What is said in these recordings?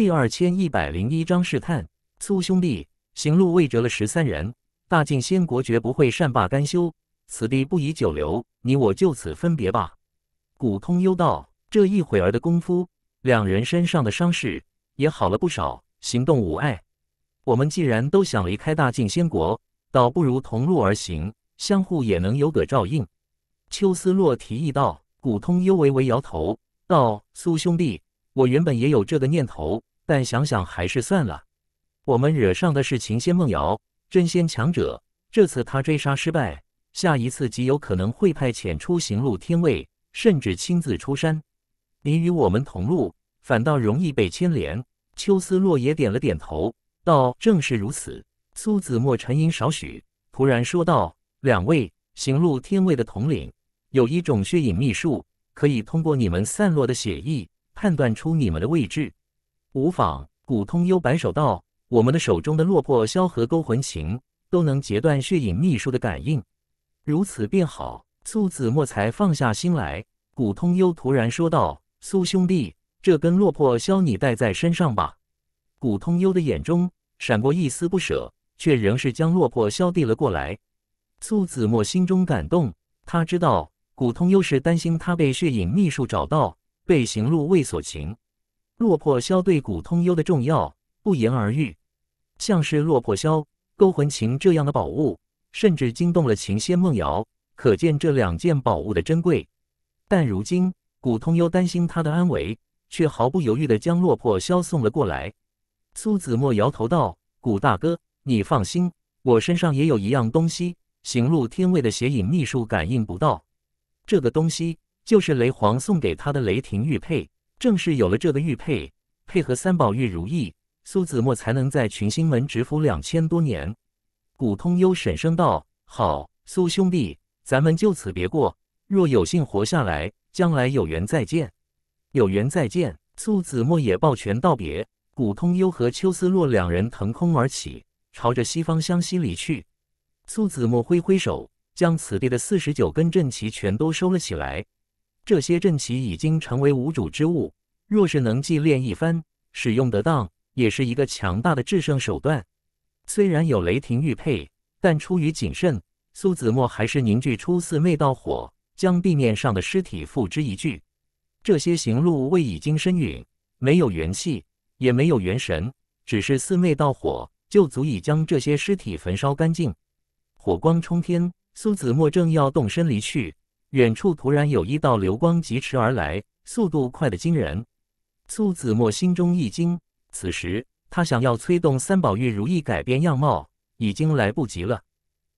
第二千一百零一章试探。苏兄弟，行路未折了十三人，大晋仙国绝不会善罢甘休，此地不宜久留，你我就此分别吧。古通幽道，这一会儿的功夫，两人身上的伤势也好了不少，行动无碍。我们既然都想离开大晋仙国，倒不如同路而行，相互也能有个照应。秋思洛提议道。古通幽微微摇头道：“苏兄弟，我原本也有这个念头。”但想想，还是算了。我们惹上的是秦仙梦瑶，真仙强者。这次他追杀失败，下一次极有可能会派遣出行路天卫，甚至亲自出山。你与我们同路，反倒容易被牵连。秋思洛也点了点头，道：“正是如此。”苏子墨沉吟少许，突然说道：“两位行路天卫的统领，有一种血影秘术，可以通过你们散落的血意，判断出你们的位置。”无妨，古通幽摆手道：“我们的手中的落魄萧和勾魂琴都能截断血影秘术的感应，如此便好。”苏子墨才放下心来。古通幽突然说道：“苏兄弟，这根落魄萧你带在身上吧。”古通幽的眼中闪过一丝不舍，却仍是将落魄萧递了过来。苏子墨心中感动，他知道古通幽是担心他被血影秘术找到，被行路未所擒。落魄箫对古通幽的重要不言而喻，像是落魄箫、勾魂琴这样的宝物，甚至惊动了琴仙梦瑶，可见这两件宝物的珍贵。但如今古通幽担心他的安危，却毫不犹豫地将落魄箫送了过来。苏子墨摇头道：“古大哥，你放心，我身上也有一样东西，行路天位的邪影秘术感应不到。这个东西就是雷皇送给他的雷霆玉佩。”正是有了这个玉佩，配合三宝玉如意，苏子墨才能在群星门蛰伏两千多年。古通幽沈声道：“好，苏兄弟，咱们就此别过。若有幸活下来，将来有缘再见。有缘再见。”苏子墨也抱拳道别。古通幽和秋思洛两人腾空而起，朝着西方湘西离去。苏子墨挥挥手，将此地的四十九根阵旗全都收了起来。这些阵旗已经成为无主之物。若是能祭炼一番，使用得当，也是一个强大的制胜手段。虽然有雷霆玉佩，但出于谨慎，苏子墨还是凝聚出四昧道火，将地面上的尸体付之一炬。这些行路未已经身陨，没有元气，也没有元神，只是四昧道火就足以将这些尸体焚烧干净。火光冲天，苏子墨正要动身离去，远处突然有一道流光疾驰而来，速度快得惊人。苏子墨心中一惊，此时他想要催动三宝玉如意改变样貌，已经来不及了。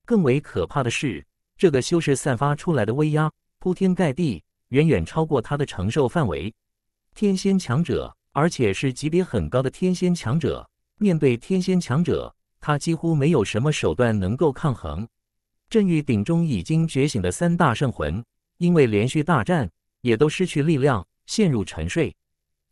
更为可怕的是，这个修士散发出来的威压铺天盖地，远远超过他的承受范围。天仙强者，而且是级别很高的天仙强者，面对天仙强者，他几乎没有什么手段能够抗衡。镇狱鼎中已经觉醒的三大圣魂，因为连续大战，也都失去力量，陷入沉睡。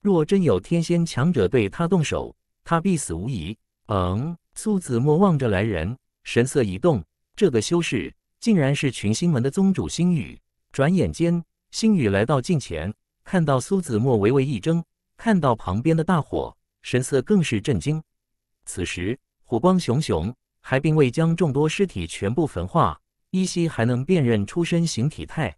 若真有天仙强者对他动手，他必死无疑。嗯，苏子墨望着来人，神色一动，这个修士竟然是群星门的宗主星宇。转眼间，星宇来到近前，看到苏子墨，微微一怔，看到旁边的大火，神色更是震惊。此时火光熊熊，还并未将众多尸体全部焚化，依稀还能辨认出身形体态。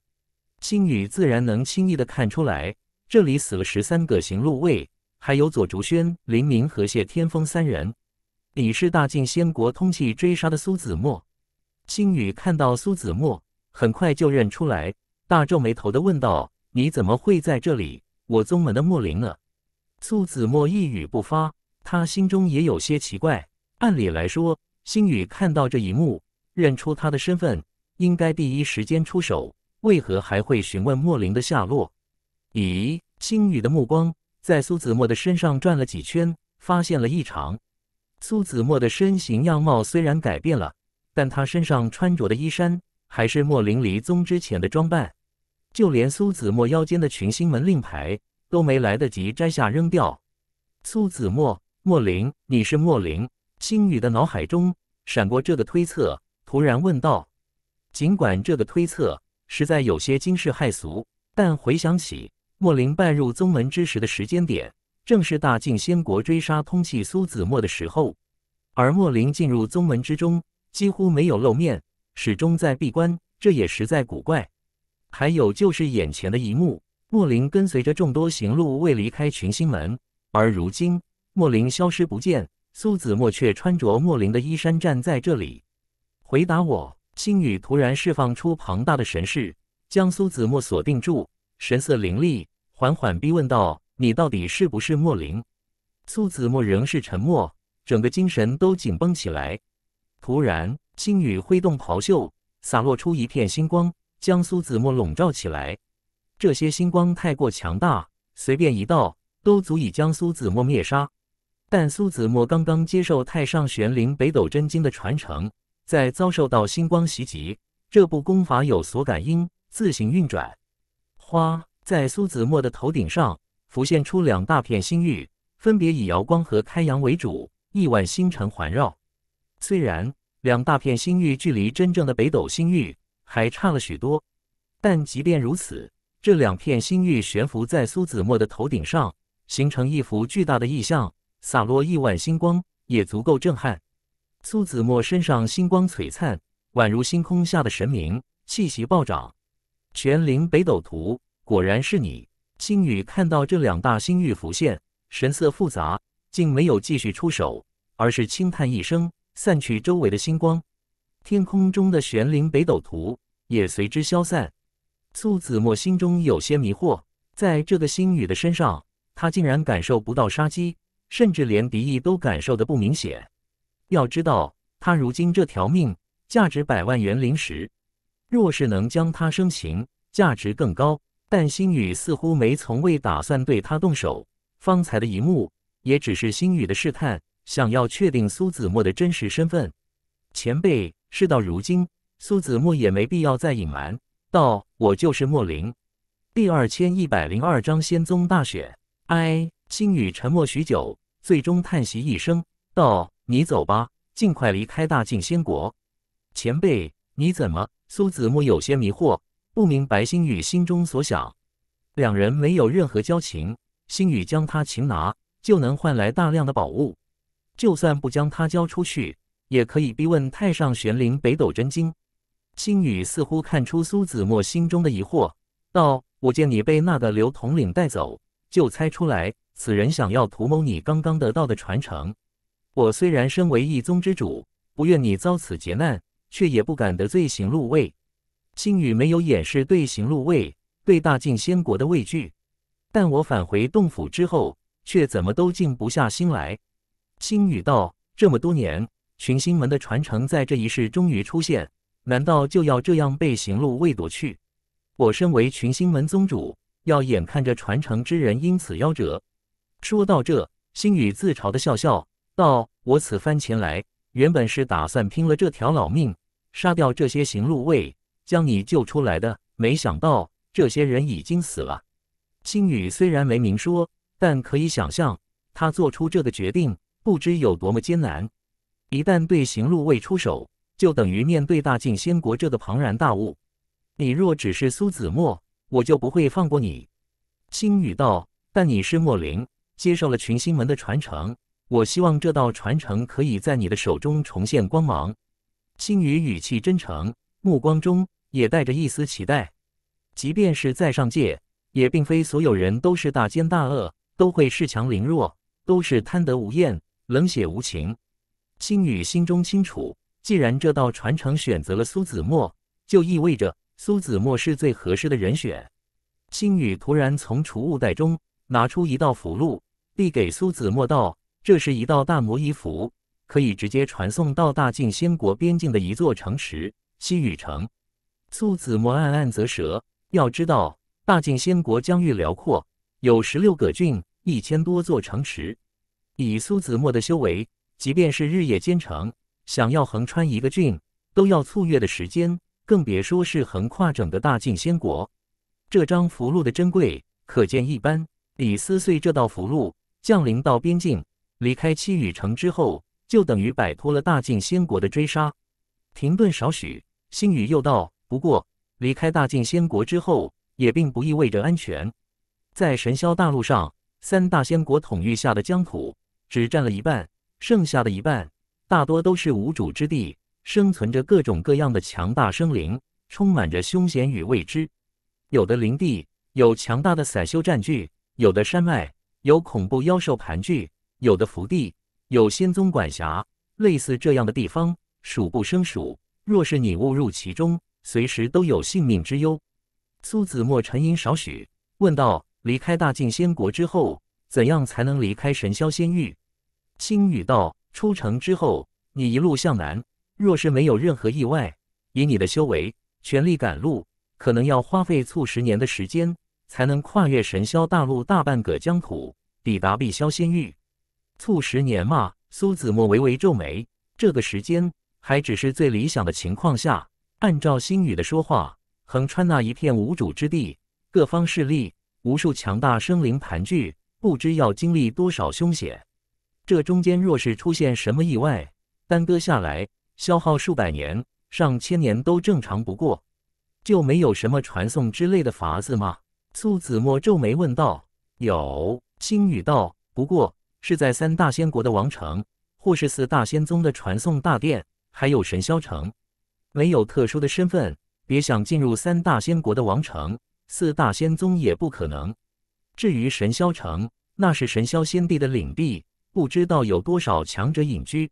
星宇自然能轻易的看出来。这里死了十三个行路卫，还有左竹轩、林明和谢天风三人。你是大晋仙国通气追杀的苏子墨。星宇看到苏子墨，很快就认出来，大皱眉头的问道：“你怎么会在这里？我宗门的莫林呢？”苏子墨一语不发，他心中也有些奇怪。按理来说，星宇看到这一幕，认出他的身份，应该第一时间出手，为何还会询问莫林的下落？咦？青羽的目光在苏子墨的身上转了几圈，发现了异常。苏子墨的身形样貌虽然改变了，但他身上穿着的衣衫还是莫林离宗之前的装扮，就连苏子墨腰间的群星门令牌都没来得及摘下扔掉。苏子墨，莫林，你是莫林？青羽的脑海中闪过这个推测，突然问道。尽管这个推测实在有些惊世骇俗，但回想起。莫林拜入宗门之时的时间点，正是大晋仙国追杀通气苏子墨的时候，而莫林进入宗门之中几乎没有露面，始终在闭关，这也实在古怪。还有就是眼前的一幕，莫林跟随着众多行路未离开群星门，而如今莫林消失不见，苏子墨却穿着莫林的衣衫站在这里。回答我！星宇突然释放出庞大的神势，将苏子墨锁定住，神色凌厉。缓缓逼问道：“你到底是不是莫林？”苏子墨仍是沉默，整个精神都紧绷起来。突然，星羽挥动袍袖，洒落出一片星光，将苏子墨笼罩起来。这些星光太过强大，随便一道都足以将苏子墨灭杀。但苏子墨刚刚接受太上玄灵北斗真经的传承，在遭受到星光袭击，这部功法有所感应，自行运转。花。在苏子墨的头顶上浮现出两大片星域，分别以瑶光和开阳为主，亿万星辰环绕。虽然两大片星域距离真正的北斗星域还差了许多，但即便如此，这两片星域悬浮在苏子墨的头顶上，形成一幅巨大的意象，洒落亿万星光，也足够震撼。苏子墨身上星光璀璨，宛如星空下的神明，气息暴涨，全灵北斗图。果然是你，星宇看到这两大星域浮现，神色复杂，竟没有继续出手，而是轻叹一声，散去周围的星光，天空中的玄灵北斗图也随之消散。苏子墨心中有些迷惑，在这个星宇的身上，他竟然感受不到杀机，甚至连敌意都感受的不明显。要知道，他如今这条命价值百万元灵石，若是能将他生擒，价值更高。但星宇似乎没从未打算对他动手，方才的一幕也只是星宇的试探，想要确定苏子墨的真实身份。前辈，事到如今，苏子墨也没必要再隐瞒，道：“我就是莫林。”第二千一百零二章仙宗大选。哎，星宇沉默许久，最终叹息一声，道：“你走吧，尽快离开大晋仙国。”前辈，你怎么？苏子墨有些迷惑。不明白星宇心中所想，两人没有任何交情，星宇将他擒拿就能换来大量的宝物，就算不将他交出去，也可以逼问太上玄灵北斗真经。星宇似乎看出苏子墨心中的疑惑，道：“我见你被那个刘统领带走，就猜出来此人想要图谋你刚刚得到的传承。我虽然身为一宗之主，不愿你遭此劫难，却也不敢得罪行路卫。”星宇没有掩饰对行路卫对大晋仙国的畏惧，但我返回洞府之后，却怎么都静不下心来。星宇道：“这么多年，群星门的传承在这一世终于出现，难道就要这样被行路卫夺去？我身为群星门宗主，要眼看着传承之人因此夭折？”说到这，星宇自嘲的笑笑，道：“我此番前来，原本是打算拼了这条老命，杀掉这些行路卫。”将你救出来的，没想到这些人已经死了。青羽虽然没明说，但可以想象，他做出这个决定不知有多么艰难。一旦对行路未出手，就等于面对大晋仙国这个庞然大物。你若只是苏子墨，我就不会放过你。青羽道：“但你是莫林，接受了群星门的传承。我希望这道传承可以在你的手中重现光芒。”青羽语气真诚，目光中。也带着一丝期待，即便是在上界，也并非所有人都是大奸大恶，都会恃强凌弱，都是贪得无厌、冷血无情。青羽心中清楚，既然这道传承选择了苏子墨，就意味着苏子墨是最合适的人选。青羽突然从储物袋中拿出一道符箓，递给苏子墨道：“这是一道大魔衣符，可以直接传送到大晋仙国边境的一座城池——西雨城。”苏子墨暗暗啧舌，要知道大晋仙国疆域辽阔，有十六个郡，一千多座城池。以苏子墨的修为，即便是日夜兼程，想要横穿一个郡，都要数月的时间，更别说是横跨整个大晋仙国。这张符箓的珍贵可见一斑。李撕碎这道符箓，降临到边境，离开七雨城之后，就等于摆脱了大晋仙国的追杀。停顿少许，星宇又道。不过，离开大晋仙国之后，也并不意味着安全。在神霄大陆上，三大仙国统御下的疆土只占了一半，剩下的一半大多都是无主之地，生存着各种各样的强大生灵，充满着凶险与未知。有的林地有强大的散修占据，有的山脉有恐怖妖兽盘踞，有的福地有仙宗管辖。类似这样的地方数不胜数，若是你误入其中，随时都有性命之忧。苏子墨沉吟少许，问道：“离开大晋仙国之后，怎样才能离开神霄仙域？”青羽道：“出城之后，你一路向南。若是没有任何意外，以你的修为，全力赶路，可能要花费数十年的时间，才能跨越神霄大陆大半个疆土，抵达碧霄仙域。”数十年嘛？苏子墨微微皱眉，这个时间还只是最理想的情况下。按照星宇的说话，横穿那一片无主之地，各方势力、无数强大生灵盘踞，不知要经历多少凶险。这中间若是出现什么意外，耽搁下来，消耗数百年、上千年都正常不过。就没有什么传送之类的法子吗？苏子墨皱眉问道。有，星宇道，不过是在三大仙国的王城，或是四大仙宗的传送大殿，还有神霄城。没有特殊的身份，别想进入三大仙国的王城，四大仙宗也不可能。至于神霄城，那是神霄仙帝的领地，不知道有多少强者隐居。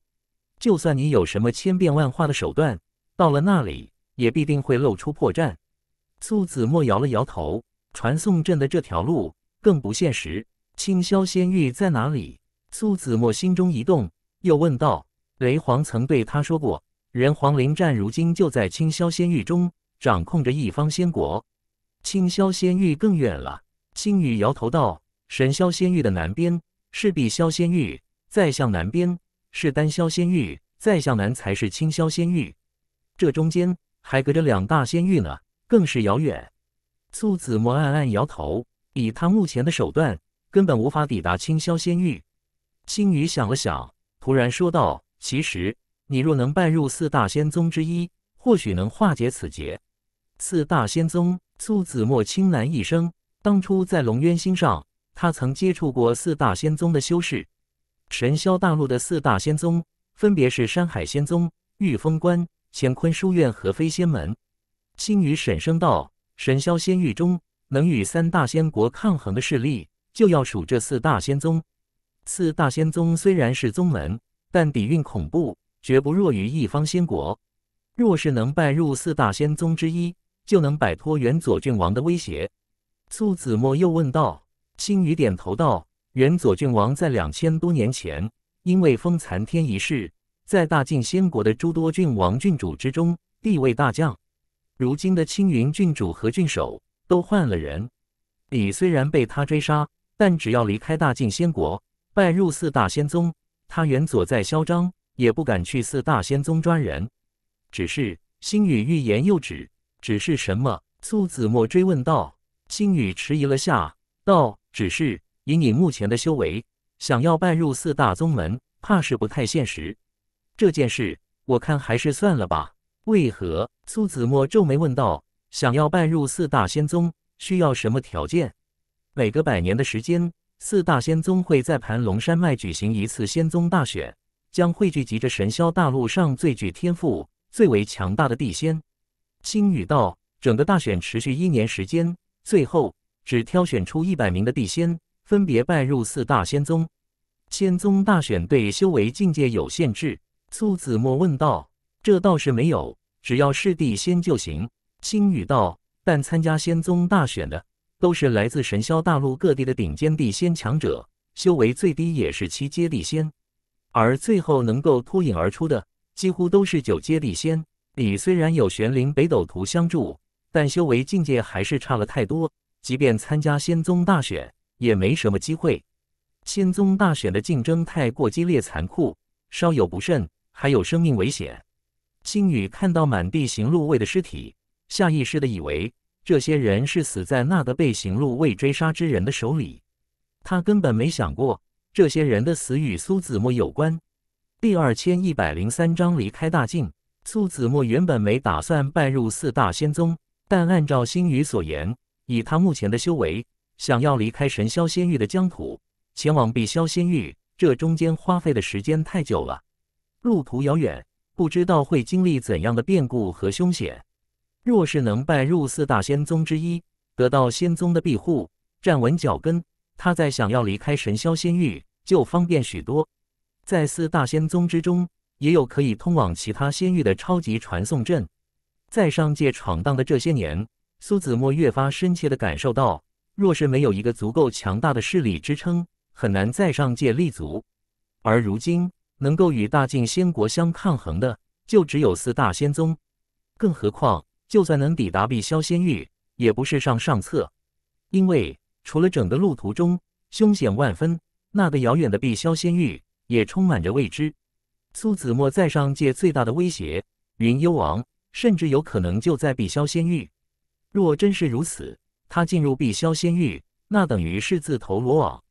就算你有什么千变万化的手段，到了那里也必定会露出破绽。苏子墨摇了摇头，传送阵的这条路更不现实。青霄仙域在哪里？苏子墨心中一动，又问道：“雷皇曾对他说过。”人皇灵战如今就在清霄仙域中掌控着一方仙国，清霄仙域更远了。青羽摇头道：“神霄仙域的南边是碧霄仙域，再向南边是丹霄仙域，再向南才是青霄仙域。这中间还隔着两大仙域呢，更是遥远。”苏子墨暗暗摇头，以他目前的手段，根本无法抵达青霄仙域。青羽想了想，突然说道：“其实……”你若能拜入四大仙宗之一，或许能化解此劫。四大仙宗，苏子墨青难一生。当初在龙渊星上，他曾接触过四大仙宗的修士。神霄大陆的四大仙宗，分别是山海仙宗、玉峰观、乾坤书院和飞仙门。星宇沈生道，神霄仙域中能与三大仙国抗衡的势力，就要数这四大仙宗。四大仙宗虽然是宗门，但底蕴恐怖。绝不弱于一方仙国。若是能拜入四大仙宗之一，就能摆脱元左郡王的威胁。苏子墨又问道，青羽点头道：“元左郡王在两千多年前，因为封残天一事，在大晋仙国的诸多郡王郡主之中，地位大降。如今的青云郡主和郡守都换了人。你虽然被他追杀，但只要离开大晋仙国，拜入四大仙宗，他元左再嚣张。”也不敢去四大仙宗专人，只是星宇欲言又止。只是什么？苏子墨追问道。星宇迟疑了下，道：“只是以你目前的修为，想要拜入四大宗门，怕是不太现实。这件事，我看还是算了吧。”为何？苏子墨皱眉问道：“想要拜入四大仙宗，需要什么条件？”每隔百年的时间，四大仙宗会在盘龙山脉举行一次仙宗大选。将汇聚集着神霄大陆上最具天赋、最为强大的地仙。星宇道，整个大选持续一年时间，最后只挑选出一百名的地仙，分别拜入四大仙宗。仙宗大选对修为境界有限制。苏子墨问道：“这倒是没有，只要是地仙就行。”星宇道：“但参加仙宗大选的，都是来自神霄大陆各地的顶尖地仙强者，修为最低也是七阶地仙。”而最后能够脱颖而出的，几乎都是九阶地仙。李虽然有玄灵北斗图相助，但修为境界还是差了太多，即便参加仙宗大选，也没什么机会。仙宗大选的竞争太过激烈残酷，稍有不慎还有生命危险。星宇看到满地行路卫的尸体，下意识的以为这些人是死在那个被行路卫追杀之人的手里，他根本没想过。这些人的死与苏子墨有关。第二千一百零三章离开大晋。苏子墨原本没打算拜入四大仙宗，但按照星宇所言，以他目前的修为，想要离开神霄仙域的疆土，前往碧霄仙域，这中间花费的时间太久了，路途遥远，不知道会经历怎样的变故和凶险。若是能拜入四大仙宗之一，得到仙宗的庇护，站稳脚跟。他在想要离开神霄仙域就方便许多，在四大仙宗之中，也有可以通往其他仙域的超级传送阵。在上界闯荡的这些年，苏子墨越发深切地感受到，若是没有一个足够强大的势力支撑，很难在上界立足。而如今，能够与大晋仙国相抗衡的，就只有四大仙宗。更何况，就算能抵达碧霄仙域，也不是上上策，因为。除了整个路途中凶险万分，那个遥远的碧霄仙域也充满着未知。苏子墨在上界最大的威胁云幽王，甚至有可能就在碧霄仙域。若真是如此，他进入碧霄仙域，那等于是自投罗网。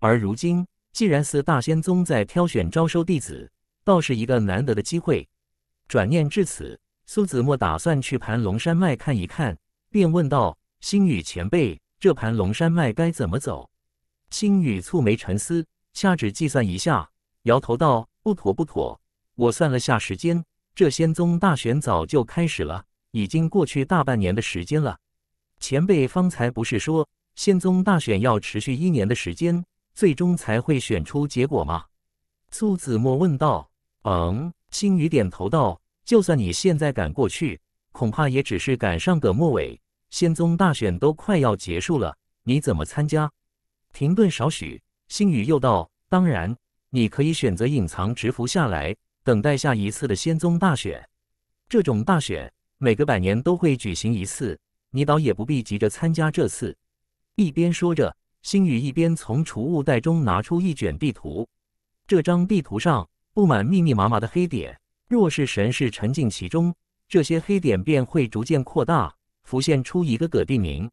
而如今，既然四大仙宗在挑选招收弟子，倒是一个难得的机会。转念至此，苏子墨打算去盘龙山脉看一看，便问道：“星宇前辈。”这盘龙山脉该怎么走？星宇蹙眉沉思，掐指计算一下，摇头道：“不妥不妥，我算了下时间，这仙宗大选早就开始了，已经过去大半年的时间了。前辈方才不是说仙宗大选要持续一年的时间，最终才会选出结果吗？”苏子墨问道。嗯，星宇点头道：“就算你现在赶过去，恐怕也只是赶上个末尾。”仙宗大选都快要结束了，你怎么参加？停顿少许，星宇又道：“当然，你可以选择隐藏直服下来，等待下一次的仙宗大选。这种大选每个百年都会举行一次，你倒也不必急着参加这次。”一边说着，星宇一边从储物袋中拿出一卷地图。这张地图上布满密密麻麻的黑点，若是神识沉浸其中，这些黑点便会逐渐扩大。浮现出一个个地名，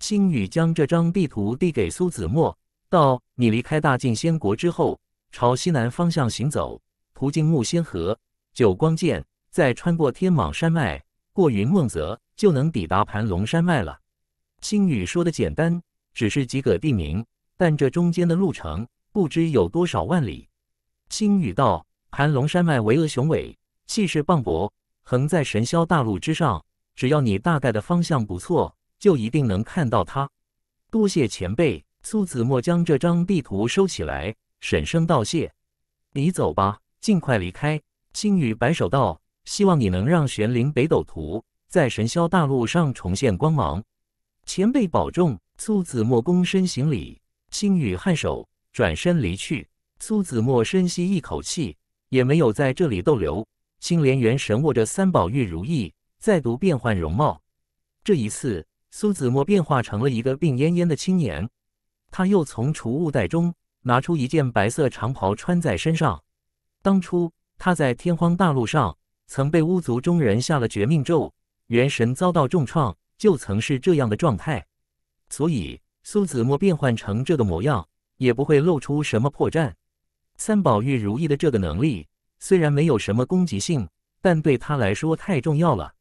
青羽将这张地图递给苏子墨，道：“你离开大晋仙国之后，朝西南方向行走，途径木仙河、九光涧，再穿过天蟒山脉，过云梦泽，就能抵达盘龙山脉了。”青羽说的简单，只是几个地名，但这中间的路程不知有多少万里。青羽道：“盘龙山脉巍峨雄伟，气势磅礴，横在神霄大陆之上。”只要你大概的方向不错，就一定能看到它。多谢前辈，苏子墨将这张地图收起来，沈声道谢。你走吧，尽快离开。青羽摆手道：“希望你能让玄灵北斗图在神霄大陆上重现光芒。”前辈保重。苏子墨躬身行礼，青羽颔首，转身离去。苏子墨深吸一口气，也没有在这里逗留。青莲元神握着三宝玉如意。再度变换容貌，这一次苏子墨变化成了一个病恹恹的青年。他又从储物袋中拿出一件白色长袍穿在身上。当初他在天荒大陆上曾被巫族中人下了绝命咒，元神遭到重创，就曾是这样的状态。所以苏子墨变换成这个模样也不会露出什么破绽。三宝玉如意的这个能力虽然没有什么攻击性，但对他来说太重要了。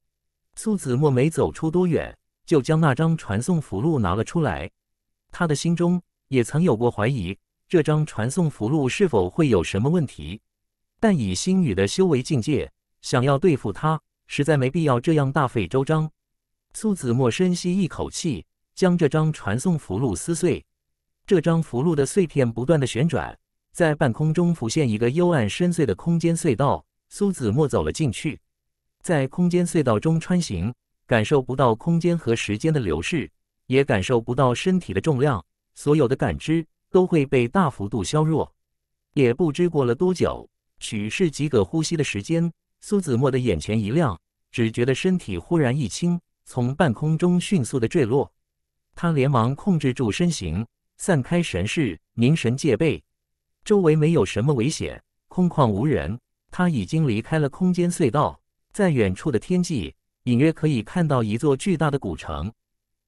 苏子墨没走出多远，就将那张传送符箓拿了出来。他的心中也曾有过怀疑，这张传送符箓是否会有什么问题。但以星宇的修为境界，想要对付他，实在没必要这样大费周章。苏子墨深吸一口气，将这张传送符箓撕碎。这张符箓的碎片不断的旋转，在半空中浮现一个幽暗深邃的空间隧道。苏子墨走了进去。在空间隧道中穿行，感受不到空间和时间的流逝，也感受不到身体的重量，所有的感知都会被大幅度削弱。也不知过了多久，许是几个呼吸的时间，苏子墨的眼前一亮，只觉得身体忽然一轻，从半空中迅速的坠落。他连忙控制住身形，散开神识，凝神戒备。周围没有什么危险，空旷无人，他已经离开了空间隧道。在远处的天际，隐约可以看到一座巨大的古城。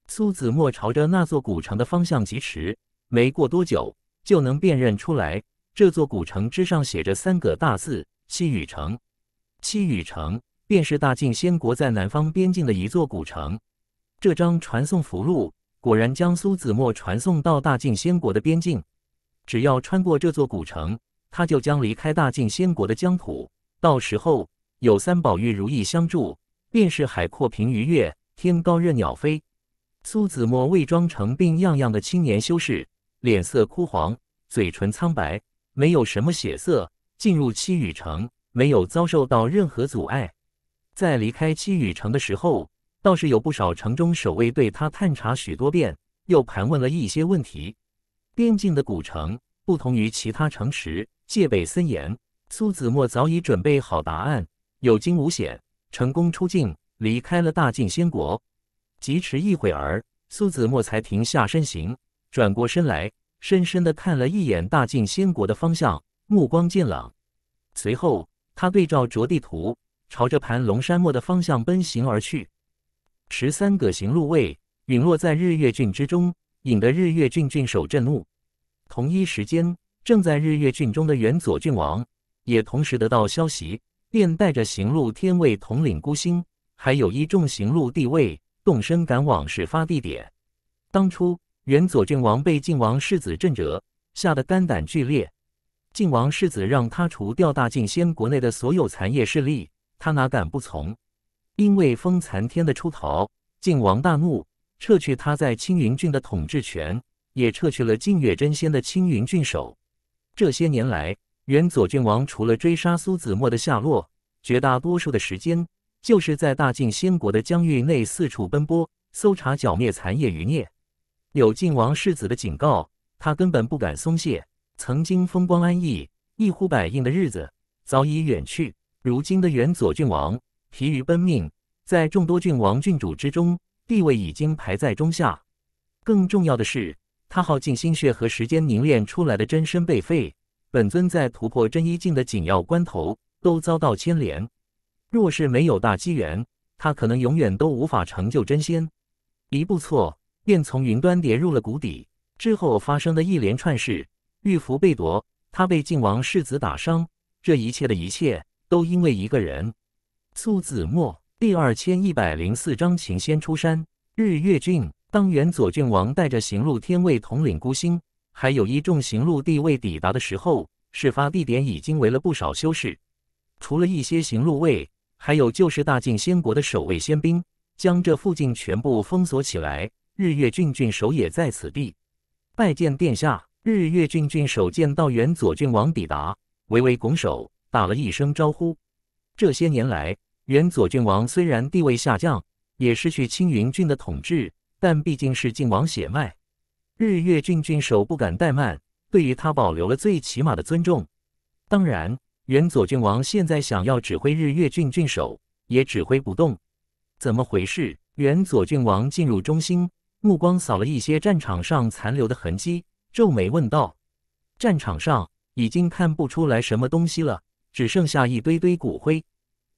苏子墨朝着那座古城的方向疾驰，没过多久就能辨认出来。这座古城之上写着三个大字：“西禹城”。西禹城便是大晋仙国在南方边境的一座古城。这张传送符箓果然将苏子墨传送到大晋仙国的边境。只要穿过这座古城，他就将离开大晋仙国的疆土。到时候，有三宝玉如意相助，便是海阔凭鱼跃，天高任鸟飞。苏子墨伪装成病怏怏的青年修士，脸色枯黄，嘴唇苍白，没有什么血色。进入七羽城，没有遭受到任何阻碍。在离开七羽城的时候，倒是有不少城中守卫对他探查许多遍，又盘问了一些问题。边境的古城不同于其他城池，戒备森严。苏子墨早已准备好答案。有惊无险，成功出境，离开了大晋仙国。疾驰一会儿，苏子墨才停下身形，转过身来，深深的看了一眼大晋仙国的方向，目光渐冷。随后，他对照着地图，朝着盘龙山脉的方向奔行而去。十三个行路卫陨落在日月郡之中，引得日月郡郡守震怒。同一时间，正在日月郡中的元左郡王也同时得到消息。便带着行路天位统领孤星，还有一众行路地位，动身赶往事发地点。当初元左郡王被晋王世子震折，吓得肝胆俱裂。晋王世子让他除掉大晋仙国内的所有残叶势力，他哪敢不从？因为封残天的出逃，晋王大怒，撤去他在青云郡的统治权，也撤去了晋月真仙的青云郡守。这些年来。原左郡王除了追杀苏子墨的下落，绝大多数的时间就是在大晋先国的疆域内四处奔波，搜查剿灭残叶余孽。有晋王世子的警告，他根本不敢松懈。曾经风光安逸、一呼百应的日子早已远去。如今的原左郡王疲于奔命，在众多郡王郡主之中，地位已经排在中下。更重要的是，他耗尽心血和时间凝练出来的真身被废。本尊在突破真一境的紧要关头都遭到牵连，若是没有大机缘，他可能永远都无法成就真仙。一步错，便从云端跌入了谷底。之后发生的一连串事，玉符被夺，他被靖王世子打伤，这一切的一切，都因为一个人。苏子墨第二千一百零四章行仙出山。日月郡，当元左郡王带着行路天卫统领孤星。还有一众行路地位抵达的时候，事发地点已经围了不少修士。除了一些行路卫，还有就是大晋仙国的守卫仙兵，将这附近全部封锁起来。日月郡郡守也在此地，拜见殿下。日月郡郡守见到元左郡王抵达，微微拱手，打了一声招呼。这些年来，元左郡王虽然地位下降，也失去青云郡的统治，但毕竟是晋王血脉。日月郡郡守不敢怠慢，对于他保留了最起码的尊重。当然，原左郡王现在想要指挥日月郡郡守，也指挥不动。怎么回事？原左郡王进入中心，目光扫了一些战场上残留的痕迹，皱眉问道：“战场上已经看不出来什么东西了，只剩下一堆堆骨灰。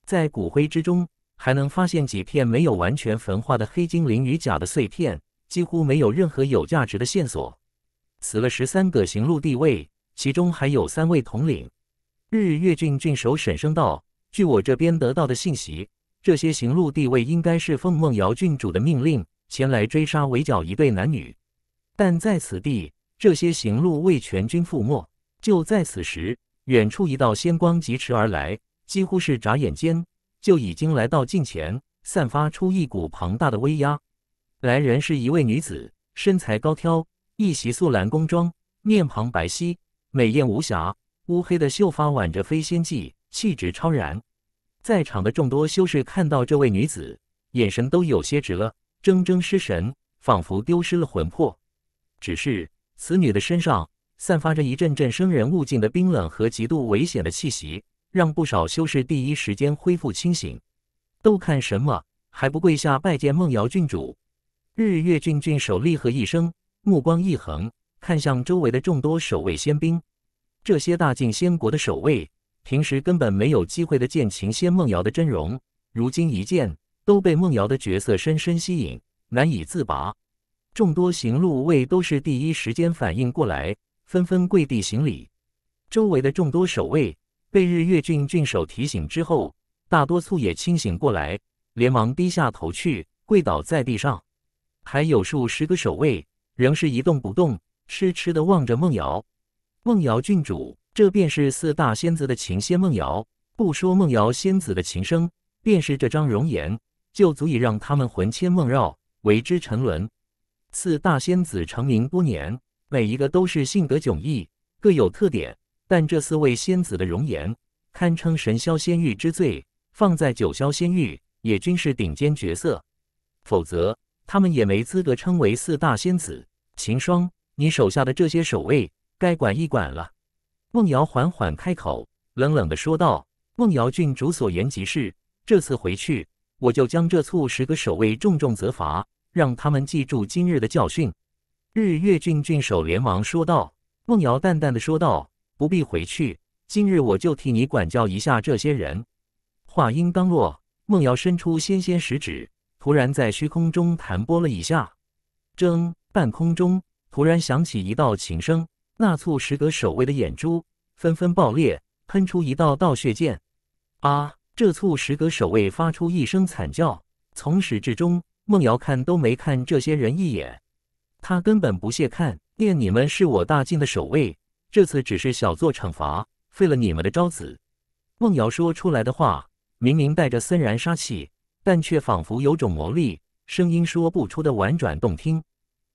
在骨灰之中，还能发现几片没有完全焚化的黑精灵与甲的碎片。”几乎没有任何有价值的线索。死了十三个行路地位，其中还有三位统领。日月郡郡守沈声道：“据我这边得到的信息，这些行路地位应该是奉梦瑶郡主的命令前来追杀围剿一对男女。但在此地，这些行路未全军覆没。”就在此时，远处一道仙光疾驰而来，几乎是眨眼间就已经来到近前，散发出一股庞大的威压。来人是一位女子，身材高挑，一袭素蓝宫装，面庞白皙，美艳无瑕，乌黑的秀发挽着飞仙髻，气质超然。在场的众多修士看到这位女子，眼神都有些直了，怔怔失神，仿佛丢失了魂魄。只是此女的身上散发着一阵阵生人勿近的冰冷和极度危险的气息，让不少修士第一时间恢复清醒。都看什么？还不跪下拜见梦瑶郡主？日月郡郡守厉喝一声，目光一横，看向周围的众多守卫仙兵。这些大晋仙国的守卫，平时根本没有机会的见秦仙梦瑶的真容，如今一见，都被梦瑶的角色深深吸引，难以自拔。众多行路卫都是第一时间反应过来，纷纷跪地行礼。周围的众多守卫被日月郡郡守提醒之后，大多数也清醒过来，连忙低下头去，跪倒在地上。还有数十个守卫仍是一动不动，痴痴地望着梦瑶。梦瑶郡主，这便是四大仙子的琴仙梦瑶。不说梦瑶仙子的琴声，便是这张容颜，就足以让他们魂牵梦绕，为之沉沦。四大仙子成名多年，每一个都是性格迥异，各有特点。但这四位仙子的容颜，堪称神霄仙域之最，放在九霄仙域也均是顶尖角色。否则。他们也没资格称为四大仙子。秦霜，你手下的这些守卫该管一管了。”孟瑶缓缓开口，冷冷地说道。“孟瑶郡主所言极是，这次回去我就将这醋十个守卫重重责罚，让他们记住今日的教训。”日月郡郡守连忙说道。孟瑶淡淡地说道：“不必回去，今日我就替你管教一下这些人。”话音刚落，孟瑶伸出纤纤十指。突然在虚空中弹拨了一下，正半空中突然响起一道琴声，那簇石格守卫的眼珠纷纷爆裂，喷出一道道血剑。啊！这簇石格守卫发出一声惨叫。从始至终，孟瑶看都没看这些人一眼，他根本不屑看。念你们是我大晋的守卫，这次只是小作惩罚，废了你们的招子。孟瑶说出来的话，明明带着森然杀气。但却仿佛有种魔力，声音说不出的婉转动听。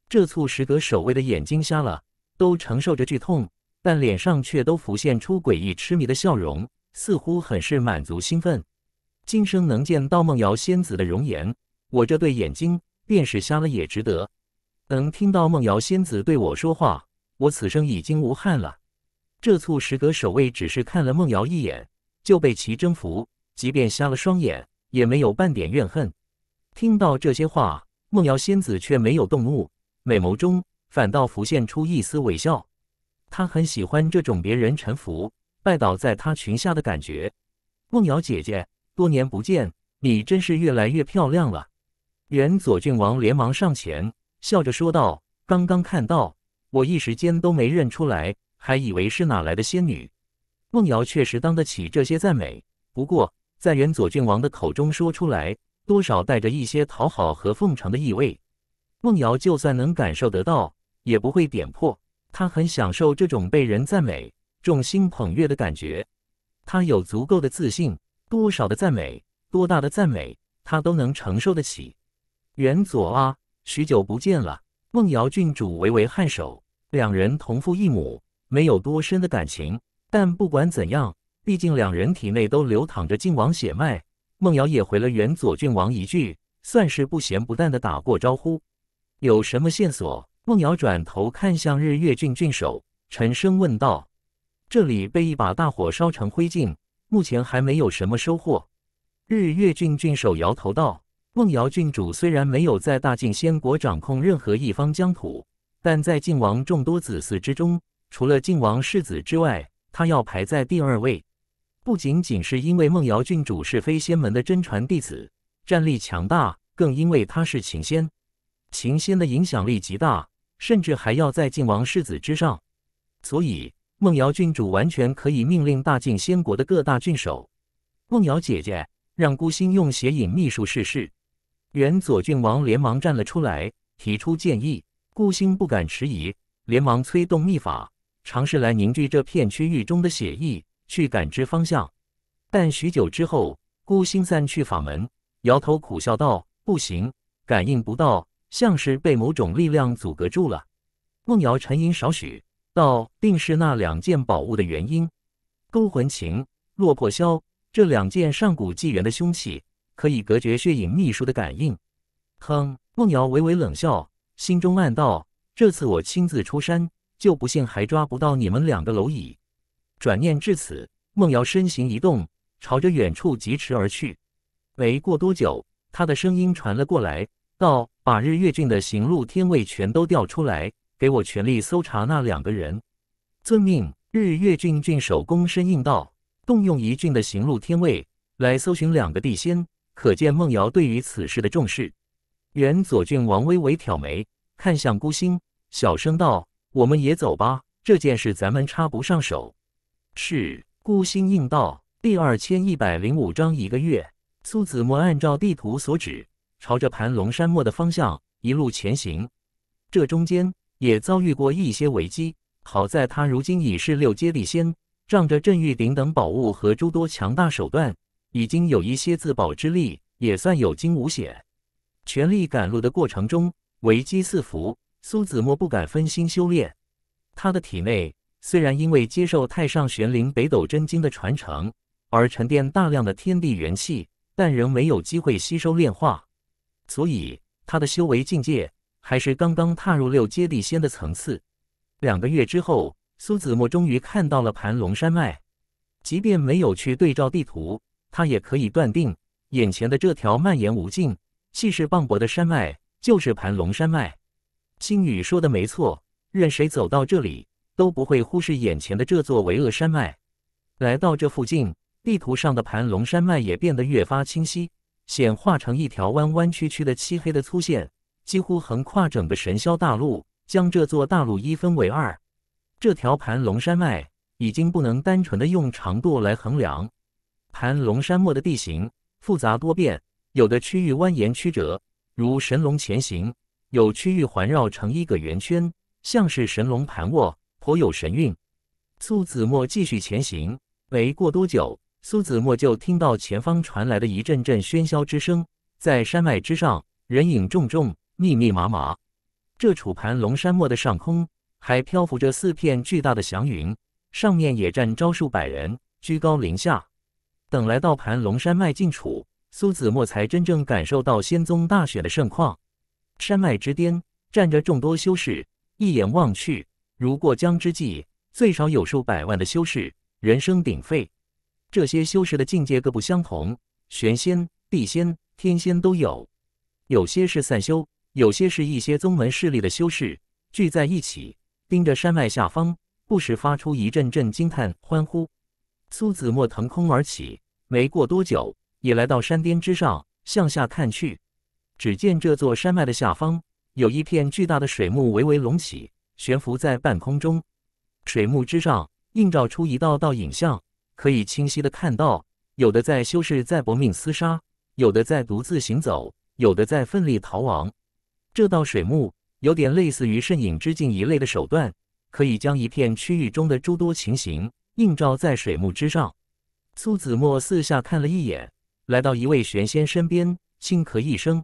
这促使阁守卫的眼睛瞎了，都承受着剧痛，但脸上却都浮现出诡异痴迷的笑容，似乎很是满足兴奋。今生能见到梦瑶仙子的容颜，我这对眼睛便是瞎了也值得。能听到梦瑶仙子对我说话，我此生已经无憾了。这促使阁守卫只是看了梦瑶一眼，就被其征服，即便瞎了双眼。也没有半点怨恨。听到这些话，梦瑶仙子却没有动怒，美眸中反倒浮现出一丝微笑。她很喜欢这种别人臣服、拜倒在她裙下的感觉。梦瑶姐姐，多年不见，你真是越来越漂亮了。原左郡王连忙上前，笑着说道：“刚刚看到我，一时间都没认出来，还以为是哪来的仙女。”梦瑶确实当得起这些赞美，不过。在元左郡王的口中说出来，多少带着一些讨好和奉承的意味。梦瑶就算能感受得到，也不会点破。她很享受这种被人赞美、众星捧月的感觉。她有足够的自信，多少的赞美，多大的赞美，她都能承受得起。元佐啊，许久不见了。梦瑶郡主微微颔首。两人同父异母，没有多深的感情，但不管怎样。毕竟两人体内都流淌着靖王血脉，孟瑶也回了原左郡王一句，算是不咸不淡的打过招呼。有什么线索？孟瑶转头看向日月郡郡守，沉声问道：“这里被一把大火烧成灰烬，目前还没有什么收获。”日月郡郡守摇头道：“孟瑶郡主虽然没有在大晋仙国掌控任何一方疆土，但在靖王众多子嗣之中，除了靖王世子之外，她要排在第二位。”不仅仅是因为梦瑶郡主是飞仙门的真传弟子，战力强大，更因为她是琴仙。琴仙的影响力极大，甚至还要在靖王世子之上。所以，梦瑶郡主完全可以命令大晋仙国的各大郡守。梦瑶姐姐，让孤星用邪影秘术试试。元左郡王连忙站了出来，提出建议。孤星不敢迟疑，连忙催动秘法，尝试来凝聚这片区域中的血意。去感知方向，但许久之后，孤心散去法门，摇头苦笑道：“不行，感应不到，像是被某种力量阻隔住了。”孟瑶沉吟少许，道：“定是那两件宝物的原因。勾魂琴、落魄箫，这两件上古纪元的凶器，可以隔绝血影秘术的感应。”哼，孟瑶微微冷笑，心中暗道：“这次我亲自出山，就不信还抓不到你们两个蝼蚁。”转念至此，孟瑶身形一动，朝着远处疾驰而去。没过多久，她的声音传了过来：“道：“把日月郡的行路天卫全都调出来，给我全力搜查那两个人。”“遵命！”日月郡郡守躬身应道：“动用一郡的行路天卫来搜寻两个地仙，可见孟瑶对于此事的重视。”原左郡王微微挑眉，看向孤星，小声道：“我们也走吧，这件事咱们插不上手。”是孤星应道第二千一百零五章。一个月，苏子墨按照地图所指，朝着盘龙山脉的方向一路前行。这中间也遭遇过一些危机，好在他如今已是六阶地仙，仗着镇玉鼎等宝物和诸多强大手段，已经有一些自保之力，也算有惊无险。全力赶路的过程中，危机四伏，苏子墨不敢分心修炼，他的体内。虽然因为接受太上玄灵北斗真经的传承而沉淀大量的天地元气，但仍没有机会吸收炼化，所以他的修为境界还是刚刚踏入六阶地仙的层次。两个月之后，苏子墨终于看到了盘龙山脉。即便没有去对照地图，他也可以断定眼前的这条蔓延无尽、气势磅礴的山脉就是盘龙山脉。星宇说的没错，任谁走到这里。都不会忽视眼前的这座巍峨山脉。来到这附近，地图上的盘龙山脉也变得越发清晰，显化成一条弯弯曲曲的漆黑的粗线，几乎横跨整个神霄大陆，将这座大陆一分为二。这条盘龙山脉已经不能单纯的用长度来衡量。盘龙山脉的地形复杂多变，有的区域蜿蜒曲折，如神龙前行；有区域环绕成一个圆圈，像是神龙盘卧。颇有神韵。苏子墨继续前行，没过多久，苏子墨就听到前方传来的一阵阵喧嚣之声。在山脉之上，人影重重，密密麻麻。这处盘龙山脉的上空还漂浮着四片巨大的祥云，上面也站招数百人，居高临下。等来到盘龙山脉近处，苏子墨才真正感受到仙宗大雪的盛况。山脉之巅站着众多修士，一眼望去。如过江之鲫，最少有数百万的修士，人声鼎沸。这些修士的境界各不相同，玄仙、地仙、天仙都有。有些是散修，有些是一些宗门势力的修士聚在一起，盯着山脉下方，不时发出一阵阵惊叹、欢呼。苏子墨腾空而起，没过多久也来到山巅之上，向下看去，只见这座山脉的下方有一片巨大的水幕微微隆起。悬浮在半空中，水幕之上映照出一道道影像，可以清晰的看到，有的在修士在搏命厮杀，有的在独自行走，有的在奋力逃亡。这道水幕有点类似于蜃影之镜一类的手段，可以将一片区域中的诸多情形映照在水幕之上。苏子墨四下看了一眼，来到一位玄仙身边，轻咳一声。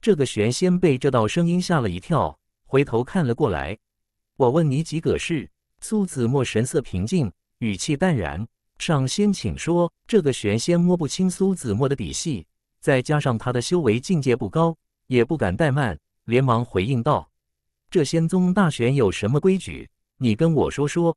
这个玄仙被这道声音吓了一跳，回头看了过来。我问你几个事。苏子墨神色平静，语气淡然：“上仙，请说。”这个玄仙摸不清苏子墨的底细，再加上他的修为境界不高，也不敢怠慢，连忙回应道：“这仙宗大选有什么规矩？你跟我说说。”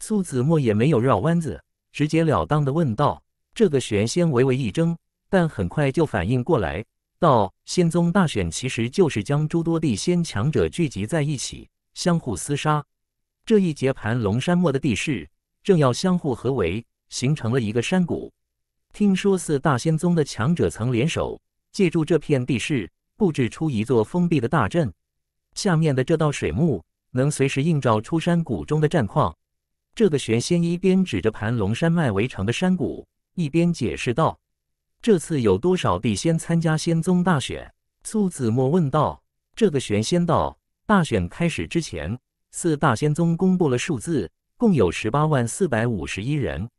苏子墨也没有绕弯子，直截了当地问道：“这个玄仙微微一怔，但很快就反应过来，道：仙宗大选其实就是将诸多地仙强者聚集在一起。”相互厮杀，这一节盘龙山脉的地势正要相互合围，形成了一个山谷。听说四大仙宗的强者曾联手，借助这片地势布置出一座封闭的大阵。下面的这道水幕能随时映照出山谷中的战况。这个玄仙一边指着盘龙山脉围成的山谷，一边解释道：“这次有多少地仙参加仙宗大选？”苏子墨问道。这个玄仙道。大选开始之前，四大仙宗公布了数字，共有十八万四百五十一人。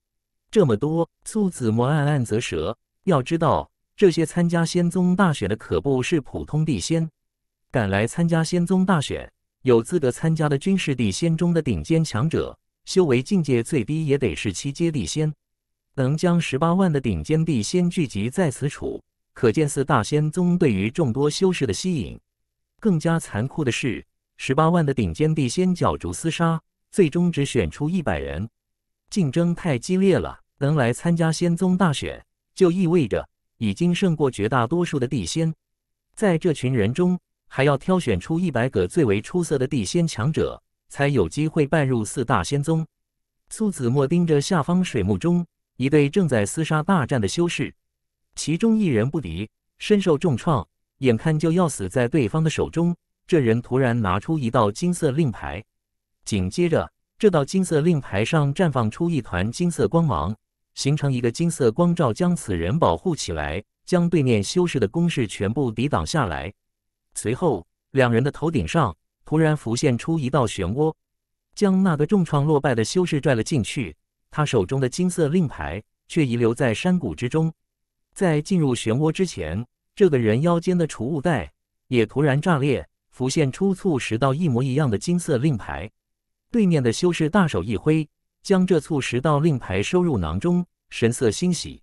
这么多苏子墨暗暗啧舌。要知道，这些参加仙宗大选的可不是普通地仙，赶来参加仙宗大选，有资格参加的均是地仙中的顶尖强者，修为境界最低也得是七阶地仙。能将十八万的顶尖地仙聚集在此处，可见四大仙宗对于众多修士的吸引。更加残酷的是，十八万的顶尖地仙角逐厮杀，最终只选出一百人，竞争太激烈了。能来参加仙宗大选，就意味着已经胜过绝大多数的地仙。在这群人中，还要挑选出一百个最为出色的地仙强者，才有机会拜入四大仙宗。苏子墨盯着下方水幕中一对正在厮杀大战的修士，其中一人不敌，身受重创。眼看就要死在对方的手中，这人突然拿出一道金色令牌，紧接着这道金色令牌上绽放出一团金色光芒，形成一个金色光罩，将此人保护起来，将对面修士的攻势全部抵挡下来。随后，两人的头顶上突然浮现出一道漩涡，将那个重创落败的修士拽了进去，他手中的金色令牌却遗留在山谷之中。在进入漩涡之前。这个人腰间的储物袋也突然炸裂，浮现出促十道一模一样的金色令牌。对面的修士大手一挥，将这促十道令牌收入囊中，神色欣喜。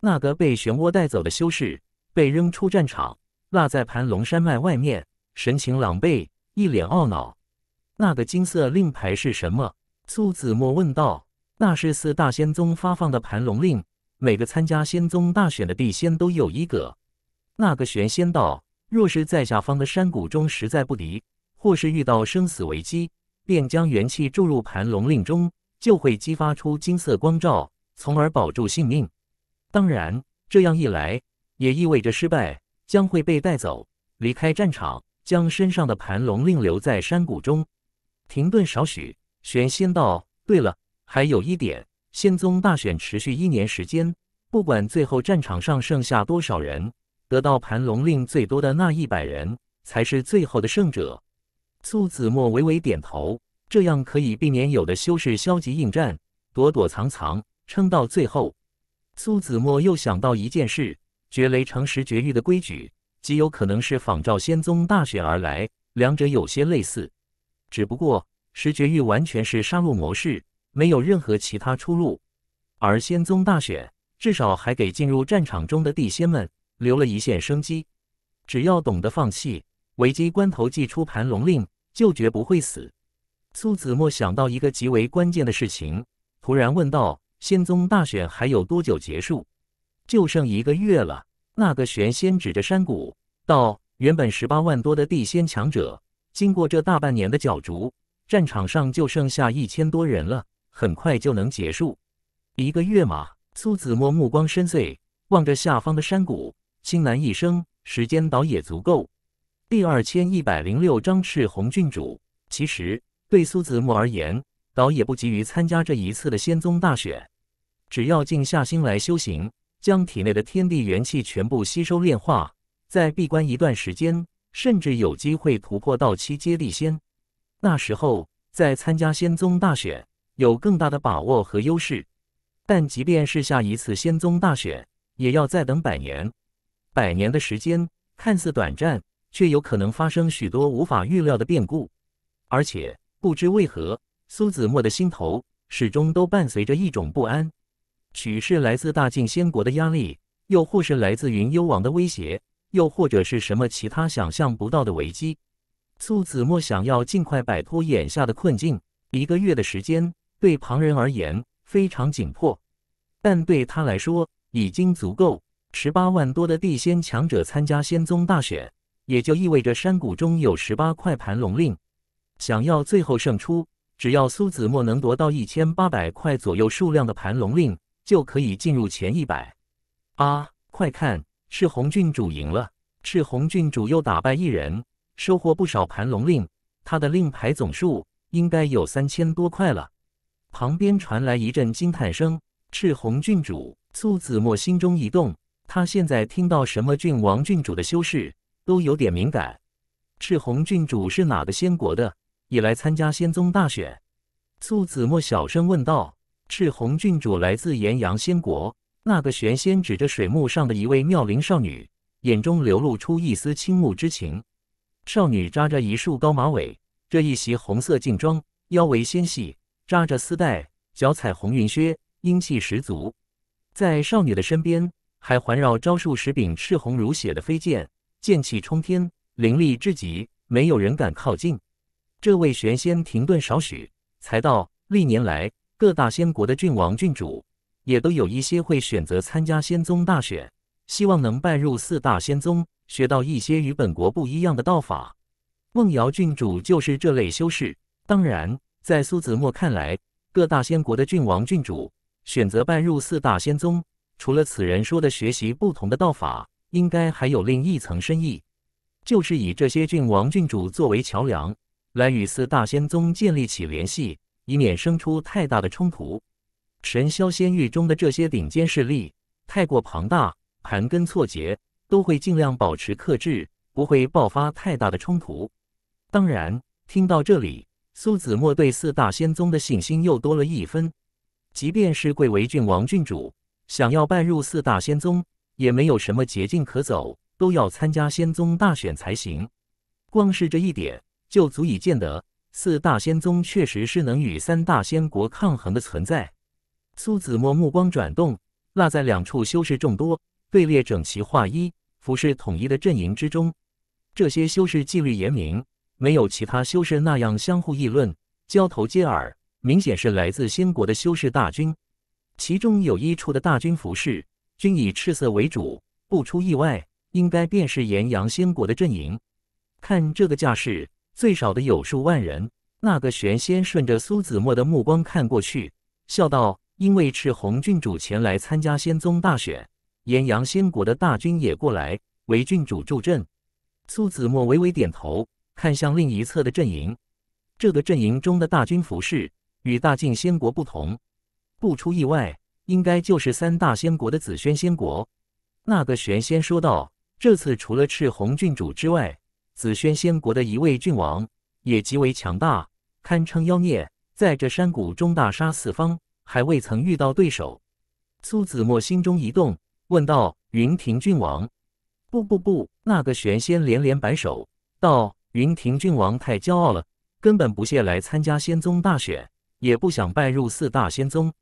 那个被漩涡带走的修士被扔出战场，落在盘龙山脉外面，神情狼狈，一脸懊恼。那个金色令牌是什么？苏子墨问道。那是四大仙宗发放的盘龙令，每个参加仙宗大选的地仙都有一个。那个玄仙道，若是在下方的山谷中实在不敌，或是遇到生死危机，便将元气注入盘龙令中，就会激发出金色光照，从而保住性命。当然，这样一来也意味着失败，将会被带走，离开战场，将身上的盘龙令留在山谷中。停顿少许，玄仙道。对了，还有一点，仙宗大选持续一年时间，不管最后战场上剩下多少人。得到盘龙令最多的那一百人才是最后的胜者。苏子墨微微点头，这样可以避免有的修士消极应战，躲躲藏藏，撑到最后。苏子墨又想到一件事：绝雷城十绝域的规矩极有可能是仿照仙宗大选而来，两者有些类似。只不过十绝域完全是杀戮模式，没有任何其他出路，而仙宗大选至少还给进入战场中的地仙们。留了一线生机，只要懂得放弃，危机关头祭出盘龙令，就绝不会死。苏子墨想到一个极为关键的事情，突然问道：“仙宗大选还有多久结束？”“就剩一个月了。”那个玄仙指着山谷道：“原本十八万多的地仙强者，经过这大半年的角逐，战场上就剩下一千多人了，很快就能结束。一个月嘛。”苏子墨目光深邃，望着下方的山谷。青兰一生时间倒也足够。第二千一百零六章赤红郡主。其实对苏子木而言，倒也不急于参加这一次的仙宗大选。只要静下心来修行，将体内的天地元气全部吸收炼化，再闭关一段时间，甚至有机会突破道七阶地仙。那时候再参加仙宗大选，有更大的把握和优势。但即便是下一次仙宗大选，也要再等百年。百年的时间看似短暂，却有可能发生许多无法预料的变故。而且不知为何，苏子墨的心头始终都伴随着一种不安，许是来自大晋仙国的压力，又或是来自云幽王的威胁，又或者是什么其他想象不到的危机。苏子墨想要尽快摆脱眼下的困境，一个月的时间对旁人而言非常紧迫，但对他来说已经足够。十八万多的地仙强者参加仙宗大选，也就意味着山谷中有十八块盘龙令。想要最后胜出，只要苏子墨能夺到一千八百块左右数量的盘龙令，就可以进入前一百。啊，快看，赤红郡主赢了！赤红郡主又打败一人，收获不少盘龙令，他的令牌总数应该有三千多块了。旁边传来一阵惊叹声。赤红郡主，苏子墨心中一动。他现在听到什么郡王、郡主的修饰都有点敏感。赤红郡主是哪个仙国的？也来参加仙宗大选？苏子墨小声问道。赤红郡主来自炎阳仙国。那个玄仙指着水幕上的一位妙龄少女，眼中流露出一丝倾慕之情。少女扎着一束高马尾，这一袭红色劲装，腰围纤细，扎着丝带，脚踩红云靴，英气十足。在少女的身边。还环绕招数十柄赤红如血的飞剑，剑气冲天，凌厉至极，没有人敢靠近。这位玄仙停顿少许，才道：历年来，各大仙国的郡王、郡主，也都有一些会选择参加仙宗大选，希望能拜入四大仙宗，学到一些与本国不一样的道法。梦瑶郡主就是这类修士。当然，在苏子墨看来，各大仙国的郡王、郡主选择拜入四大仙宗。除了此人说的学习不同的道法，应该还有另一层深意，就是以这些郡王郡主作为桥梁，来与四大仙宗建立起联系，以免生出太大的冲突。神霄仙域中的这些顶尖势力太过庞大，盘根错节，都会尽量保持克制，不会爆发太大的冲突。当然，听到这里，苏子墨对四大仙宗的信心又多了一分。即便是贵为郡王郡主。想要拜入四大仙宗，也没有什么捷径可走，都要参加仙宗大选才行。光是这一点，就足以见得四大仙宗确实是能与三大仙国抗衡的存在。苏子墨目光转动，落在两处修士众多、队列整齐划一、服饰统一的阵营之中。这些修士纪律严明，没有其他修士那样相互议论、交头接耳，明显是来自仙国的修士大军。其中有一处的大军服饰均以赤色为主，不出意外，应该便是炎阳仙国的阵营。看这个架势，最少的有数万人。那个玄仙顺着苏子墨的目光看过去，笑道：“因为赤红郡主前来参加仙宗大选，炎阳仙国的大军也过来为郡主助阵。”苏子墨微微点头，看向另一侧的阵营。这个阵营中的大军服饰与大晋仙国不同。不出意外，应该就是三大仙国的紫萱仙国。那个玄仙说道：“这次除了赤红郡主之外，紫萱仙国的一位郡王也极为强大，堪称妖孽，在这山谷中大杀四方，还未曾遇到对手。”苏子墨心中一动，问道：“云亭郡王？”“不不不！”那个玄仙连连摆手，道：“云亭郡王太骄傲了，根本不屑来参加仙宗大选，也不想拜入四大仙宗。”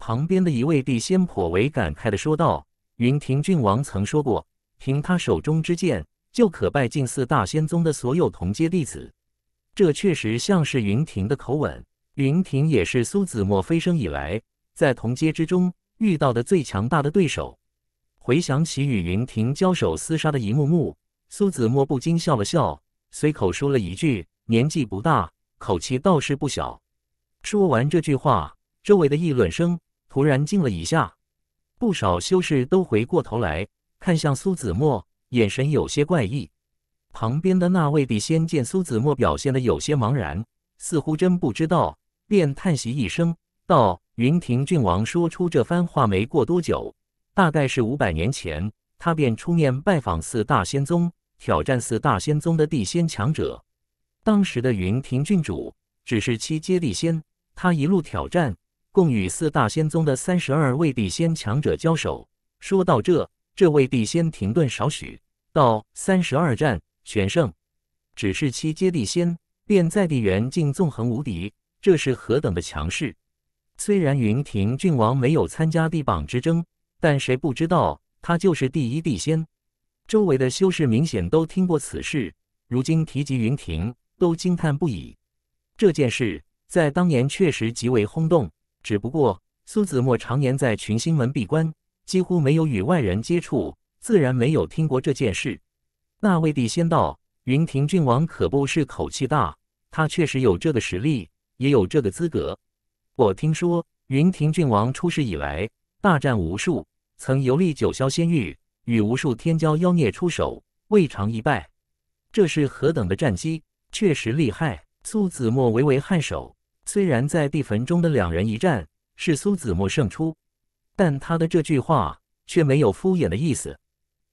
旁边的一位地仙颇为感慨的说道：“云庭郡王曾说过，凭他手中之剑，就可拜近四大仙宗的所有同阶弟子。这确实像是云庭的口吻。云庭也是苏子墨飞升以来，在同阶之中遇到的最强大的对手。回想起与云庭交手厮杀的一幕幕，苏子墨不禁笑了笑，随口说了一句：‘年纪不大，口气倒是不小。’说完这句话，周围的议论声。突然静了一下，不少修士都回过头来看向苏子墨，眼神有些怪异。旁边的那位地仙见苏子墨表现的有些茫然，似乎真不知道，便叹息一声道：“云庭郡王说出这番话没过多久，大概是五百年前，他便出面拜访四大仙宗，挑战四大仙宗的地仙强者。当时的云庭郡主只是七阶地仙，他一路挑战。”共与四大仙宗的三十二位地仙强者交手。说到这，这位地仙停顿少许，道：“三十二战全胜，只是七阶地仙便在地缘竟纵横无敌，这是何等的强势！虽然云庭郡王没有参加地榜之争，但谁不知道他就是第一地仙？周围的修士明显都听过此事，如今提及云庭，都惊叹不已。这件事在当年确实极为轰动。”只不过苏子墨常年在群星门闭关，几乎没有与外人接触，自然没有听过这件事。那位地仙道：“云庭郡王可不是口气大，他确实有这个实力，也有这个资格。我听说云庭郡王出世以来，大战无数，曾游历九霄仙域，与无数天骄妖孽出手，未尝一败。这是何等的战绩，确实厉害。”苏子墨微微颔首。虽然在地坟中的两人一战是苏子墨胜出，但他的这句话却没有敷衍的意思。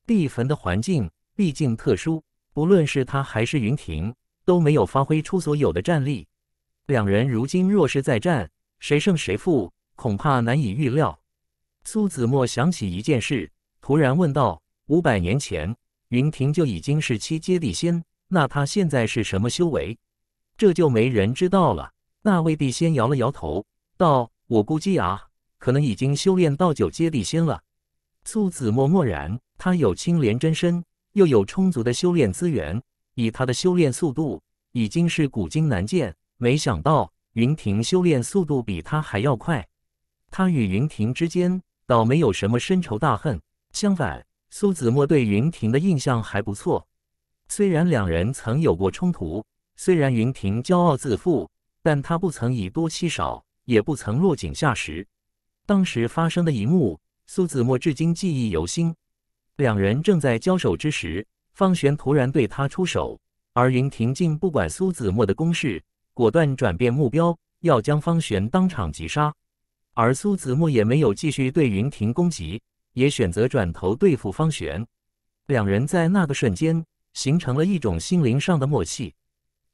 地坟的环境毕竟特殊，不论是他还是云亭，都没有发挥出所有的战力。两人如今若是再战，谁胜谁负恐怕难以预料。苏子墨想起一件事，突然问道：“五百年前云亭就已经是七阶地仙，那他现在是什么修为？这就没人知道了。”那位地仙摇了摇头，道：“我估计啊，可能已经修炼到九阶地仙了。”苏子墨默然，他有青莲真身，又有充足的修炼资源，以他的修炼速度，已经是古今难见。没想到云庭修炼速度比他还要快。他与云庭之间倒没有什么深仇大恨，相反，苏子墨对云庭的印象还不错。虽然两人曾有过冲突，虽然云庭骄傲自负。但他不曾以多欺少，也不曾落井下石。当时发生的一幕，苏子墨至今记忆犹新。两人正在交手之时，方玄突然对他出手，而云霆竟不管苏子墨的攻势，果断转变目标，要将方玄当场击杀。而苏子墨也没有继续对云霆攻击，也选择转头对付方玄。两人在那个瞬间形成了一种心灵上的默契。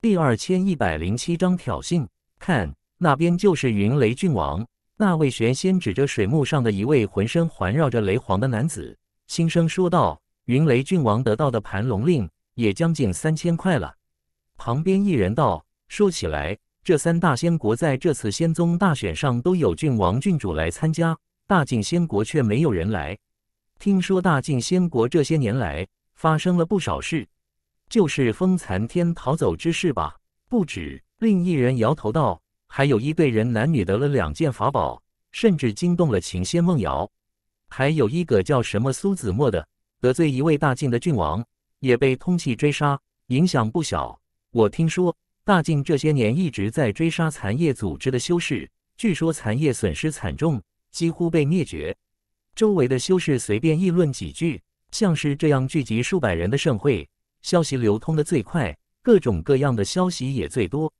第二千一百零七章挑衅。看那边就是云雷郡王，那位玄仙指着水幕上的一位浑身环绕着雷皇的男子，轻声说道：“云雷郡王得到的盘龙令也将近三千块了。”旁边一人道：“说起来，这三大仙国在这次仙宗大选上都有郡王郡主来参加，大晋仙国却没有人来。听说大晋仙国这些年来发生了不少事。”就是风残天逃走之事吧？不止，另一人摇头道：“还有一队人男女得了两件法宝，甚至惊动了情仙梦瑶。还有一个叫什么苏子墨的，得罪一位大晋的郡王，也被通缉追杀，影响不小。我听说大晋这些年一直在追杀残叶组织的修士，据说残叶损失惨重，几乎被灭绝。”周围的修士随便议论几句，像是这样聚集数百人的盛会。消息流通的最快，各种各样的消息也最多。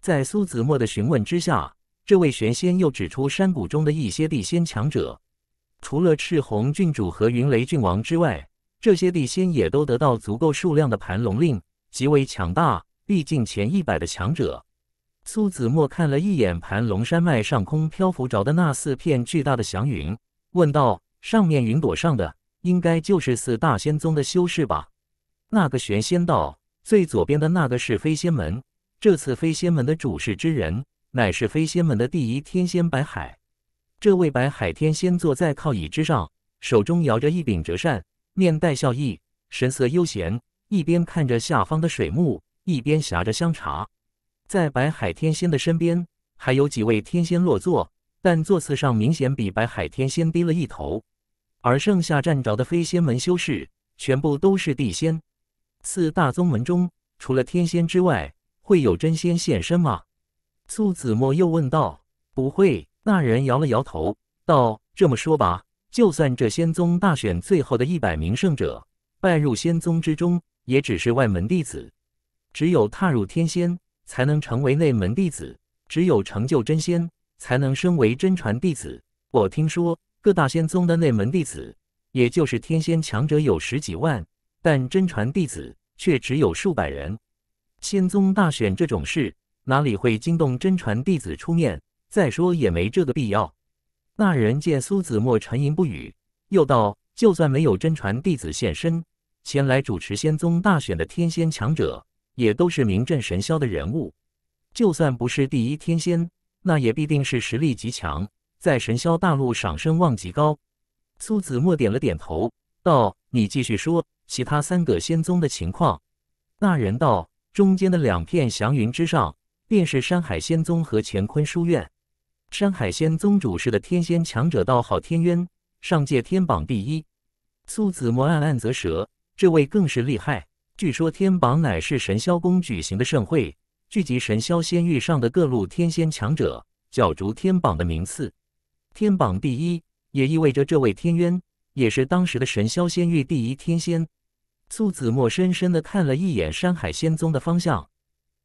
在苏子墨的询问之下，这位玄仙又指出山谷中的一些地仙强者，除了赤红郡主和云雷郡王之外，这些地仙也都得到足够数量的盘龙令，极为强大。毕竟前一百的强者。苏子墨看了一眼盘龙山脉上空漂浮着的那四片巨大的祥云，问道：“上面云朵上的，应该就是四大仙宗的修士吧？”那个玄仙道最左边的那个是飞仙门。这次飞仙门的主事之人，乃是飞仙门的第一天仙白海。这位白海天仙坐在靠椅之上，手中摇着一柄折扇，面带笑意，神色悠闲，一边看着下方的水幕，一边呷着香茶。在白海天仙的身边，还有几位天仙落座，但座次上明显比白海天仙低了一头。而剩下站着的飞仙门修士，全部都是地仙。四大宗门中，除了天仙之外，会有真仙现身吗？苏子墨又问道。不会，那人摇了摇头，道：“这么说吧，就算这仙宗大选最后的一百名胜者拜入仙宗之中，也只是外门弟子。只有踏入天仙，才能成为内门弟子；只有成就真仙，才能升为真传弟子。我听说，各大仙宗的内门弟子，也就是天仙强者，有十几万。”但真传弟子却只有数百人，仙宗大选这种事哪里会惊动真传弟子出面？再说也没这个必要。那人见苏子墨沉吟不语，又道：“就算没有真传弟子现身前来主持仙宗大选的天仙强者，也都是名震神霄的人物。就算不是第一天仙，那也必定是实力极强，在神霄大陆上声望极高。”苏子墨点了点头，道：“你继续说。”其他三个仙宗的情况，那人道中间的两片祥云之上，便是山海仙宗和乾坤书院。山海仙宗主事的天仙强者道号天渊，上界天榜第一。素子墨暗暗则舌，这位更是厉害。据说天榜乃是神霄宫举行的盛会，聚集神霄仙域上的各路天仙强者，角逐天榜的名次。天榜第一，也意味着这位天渊。也是当时的神霄仙域第一天仙苏子墨，深深的看了一眼山海仙宗的方向。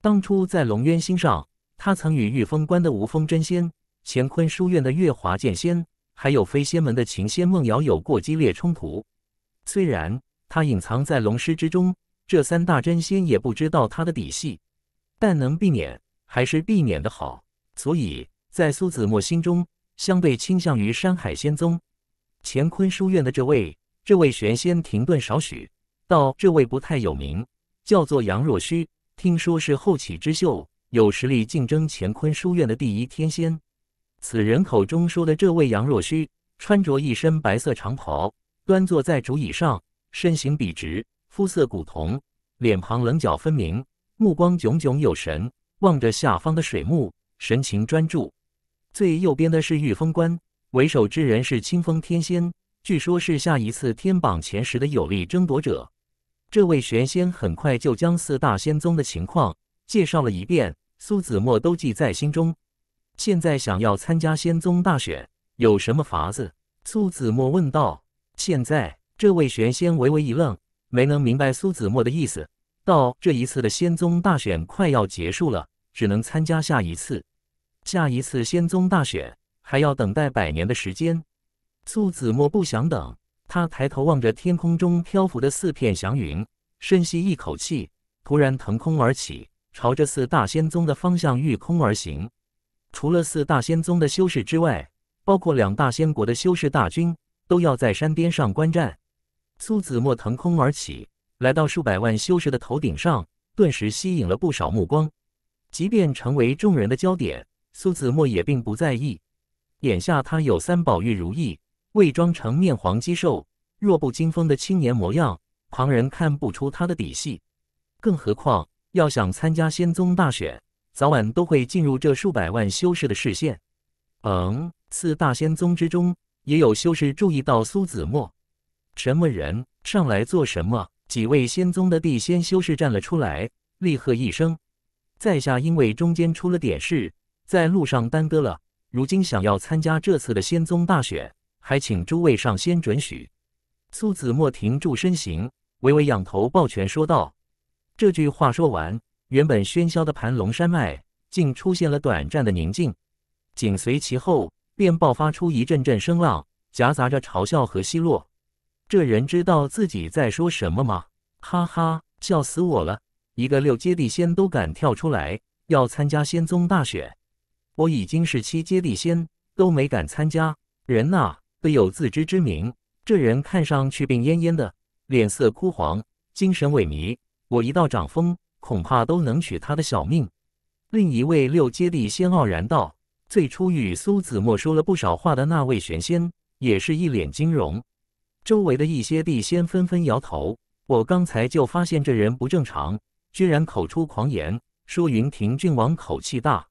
当初在龙渊星上，他曾与玉峰观的无风真仙、乾坤书院的月华剑仙，还有飞仙门的琴仙梦瑶有过激烈冲突。虽然他隐藏在龙师之中，这三大真仙也不知道他的底细，但能避免还是避免的好。所以在苏子墨心中，相对倾向于山海仙宗。乾坤书院的这位，这位玄仙停顿少许，道：“这位不太有名，叫做杨若虚，听说是后起之秀，有实力竞争乾坤书院的第一天仙。”此人口中说的这位杨若虚，穿着一身白色长袍，端坐在竹椅上，身形笔直，肤色古铜，脸庞棱角分明，目光炯炯有神，望着下方的水幕，神情专注。最右边的是玉峰观。为首之人是清风天仙，据说是下一次天榜前十的有力争夺者。这位玄仙很快就将四大仙宗的情况介绍了一遍，苏子墨都记在心中。现在想要参加仙宗大选，有什么法子？苏子墨问道。现在这位玄仙微微一愣，没能明白苏子墨的意思，道：“这一次的仙宗大选快要结束了，只能参加下一次。下一次仙宗大选。”还要等待百年的时间，苏子墨不想等。他抬头望着天空中漂浮的四片祥云，深吸一口气，突然腾空而起，朝着四大仙宗的方向御空而行。除了四大仙宗的修士之外，包括两大仙国的修士大军，都要在山边上观战。苏子墨腾空而起，来到数百万修士的头顶上，顿时吸引了不少目光。即便成为众人的焦点，苏子墨也并不在意。眼下他有三宝玉如意，伪装成面黄肌瘦、弱不禁风的青年模样，旁人看不出他的底细。更何况，要想参加仙宗大选，早晚都会进入这数百万修士的视线。嗯，四大仙宗之中，也有修士注意到苏子墨。什么人上来做什么？几位仙宗的地仙修士站了出来，厉喝一声：“在下因为中间出了点事，在路上耽搁了。”如今想要参加这次的仙宗大选，还请诸位上仙准许。苏子墨停住身形，微微仰头抱拳说道。这句话说完，原本喧嚣的盘龙山脉竟出现了短暂的宁静。紧随其后，便爆发出一阵阵声浪，夹杂着嘲笑和奚落。这人知道自己在说什么吗？哈哈，笑死我了！一个六阶地仙都敢跳出来，要参加仙宗大选。我已经是七阶地仙，都没敢参加。人呐，得有自知之明。这人看上去病恹恹的，脸色枯黄，精神萎靡。我一道掌风，恐怕都能取他的小命。另一位六阶地仙傲然道：“最初与苏子墨说了不少话的那位玄仙，也是一脸惊容。”周围的一些地仙纷纷摇头。我刚才就发现这人不正常，居然口出狂言，说云庭郡王口气大。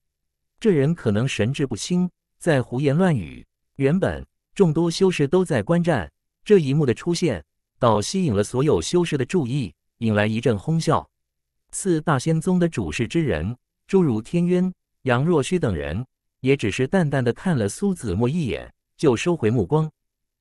这人可能神志不清，在胡言乱语。原本众多修士都在观战，这一幕的出现倒吸引了所有修士的注意，引来一阵哄笑。四大仙宗的主事之人，诸如天渊、杨若虚等人，也只是淡淡的看了苏子墨一眼，就收回目光。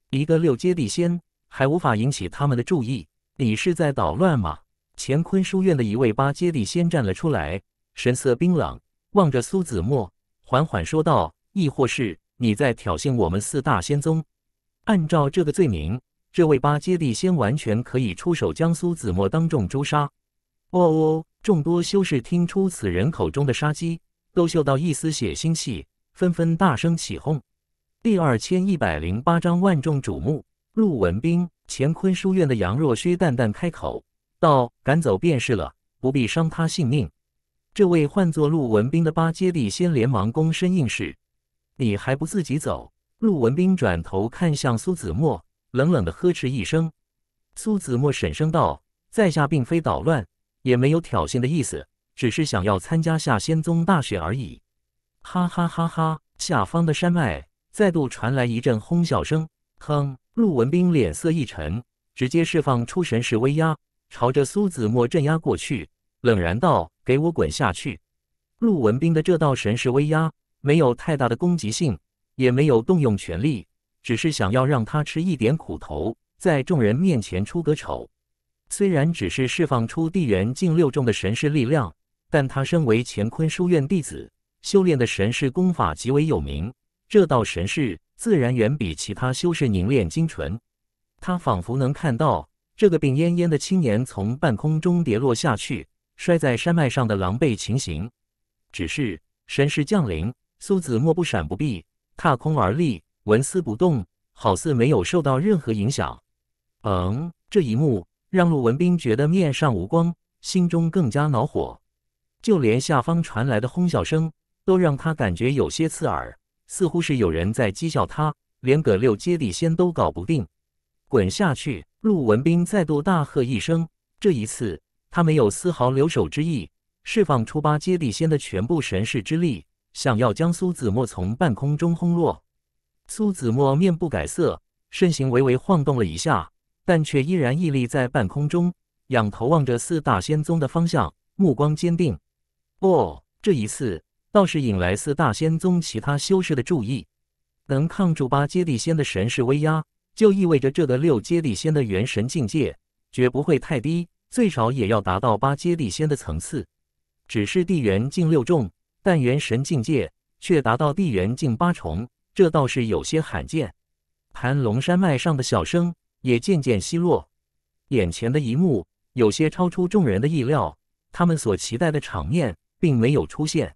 一个六阶地仙还无法引起他们的注意，你是在捣乱吗？乾坤书院的一位八阶地仙站了出来，神色冰冷。望着苏子墨，缓缓说道：“亦或是你在挑衅我们四大仙宗？按照这个罪名，这位八阶地仙完全可以出手将苏子墨当众诛杀。”哦哦，众多修士听出此人口中的杀机，都嗅到一丝血腥气，纷纷大声起哄。第二千一百零八章万众瞩目。陆文斌、乾坤书院的杨若虚淡淡开口道：“赶走便是了，不必伤他性命。”这位唤作陆文斌的八阶地仙连忙躬身应是，你还不自己走？陆文斌转头看向苏子墨，冷冷的呵斥一声。苏子墨沈声道：“在下并非捣乱，也没有挑衅的意思，只是想要参加下仙宗大选而已。”哈哈哈哈！下方的山脉再度传来一阵哄笑声。哼！陆文斌脸色一沉，直接释放出神识威压，朝着苏子墨镇压过去，冷然道。给我滚下去！陆文斌的这道神识威压没有太大的攻击性，也没有动用权力，只是想要让他吃一点苦头，在众人面前出个丑。虽然只是释放出地元境六重的神识力量，但他身为乾坤书院弟子，修炼的神识功法极为有名，这道神识自然远比其他修士凝练精纯。他仿佛能看到这个病恹恹的青年从半空中跌落下去。摔在山脉上的狼狈情形，只是神势降临，苏子墨不闪不避，踏空而立，纹丝不动，好似没有受到任何影响。嗯，这一幕让陆文斌觉得面上无光，心中更加恼火，就连下方传来的哄笑声都让他感觉有些刺耳，似乎是有人在讥笑他连葛六接地仙都搞不定，滚下去！陆文斌再度大喝一声，这一次。他没有丝毫留手之意，释放出八阶地仙的全部神识之力，想要将苏子墨从半空中轰落。苏子墨面不改色，身形微微晃动了一下，但却依然屹立在半空中，仰头望着四大仙宗的方向，目光坚定。不，这一次倒是引来四大仙宗其他修士的注意。能抗住八阶地仙的神识威压，就意味着这个六阶地仙的元神境界绝不会太低。最少也要达到八阶地仙的层次，只是地元境六重，但元神境界却达到地元境八重，这倒是有些罕见。盘龙山脉上的小声也渐渐稀落，眼前的一幕有些超出众人的意料，他们所期待的场面并没有出现。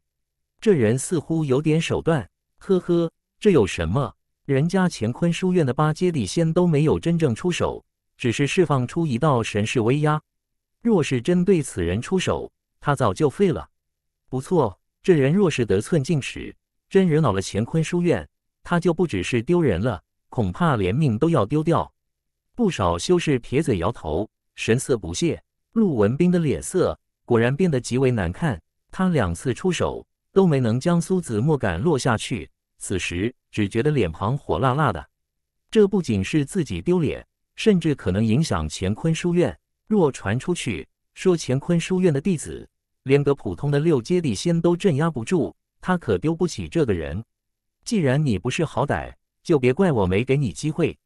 这人似乎有点手段，呵呵，这有什么？人家乾坤书院的八阶地仙都没有真正出手，只是释放出一道神式威压。若是针对此人出手，他早就废了。不错，这人若是得寸进尺，真惹恼了乾坤书院，他就不只是丢人了，恐怕连命都要丢掉。不少修士撇嘴摇头，神色不屑。陆文斌的脸色果然变得极为难看，他两次出手都没能将苏子墨赶落下去，此时只觉得脸庞火辣辣的。这不仅是自己丢脸，甚至可能影响乾坤书院。若传出去说乾坤书院的弟子连个普通的六阶地仙都镇压不住，他可丢不起这个人。既然你不是好歹，就别怪我没给你机会。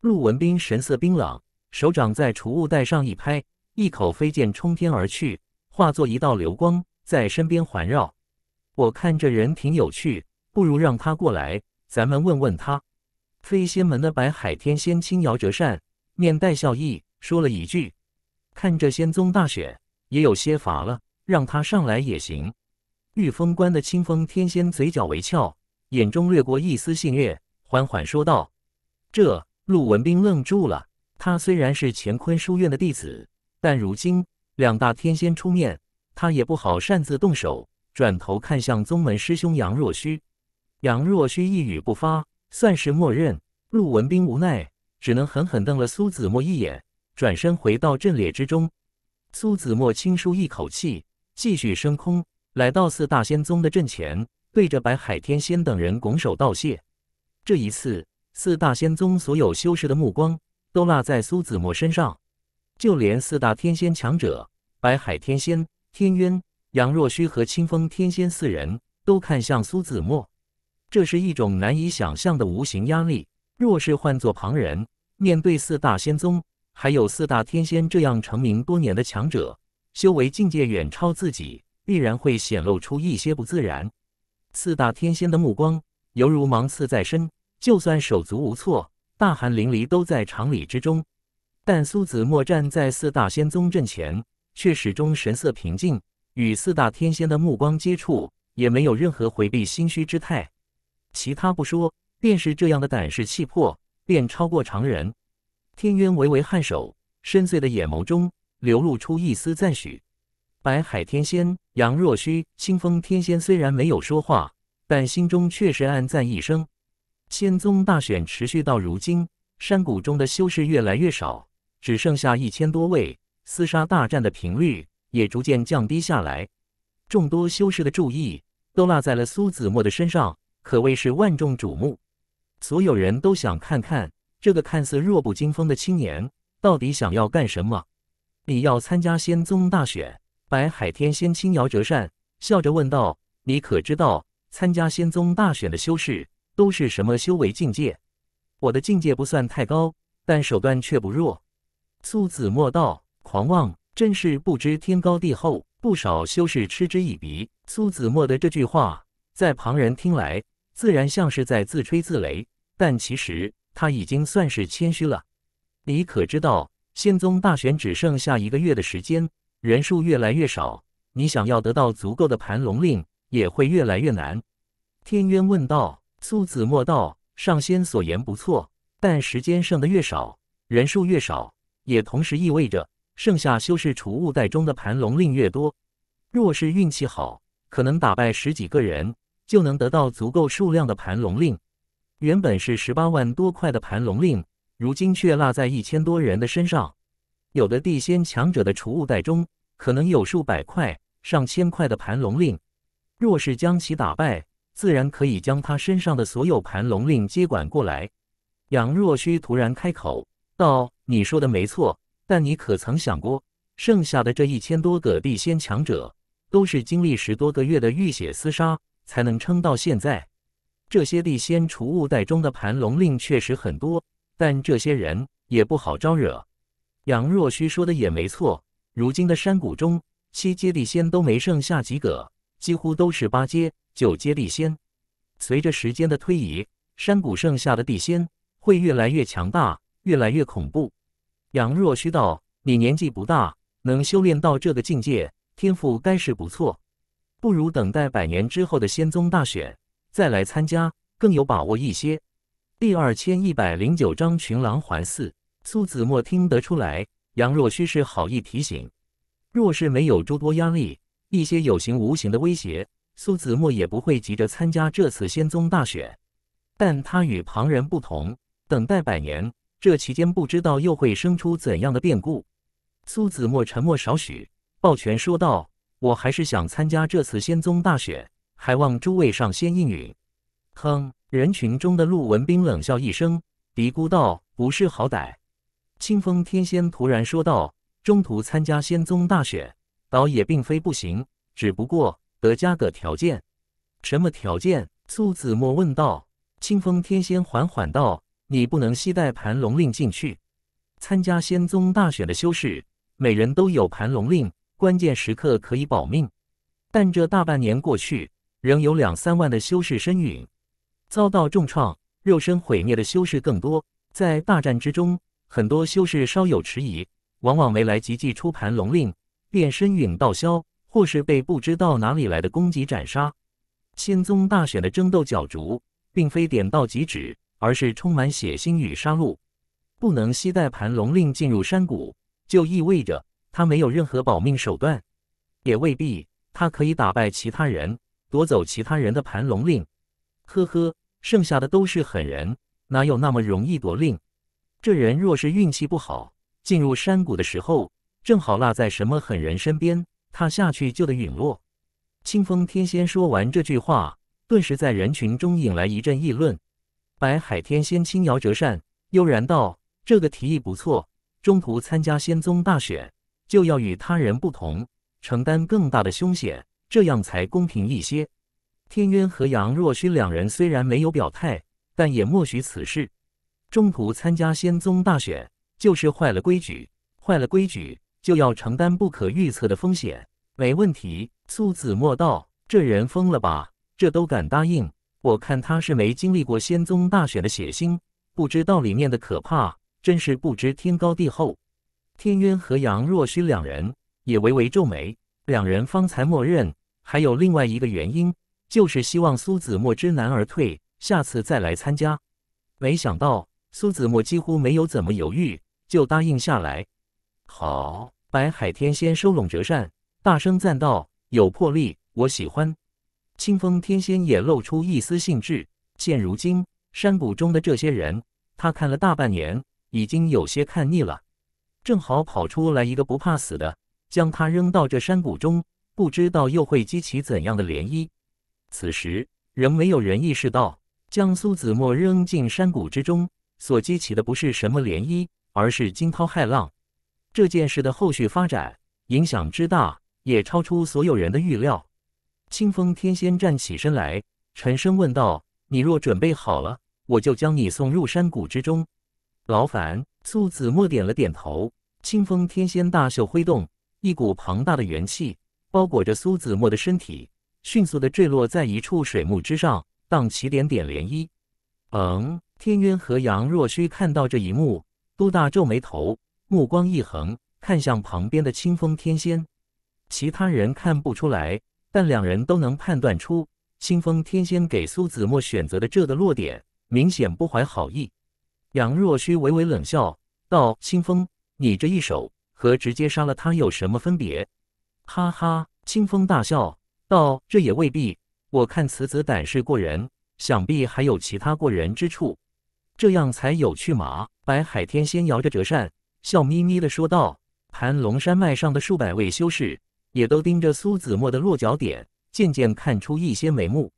陆文斌神色冰冷，手掌在储物袋上一拍，一口飞剑冲天而去，化作一道流光在身边环绕。我看这人挺有趣，不如让他过来，咱们问问他。飞仙门的白海天仙轻摇折扇，面带笑意说了一句。看这仙宗大雪，也有些乏了，让他上来也行。御风关的清风天仙嘴角微翘，眼中掠过一丝戏悦，缓缓说道：“这……”陆文斌愣住了。他虽然是乾坤书院的弟子，但如今两大天仙出面，他也不好擅自动手。转头看向宗门师兄杨若虚，杨若虚一语不发，算是默认。陆文斌无奈，只能狠狠瞪了苏子墨一眼。转身回到阵列之中，苏子墨轻舒一口气，继续升空，来到四大仙宗的阵前，对着白海天仙等人拱手道谢。这一次，四大仙宗所有修士的目光都落在苏子墨身上，就连四大天仙强者白海天仙、天渊、杨若虚和清风天仙四人都看向苏子墨。这是一种难以想象的无形压力。若是换作旁人，面对四大仙宗，还有四大天仙这样成名多年的强者，修为境界远超自己，必然会显露出一些不自然。四大天仙的目光犹如芒刺在身，就算手足无措、大汗淋漓，都在常理之中。但苏子墨站在四大仙宗阵前，却始终神色平静，与四大天仙的目光接触，也没有任何回避、心虚之态。其他不说，便是这样的胆识气魄，便超过常人。天渊微微颔首，深邃的眼眸中流露出一丝赞许。白海天仙杨若虚、清风天仙虽然没有说话，但心中确实暗赞一声。仙宗大选持续到如今，山谷中的修士越来越少，只剩下一千多位，厮杀大战的频率也逐渐降低下来。众多修士的注意都落在了苏子墨的身上，可谓是万众瞩目。所有人都想看看。这个看似弱不禁风的青年到底想要干什么？你要参加仙宗大选？白海天仙轻摇折扇，笑着问道：“你可知道参加仙宗大选的修士都是什么修为境界？”我的境界不算太高，但手段却不弱。苏子墨道：“狂妄，真是不知天高地厚！”不少修士嗤之以鼻。苏子墨的这句话在旁人听来，自然像是在自吹自擂，但其实。他已经算是谦虚了，你可知道，仙宗大选只剩下一个月的时间，人数越来越少，你想要得到足够的盘龙令也会越来越难。天渊问道：“苏子墨道，上仙所言不错，但时间剩的越少，人数越少，也同时意味着剩下修士储物袋中的盘龙令越多。若是运气好，可能打败十几个人，就能得到足够数量的盘龙令。”原本是十八万多块的盘龙令，如今却落在一千多人的身上。有的地仙强者的储物袋中，可能有数百块、上千块的盘龙令。若是将其打败，自然可以将他身上的所有盘龙令接管过来。杨若虚突然开口道：“你说的没错，但你可曾想过，剩下的这一千多个地仙强者，都是经历十多个月的浴血厮杀，才能撑到现在。”这些地仙储物袋中的盘龙令确实很多，但这些人也不好招惹。杨若虚说的也没错，如今的山谷中，七阶地仙都没剩下几个，几乎都是八阶、九阶地仙。随着时间的推移，山谷剩下的地仙会越来越强大，越来越恐怖。杨若虚道：“你年纪不大，能修炼到这个境界，天赋该是不错。不如等待百年之后的仙宗大选。”再来参加更有把握一些。第二千一百零九章群狼环伺。苏子墨听得出来，杨若虚是好意提醒。若是没有诸多压力，一些有形无形的威胁，苏子墨也不会急着参加这次仙宗大选。但他与旁人不同，等待百年，这期间不知道又会生出怎样的变故。苏子墨沉默少许，抱拳说道：“我还是想参加这次仙宗大选。”还望诸位上仙应允。哼！人群中的陆文斌冷笑一声，嘀咕道：“不是好歹。”清风天仙突然说道：“中途参加仙宗大选，倒也并非不行，只不过得加个条件。”“什么条件？”苏子墨问道。清风天仙缓缓道：“你不能携带盘龙令进去。参加仙宗大选的修士，每人都有盘龙令，关键时刻可以保命。但这大半年过去。”仍有两三万的修士身陨，遭到重创，肉身毁灭的修士更多。在大战之中，很多修士稍有迟疑，往往没来及祭出盘龙令，便身陨道消，或是被不知道哪里来的攻击斩杀。仙宗大选的争斗角逐，并非点到即止，而是充满血腥与杀戮。不能携带盘龙令进入山谷，就意味着他没有任何保命手段，也未必他可以打败其他人。夺走其他人的盘龙令，呵呵，剩下的都是狠人，哪有那么容易夺令？这人若是运气不好，进入山谷的时候正好落在什么狠人身边，他下去就得陨落。清风天仙说完这句话，顿时在人群中引来一阵议论。白海天仙轻摇折扇，悠然道：“这个提议不错，中途参加仙宗大选，就要与他人不同，承担更大的凶险。”这样才公平一些。天渊和杨若虚两人虽然没有表态，但也默许此事。中途参加仙宗大选，就是坏了规矩。坏了规矩，就要承担不可预测的风险。没问题。苏子墨道：“这人疯了吧？这都敢答应？我看他是没经历过仙宗大选的血腥，不知道里面的可怕，真是不知天高地厚。”天渊和杨若虚两人也微微皱眉。两人方才默认，还有另外一个原因，就是希望苏子墨知难而退，下次再来参加。没想到苏子墨几乎没有怎么犹豫，就答应下来。好，白海天仙收拢折扇，大声赞道：“有魄力，我喜欢。”清风天仙也露出一丝兴致。现如今山谷中的这些人，他看了大半年，已经有些看腻了，正好跑出来一个不怕死的。将他扔到这山谷中，不知道又会激起怎样的涟漪。此时仍没有人意识到，将苏子墨扔进山谷之中所激起的不是什么涟漪，而是惊涛骇浪。这件事的后续发展影响之大，也超出所有人的预料。清风天仙站起身来，沉声问道：“你若准备好了，我就将你送入山谷之中。”劳烦苏子墨点了点头。清风天仙大袖挥动。一股庞大的元气包裹着苏子墨的身体，迅速地坠落在一处水幕之上，荡起点点涟漪。嗯，天渊和杨若虚看到这一幕，都大皱眉头，目光一横，看向旁边的清风天仙。其他人看不出来，但两人都能判断出清风天仙给苏子墨选择的这的落点，明显不怀好意。杨若虚微微冷笑道：“清风，你这一手。”和直接杀了他有什么分别？哈哈，清风大笑道：“这也未必。我看此子胆识过人，想必还有其他过人之处。这样才有趣嘛。”白海天仙摇着折扇，笑眯眯地说道：“盘龙山脉上的数百位修士，也都盯着苏子墨的落脚点，渐渐看出一些眉目。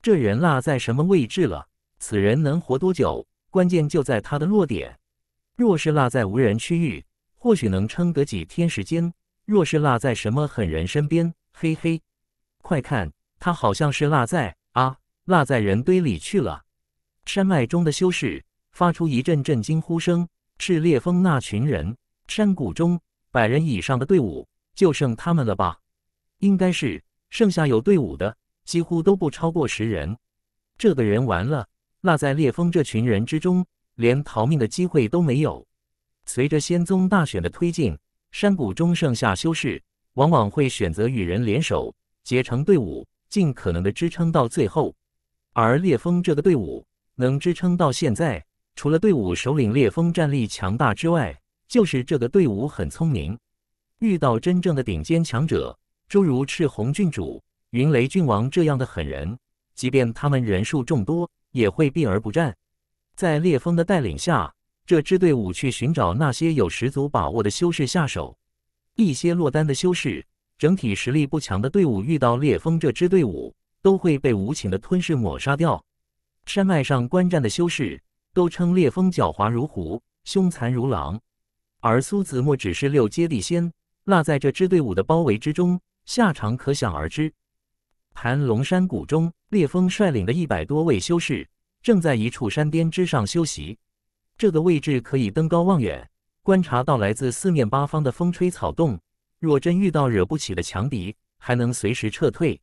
这人落在什么位置了？此人能活多久？关键就在他的落点。若是落在无人区域，”或许能撑得几天时间。若是落在什么狠人身边，嘿嘿，快看，他好像是落在啊，落在人堆里去了。山脉中的修士发出一阵阵惊呼声：“是烈风那群人！”山谷中百人以上的队伍，就剩他们了吧？应该是剩下有队伍的，几乎都不超过十人。这个人完了，落在烈风这群人之中，连逃命的机会都没有。随着仙宗大选的推进，山谷中剩下修士往往会选择与人联手，结成队伍，尽可能的支撑到最后。而烈风这个队伍能支撑到现在，除了队伍首领烈风战力强大之外，就是这个队伍很聪明。遇到真正的顶尖强者，诸如赤红郡主、云雷郡王这样的狠人，即便他们人数众多，也会避而不战。在烈风的带领下。这支队伍去寻找那些有十足把握的修士下手。一些落单的修士，整体实力不强的队伍遇到烈风这支队伍，都会被无情的吞噬抹杀掉。山脉上观战的修士都称烈风狡猾如虎，凶残如狼。而苏子墨只是六阶地仙，落在这支队伍的包围之中，下场可想而知。盘龙山谷中，烈风率领的一百多位修士正在一处山巅之上休息。这个位置可以登高望远，观察到来自四面八方的风吹草动。若真遇到惹不起的强敌，还能随时撤退。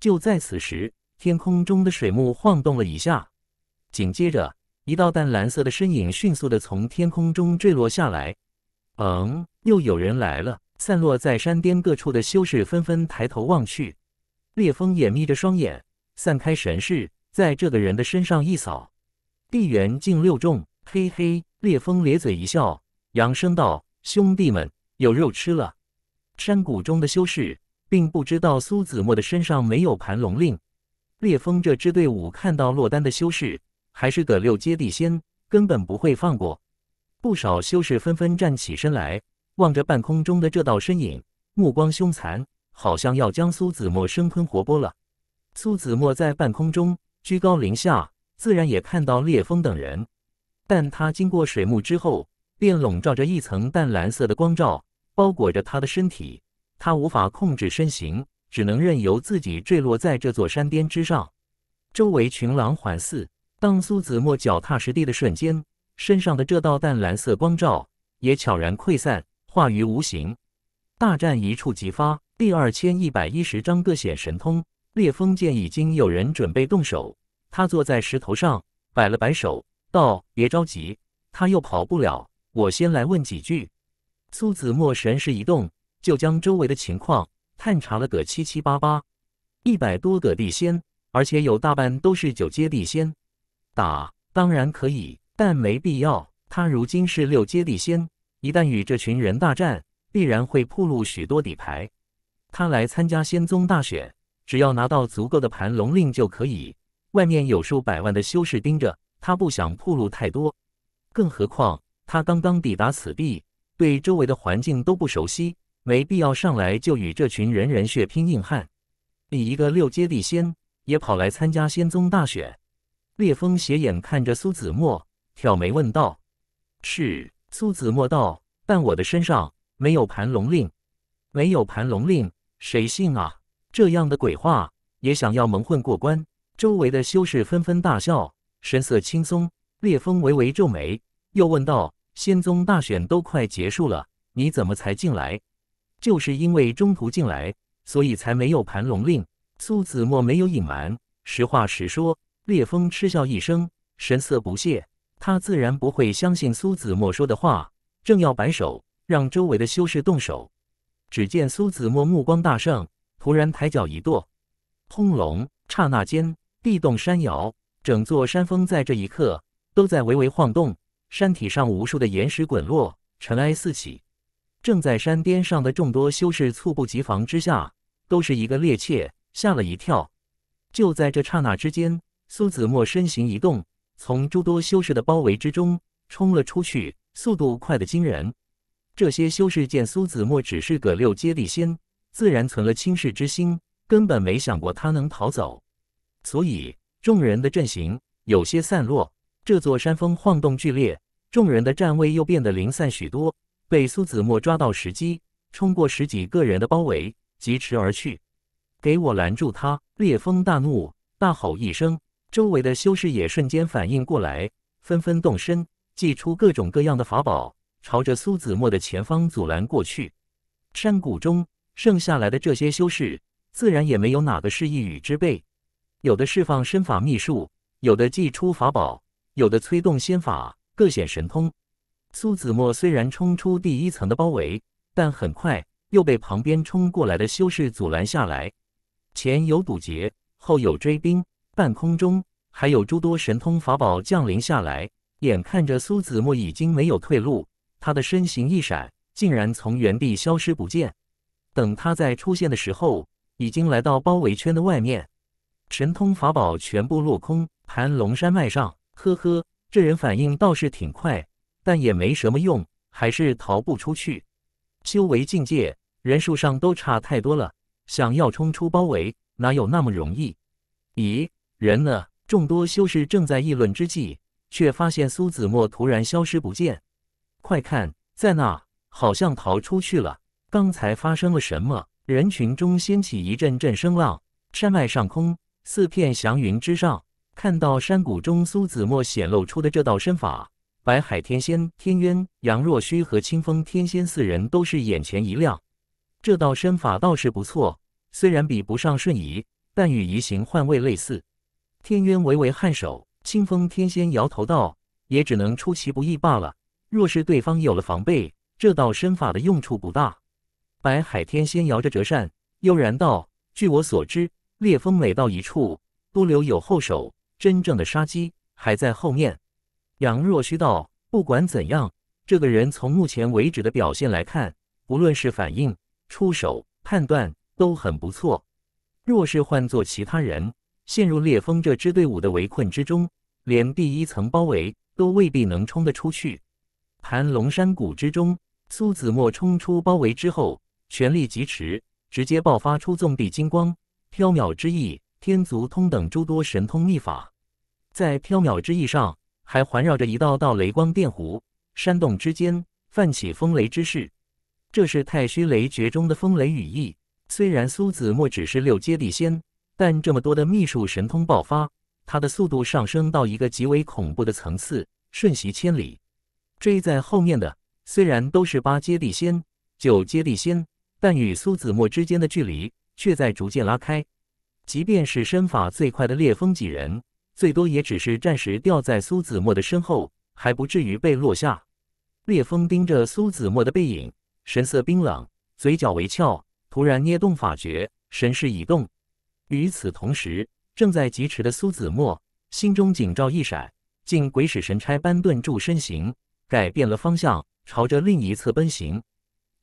就在此时，天空中的水幕晃动了一下，紧接着，一道淡蓝色的身影迅速的从天空中坠落下来。嗯，又有人来了。散落在山巅各处的修士纷纷抬头望去，烈风也眯着双眼，散开神视，在这个人的身上一扫，地缘境六重。嘿嘿，烈风咧嘴一笑，扬声道：“兄弟们，有肉吃了！”山谷中的修士并不知道苏子墨的身上没有盘龙令。烈风这支队伍看到落单的修士，还是个六阶地仙，根本不会放过。不少修士纷纷站起身来，望着半空中的这道身影，目光凶残，好像要将苏子墨生吞活剥了。苏子墨在半空中居高临下，自然也看到烈风等人。但他经过水幕之后，便笼罩着一层淡蓝色的光照，包裹着他的身体。他无法控制身形，只能任由自己坠落在这座山巅之上。周围群狼环伺。当苏子墨脚踏实地的瞬间，身上的这道淡蓝色光照也悄然溃散，化于无形。大战一触即发。第二千一百一十章各显神通。裂风见已经有人准备动手。他坐在石头上，摆了摆手。道别着急，他又跑不了。我先来问几句。苏子墨神识一动，就将周围的情况探查了个七七八八。一百多个地仙，而且有大半都是九阶地仙。打当然可以，但没必要。他如今是六阶地仙，一旦与这群人大战，必然会暴露许多底牌。他来参加仙宗大选，只要拿到足够的盘龙令就可以。外面有数百万的修士盯着。他不想暴露太多，更何况他刚刚抵达此地，对周围的环境都不熟悉，没必要上来就与这群人人血拼硬汉。你一个六阶地仙也跑来参加仙宗大选？烈风斜眼看着苏子墨，挑眉问道：“是？”苏子墨道：“但我的身上没有盘龙令，没有盘龙令，谁信啊？这样的鬼话也想要蒙混过关？”周围的修士纷纷大笑。神色轻松，烈风微微皱眉，又问道：“仙宗大选都快结束了，你怎么才进来？”“就是因为中途进来，所以才没有盘龙令。”苏子墨没有隐瞒，实话实说。烈风嗤笑一声，神色不屑，他自然不会相信苏子墨说的话，正要摆手让周围的修士动手，只见苏子墨目光大盛，突然抬脚一跺，轰隆！刹那间，地动山摇。整座山峰在这一刻都在微微晃动，山体上无数的岩石滚落，尘埃四起。正在山巅上的众多修士猝不及防之下，都是一个趔趄，吓了一跳。就在这刹那之间，苏子墨身形一动，从诸多修士的包围之中冲了出去，速度快得惊人。这些修士见苏子墨只是个六阶地仙，自然存了轻视之心，根本没想过他能逃走，所以。众人的阵型有些散落，这座山峰晃动剧烈，众人的站位又变得零散许多。被苏子墨抓到时机，冲过十几个人的包围，疾驰而去。给我拦住他！烈风大怒，大吼一声，周围的修士也瞬间反应过来，纷纷动身，祭出各种各样的法宝，朝着苏子墨的前方阻拦过去。山谷中剩下来的这些修士，自然也没有哪个是一羽之辈。有的释放身法秘术，有的祭出法宝，有的催动仙法，各显神通。苏子墨虽然冲出第一层的包围，但很快又被旁边冲过来的修士阻拦下来。前有堵截，后有追兵，半空中还有诸多神通法宝降临下来。眼看着苏子墨已经没有退路，他的身形一闪，竟然从原地消失不见。等他在出现的时候，已经来到包围圈的外面。神通法宝全部落空，盘龙山脉上，呵呵，这人反应倒是挺快，但也没什么用，还是逃不出去。修为境界、人数上都差太多了，想要冲出包围，哪有那么容易？咦，人呢？众多修士正在议论之际，却发现苏子墨突然消失不见。快看，在那，好像逃出去了。刚才发生了什么？人群中掀起一阵阵声浪，山脉上空。四片祥云之上，看到山谷中苏子墨显露出的这道身法，白海天仙、天渊、杨若虚和清风天仙四人都是眼前一亮。这道身法倒是不错，虽然比不上瞬移，但与移形换位类似。天渊微微颔首，清风天仙摇头道：“也只能出其不意罢了。若是对方有了防备，这道身法的用处不大。”白海天仙摇着折扇，悠然道：“据我所知。”烈风每到一处都留有后手，真正的杀机还在后面。杨若虚道：“不管怎样，这个人从目前为止的表现来看，不论是反应、出手、判断都很不错。若是换做其他人，陷入烈风这支队伍的围困之中，连第一层包围都未必能冲得出去。”盘龙山谷之中，苏子墨冲出包围之后，全力疾驰，直接爆发出纵地金光。缥缈之翼、天足通等诸多神通秘法，在缥缈之翼上还环绕着一道道雷光电弧，山洞之间泛起风雷之势。这是太虚雷诀中的风雷羽翼。虽然苏子墨只是六阶地仙，但这么多的秘术神通爆发，他的速度上升到一个极为恐怖的层次，瞬息千里。追在后面的虽然都是八阶地仙、九阶地仙，但与苏子墨之间的距离。却在逐渐拉开，即便是身法最快的烈风几人，最多也只是暂时掉在苏子墨的身后，还不至于被落下。烈风盯着苏子墨的背影，神色冰冷，嘴角微翘，突然捏动法诀，神识一动。与此同时，正在疾驰的苏子墨心中警兆一闪，竟鬼使神差般顿住身形，改变了方向，朝着另一侧奔行。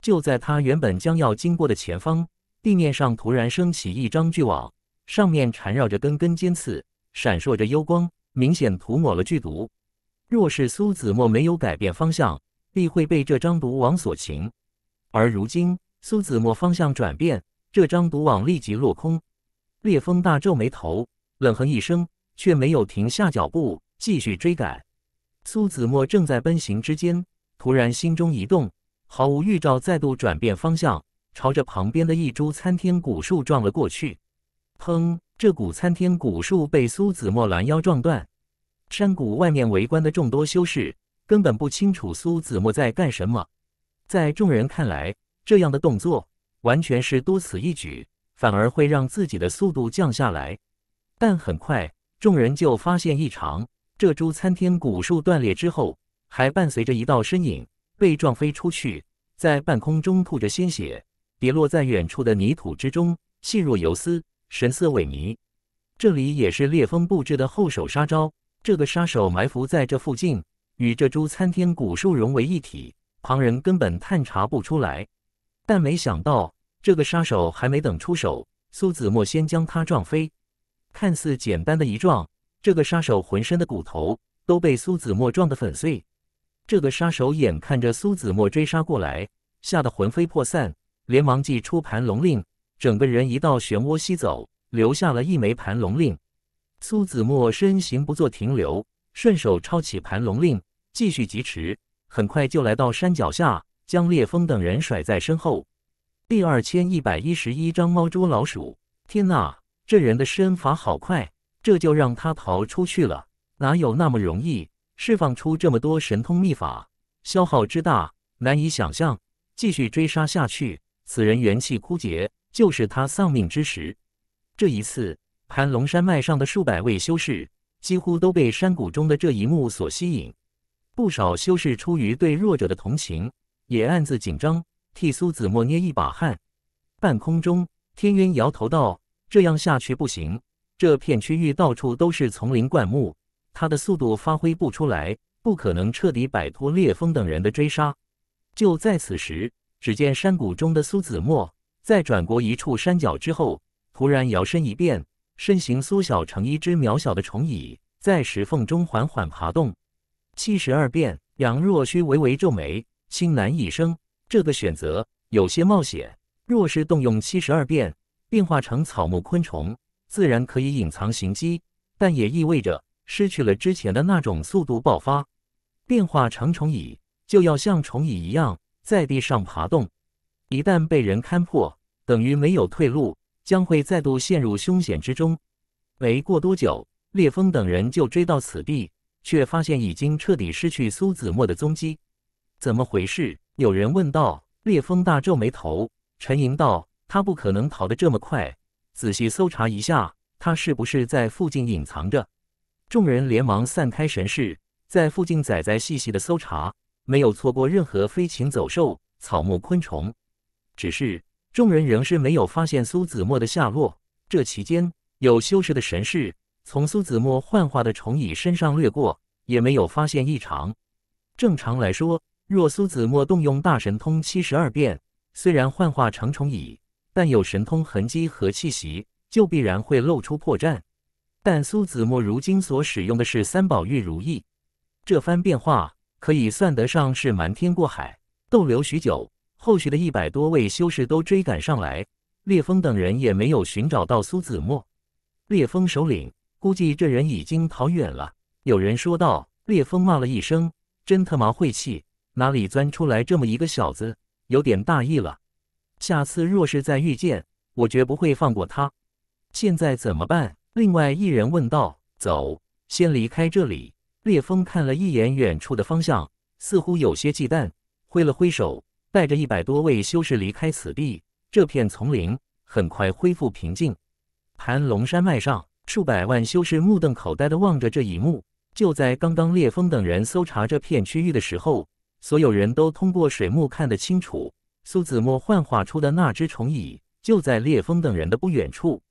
就在他原本将要经过的前方。地面上突然升起一张巨网，上面缠绕着根根尖刺，闪烁着幽光，明显涂抹了剧毒。若是苏子墨没有改变方向，必会被这张毒网所擒。而如今，苏子墨方向转变，这张毒网立即落空。烈风大皱眉头，冷哼一声，却没有停下脚步，继续追赶。苏子墨正在奔行之间，突然心中一动，毫无预兆，再度转变方向。朝着旁边的一株参天古树撞了过去，砰！这股参天古树被苏子墨拦腰撞断。山谷外面围观的众多修士根本不清楚苏子墨在干什么，在众人看来，这样的动作完全是多此一举，反而会让自己的速度降下来。但很快，众人就发现异常：这株参天古树断裂之后，还伴随着一道身影被撞飞出去，在半空中吐着鲜血。跌落在远处的泥土之中，细若游丝，神色萎靡。这里也是烈风布置的后手杀招。这个杀手埋伏在这附近，与这株参天古树融为一体，旁人根本探查不出来。但没想到，这个杀手还没等出手，苏子墨先将他撞飞。看似简单的一撞，这个杀手浑身的骨头都被苏子墨撞得粉碎。这个杀手眼看着苏子墨追杀过来，吓得魂飞魄散。连忙祭出盘龙令，整个人一道漩涡吸走，留下了一枚盘龙令。苏子墨身形不做停留，顺手抄起盘龙令，继续疾驰，很快就来到山脚下，将烈风等人甩在身后。第二千一百一十一章猫捉老鼠。天呐，这人的身法好快，这就让他逃出去了？哪有那么容易？释放出这么多神通秘法，消耗之大，难以想象。继续追杀下去。此人元气枯竭，就是他丧命之时。这一次，盘龙山脉上的数百位修士几乎都被山谷中的这一幕所吸引。不少修士出于对弱者的同情，也暗自紧张，替苏子墨捏一把汗。半空中，天渊摇头道：“这样下去不行，这片区域到处都是丛林灌木，他的速度发挥不出来，不可能彻底摆脱烈风等人的追杀。”就在此时。只见山谷中的苏子墨在转过一处山脚之后，突然摇身一变，身形缩小成一只渺小的虫蚁，在石缝中缓缓爬动。七十二变，杨若虚微微皱眉，轻喃一声：“这个选择有些冒险。若是动用七十二变，变化成草木昆虫，自然可以隐藏行迹，但也意味着失去了之前的那种速度爆发。变化成虫蚁，就要像虫蚁一样。在地上爬动，一旦被人看破，等于没有退路，将会再度陷入凶险之中。没过多久，烈风等人就追到此地，却发现已经彻底失去苏子墨的踪迹。怎么回事？有人问道。烈风大皱眉头，沉吟道：“他不可能逃得这么快，仔细搜查一下，他是不是在附近隐藏着？”众人连忙散开神识，在附近仔仔细细的搜查。没有错过任何飞禽走兽、草木昆虫，只是众人仍是没有发现苏子墨的下落。这期间，有修士的神识从苏子墨幻化的虫蚁身上掠过，也没有发现异常。正常来说，若苏子墨动用大神通七十二变，虽然幻化成虫蚁，但有神通痕迹和气息，就必然会露出破绽。但苏子墨如今所使用的是三宝玉如意，这番变化。可以算得上是瞒天过海，逗留许久，后续的一百多位修士都追赶上来，烈风等人也没有寻找到苏子墨。烈风首领估计这人已经逃远了，有人说道。烈风骂了一声：“真他妈晦气，哪里钻出来这么一个小子，有点大意了。下次若是再遇见，我绝不会放过他。”现在怎么办？另外一人问道：“走，先离开这里。”烈风看了一眼远处的方向，似乎有些忌惮，挥了挥手，带着一百多位修士离开此地。这片丛林很快恢复平静。盘龙山脉上，数百万修士目瞪口呆地望着这一幕。就在刚刚，烈风等人搜查这片区域的时候，所有人都通过水幕看得清楚。苏子墨幻化出的那只虫蚁就在烈风等人的不远处，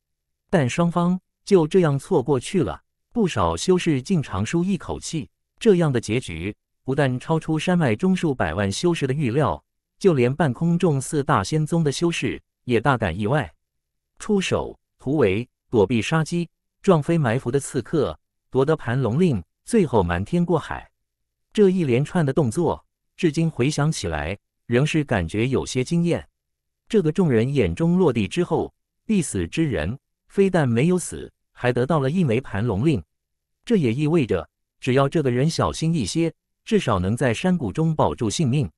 但双方就这样错过去了。不少修士竟长舒一口气，这样的结局不但超出山脉中数百万修士的预料，就连半空中四大仙宗的修士也大感意外。出手突围，躲避杀机，撞飞埋伏的刺客，夺得盘龙令，最后瞒天过海，这一连串的动作，至今回想起来仍是感觉有些惊艳。这个众人眼中落地之后必死之人，非但没有死。还得到了一枚盘龙令，这也意味着，只要这个人小心一些，至少能在山谷中保住性命。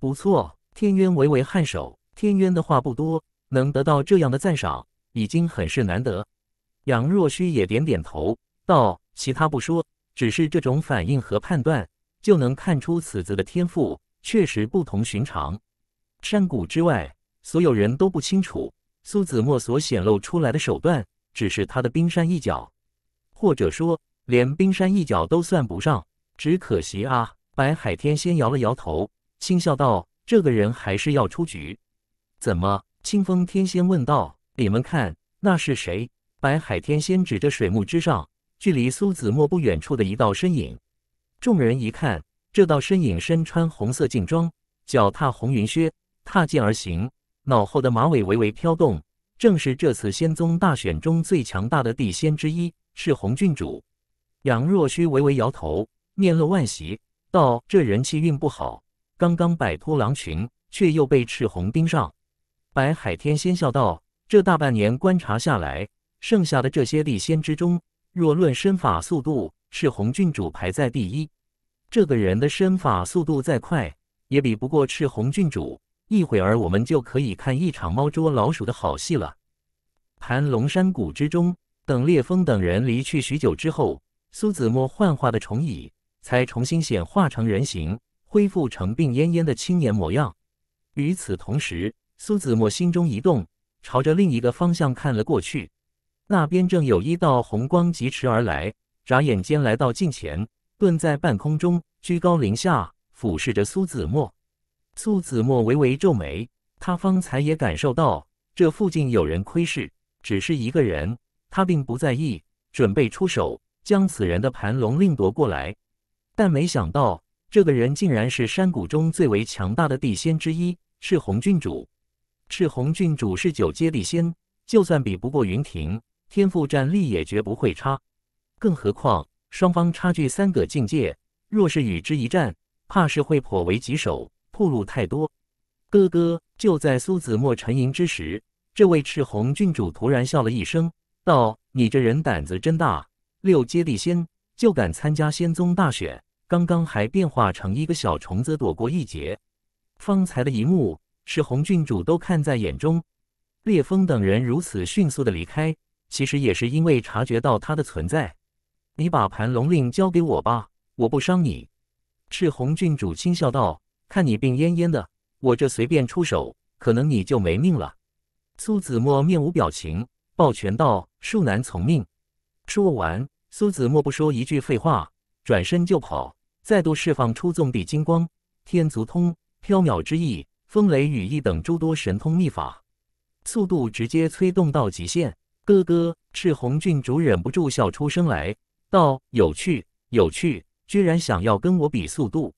不错，天渊微微颔首。天渊的话不多，能得到这样的赞赏，已经很是难得。杨若虚也点点头，道：“其他不说，只是这种反应和判断，就能看出此子的天赋确实不同寻常。”山谷之外，所有人都不清楚苏子墨所显露出来的手段。只是他的冰山一角，或者说连冰山一角都算不上。只可惜啊，白海天仙摇了摇头，轻笑道：“这个人还是要出局。”怎么？清风天仙问道：“你们看，那是谁？”白海天仙指着水幕之上，距离苏子墨不远处的一道身影。众人一看，这道身影身穿红色劲装，脚踏红云靴，踏剑而行，脑后的马尾微微飘动。正是这次仙宗大选中最强大的地仙之一，赤红郡主。杨若虚微微摇头，面露惋惜，道：“这人气运不好，刚刚摆脱狼群，却又被赤红盯上。”白海天仙笑道：“这大半年观察下来，剩下的这些地仙之中，若论身法速度，赤红郡主排在第一。这个人的身法速度再快，也比不过赤红郡主。”一会儿，我们就可以看一场猫捉老鼠的好戏了。盘龙山谷之中，等烈风等人离去许久之后，苏子墨幻化的虫蚁才重新显化成人形，恢复成病恹恹的青年模样。与此同时，苏子墨心中一动，朝着另一个方向看了过去。那边正有一道红光疾驰而来，眨眼间来到近前，顿在半空中，居高临下俯视着苏子墨。苏子墨微微皱眉，他方才也感受到这附近有人窥视，只是一个人，他并不在意，准备出手将此人的盘龙令夺过来。但没想到，这个人竟然是山谷中最为强大的地仙之一，赤红郡主。赤红郡主是九阶地仙，就算比不过云霆，天赋战力也绝不会差。更何况双方差距三个境界，若是与之一战，怕是会颇为棘手。透露太多，哥哥。就在苏子墨沉吟之时，这位赤红郡主突然笑了一声，道：“你这人胆子真大，六阶地仙就敢参加仙宗大选。刚刚还变化成一个小虫子躲过一劫。方才的一幕，赤红郡主都看在眼中。烈风等人如此迅速的离开，其实也是因为察觉到他的存在。你把盘龙令交给我吧，我不伤你。”赤红郡主轻笑道。看你病恹恹的，我这随便出手，可能你就没命了。苏子墨面无表情，抱拳道：“恕难从命。”说完，苏子墨不说一句废话，转身就跑，再度释放出纵地金光、天足通、缥缈之翼、风雷羽翼等诸多神通秘法，速度直接催动到极限。哥哥，赤红郡主忍不住笑出声来，道：“有趣，有趣，居然想要跟我比速度。”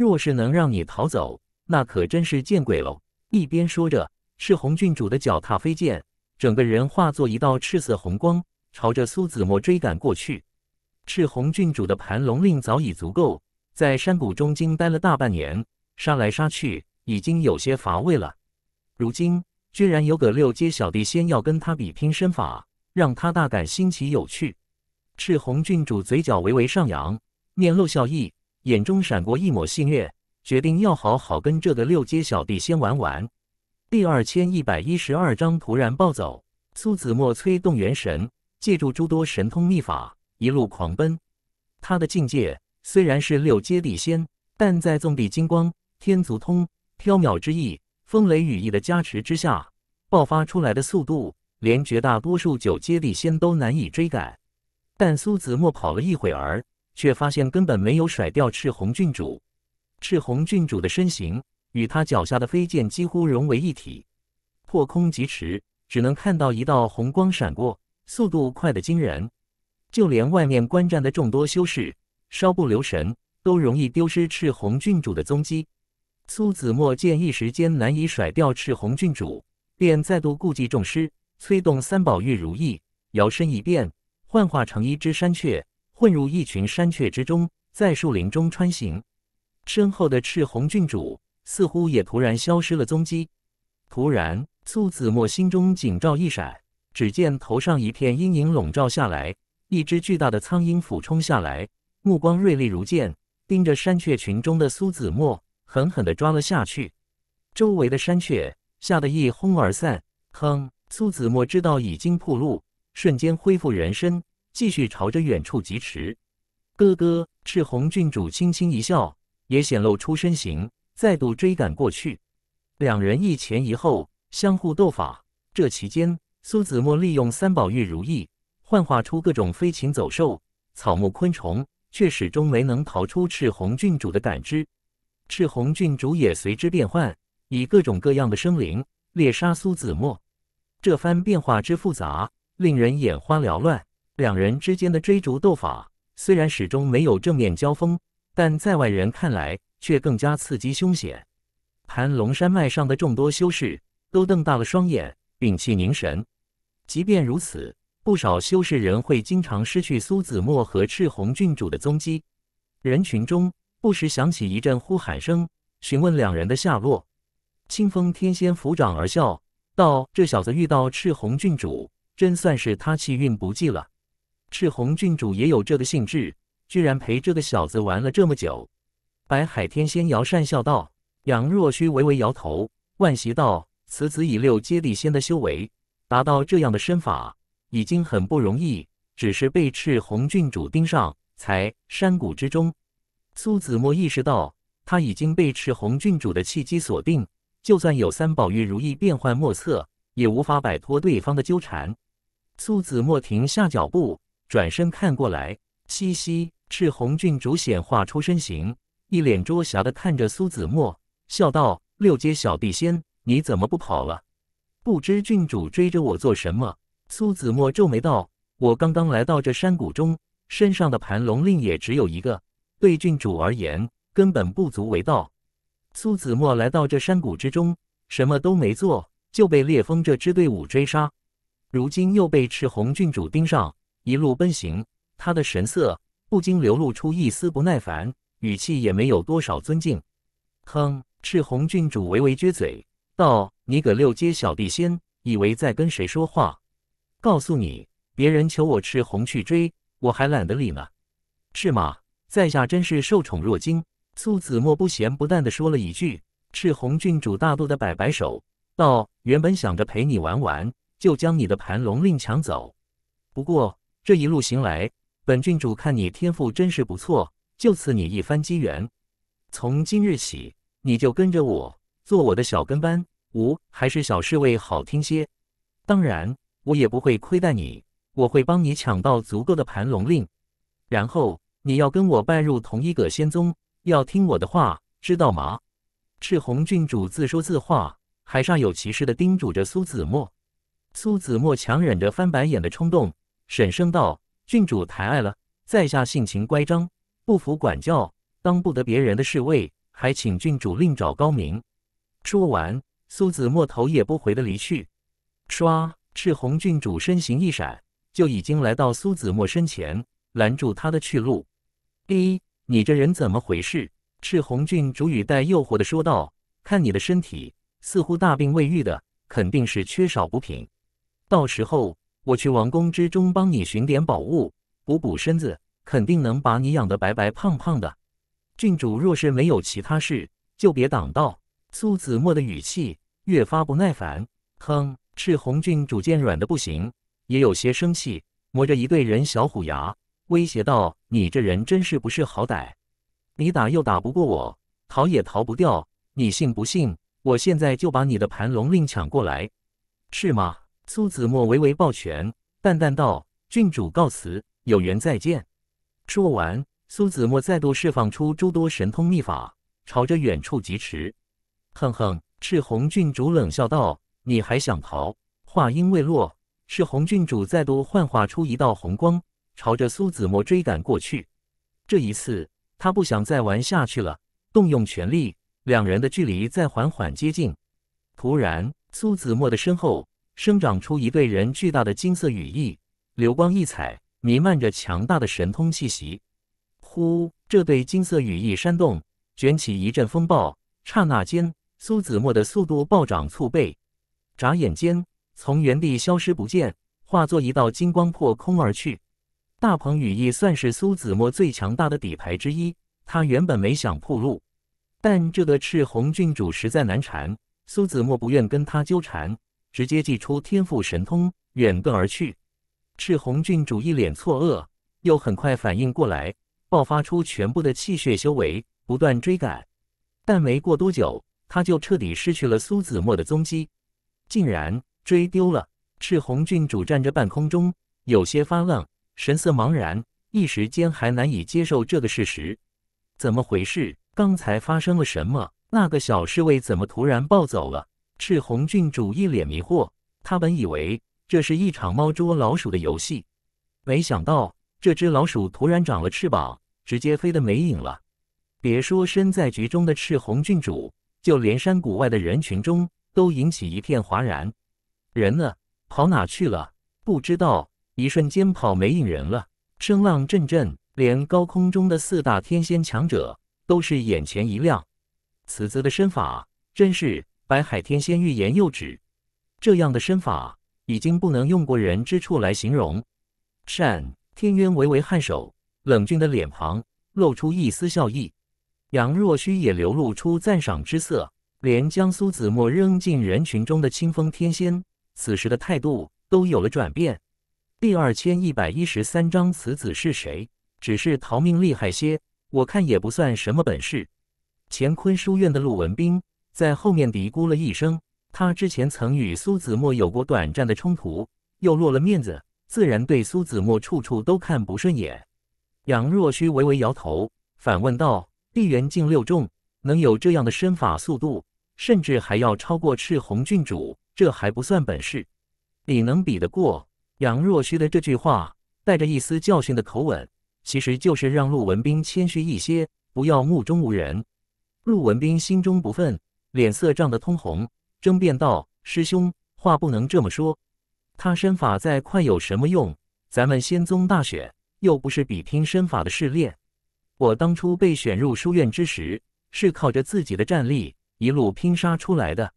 若是能让你逃走，那可真是见鬼喽！一边说着，赤红郡主的脚踏飞剑，整个人化作一道赤色红光，朝着苏子墨追赶过去。赤红郡主的盘龙令早已足够，在山谷中惊待了大半年，杀来杀去已经有些乏味了。如今居然有个六阶小弟先要跟他比拼身法，让他大感新奇有趣。赤红郡主嘴角微微上扬，面露笑意。眼中闪过一抹戏谑，决定要好好跟这个六阶小弟先玩玩。第二千一百一十二章突然暴走。苏子墨催动元神，借助诸多神通秘法，一路狂奔。他的境界虽然是六阶地仙，但在纵地金光、天足通、缥缈之翼、风雷羽翼的加持之下，爆发出来的速度，连绝大多数九阶地仙都难以追赶。但苏子墨跑了一会儿。却发现根本没有甩掉赤红郡主，赤红郡主的身形与他脚下的飞剑几乎融为一体，破空疾驰，只能看到一道红光闪过，速度快得惊人，就连外面观战的众多修士，稍不留神都容易丢失赤红郡主的踪迹。苏子墨见一时间难以甩掉赤红郡主，便再度顾及众师，催动三宝玉如意，摇身一变，幻化成一只山雀。混入一群山雀之中，在树林中穿行，身后的赤红郡主似乎也突然消失了踪迹。突然，苏子墨心中警兆一闪，只见头上一片阴影笼罩下来，一只巨大的苍鹰俯冲下来，目光锐利如剑，盯着山雀群中的苏子墨，狠狠地抓了下去。周围的山雀吓得一哄而散。哼，苏子墨知道已经暴露，瞬间恢复原身。继续朝着远处疾驰，咯咯，赤红郡主轻轻一笑，也显露出身形，再度追赶过去。两人一前一后，相互斗法。这期间，苏子墨利用三宝玉如意幻化出各种飞禽走兽、草木昆虫，却始终没能逃出赤红郡主的感知。赤红郡主也随之变换，以各种各样的生灵猎杀苏子墨。这番变化之复杂，令人眼花缭乱。两人之间的追逐斗法虽然始终没有正面交锋，但在外人看来却更加刺激凶险。盘龙山脉上的众多修士都瞪大了双眼，屏气凝神。即便如此，不少修士人会经常失去苏子墨和赤红郡主的踪迹。人群中不时响起一阵呼喊声，询问两人的下落。清风天仙抚掌而笑，道：“这小子遇到赤红郡主，真算是他气运不济了。”赤红郡主也有这个兴致，居然陪这个小子玩了这么久。白海天仙摇扇笑道：“杨若虚微微摇头，万袭道：此子以六阶地仙的修为达到这样的身法，已经很不容易。只是被赤红郡主盯上，才山谷之中。苏子墨意识到，他已经被赤红郡主的契机锁定，就算有三宝玉如意变幻莫测，也无法摆脱对方的纠缠。苏子墨停下脚步。”转身看过来，嘻嘻，赤红郡主显化出身形，一脸捉狭的看着苏子墨，笑道：“六阶小地仙，你怎么不跑了？不知郡主追着我做什么？”苏子墨皱眉道：“我刚刚来到这山谷中，身上的盘龙令也只有一个，对郡主而言根本不足为道。”苏子墨来到这山谷之中，什么都没做，就被烈风这支队伍追杀，如今又被赤红郡主盯上。一路奔行，他的神色不禁流露出一丝不耐烦，语气也没有多少尊敬。哼！赤红郡主微微撅嘴道：“你个六阶小地仙，以为在跟谁说话？告诉你，别人求我赤红去追，我还懒得理呢。”是吗？在下真是受宠若惊。”苏子墨不咸不淡地说了一句。赤红郡主大度的摆摆手道：“原本想着陪你玩玩，就将你的盘龙令抢走，不过……”这一路行来，本郡主看你天赋真是不错，就赐你一番机缘。从今日起，你就跟着我，做我的小跟班，无，还是小侍卫好听些。当然，我也不会亏待你，我会帮你抢到足够的盘龙令。然后，你要跟我拜入同一个仙宗，要听我的话，知道吗？赤红郡主自说自话，还煞有其事的叮嘱着苏子墨。苏子墨强忍着翻白眼的冲动。沈声道：“郡主抬爱了，在下性情乖张，不服管教，当不得别人的侍卫，还请郡主另找高明。”说完，苏子墨头也不回的离去。唰，赤红郡主身形一闪，就已经来到苏子墨身前，拦住他的去路。“一，你这人怎么回事？”赤红郡主语带诱惑的说道，“看你的身体，似乎大病未愈的，肯定是缺少补品，到时候……”我去王宫之中帮你寻点宝物，补补身子，肯定能把你养得白白胖胖的。郡主若是没有其他事，就别挡道。苏子墨的语气越发不耐烦，哼！赤红郡主见软的不行，也有些生气，磨着一对人小虎牙，威胁道：“你这人真是不是好歹，你打又打不过我，逃也逃不掉，你信不信？我现在就把你的盘龙令抢过来，是吗？”苏子墨微微抱拳，淡淡道：“郡主告辞，有缘再见。”说完，苏子墨再度释放出诸多神通秘法，朝着远处疾驰。哼哼，赤红郡主冷笑道：“你还想逃？”话音未落，赤红郡主再度幻化出一道红光，朝着苏子墨追赶过去。这一次，他不想再玩下去了，动用全力，两人的距离在缓缓接近。突然，苏子墨的身后。生长出一对人巨大的金色羽翼，流光溢彩，弥漫着强大的神通气息。呼！这对金色羽翼扇动，卷起一阵风暴。刹那间，苏子墨的速度暴涨数倍，眨眼间从原地消失不见，化作一道金光破空而去。大鹏羽翼算是苏子墨最强大的底牌之一。他原本没想铺路，但这个赤红郡主实在难缠，苏子墨不愿跟他纠缠。直接祭出天赋神通，远遁而去。赤红郡主一脸错愕，又很快反应过来，爆发出全部的气血修为，不断追赶。但没过多久，他就彻底失去了苏子墨的踪迹，竟然追丢了。赤红郡主站着半空中，有些发愣，神色茫然，一时间还难以接受这个事实。怎么回事？刚才发生了什么？那个小侍卫怎么突然暴走了？赤红郡主一脸迷惑，他本以为这是一场猫捉老鼠的游戏，没想到这只老鼠突然长了翅膀，直接飞得没影了。别说身在局中的赤红郡主，就连山谷外的人群中都引起一片哗然。人呢？跑哪去了？不知道，一瞬间跑没影人了，声浪阵阵，连高空中的四大天仙强者都是眼前一亮。此子的身法真是……白海天仙欲言又止，这样的身法已经不能用过人之处来形容。善天渊微微颔首，冷峻的脸庞露出一丝笑意。杨若虚也流露出赞赏之色，连将苏子墨扔进人群中的清风天仙，此时的态度都有了转变。第二千一百一十三章：此子是谁？只是逃命厉害些，我看也不算什么本事。乾坤书院的陆文斌。在后面嘀咕了一声，他之前曾与苏子墨有过短暂的冲突，又落了面子，自然对苏子墨处处都看不顺眼。杨若虚微微摇头，反问道：“地元境六重，能有这样的身法速度，甚至还要超过赤红郡主，这还不算本事，你能比得过？”杨若虚的这句话带着一丝教训的口吻，其实就是让陆文斌谦虚一些，不要目中无人。陆文斌心中不忿。脸色涨得通红，争辩道：“师兄，话不能这么说。他身法再快有什么用？咱们仙宗大选又不是比拼身法的试炼。我当初被选入书院之时，是靠着自己的战力一路拼杀出来的。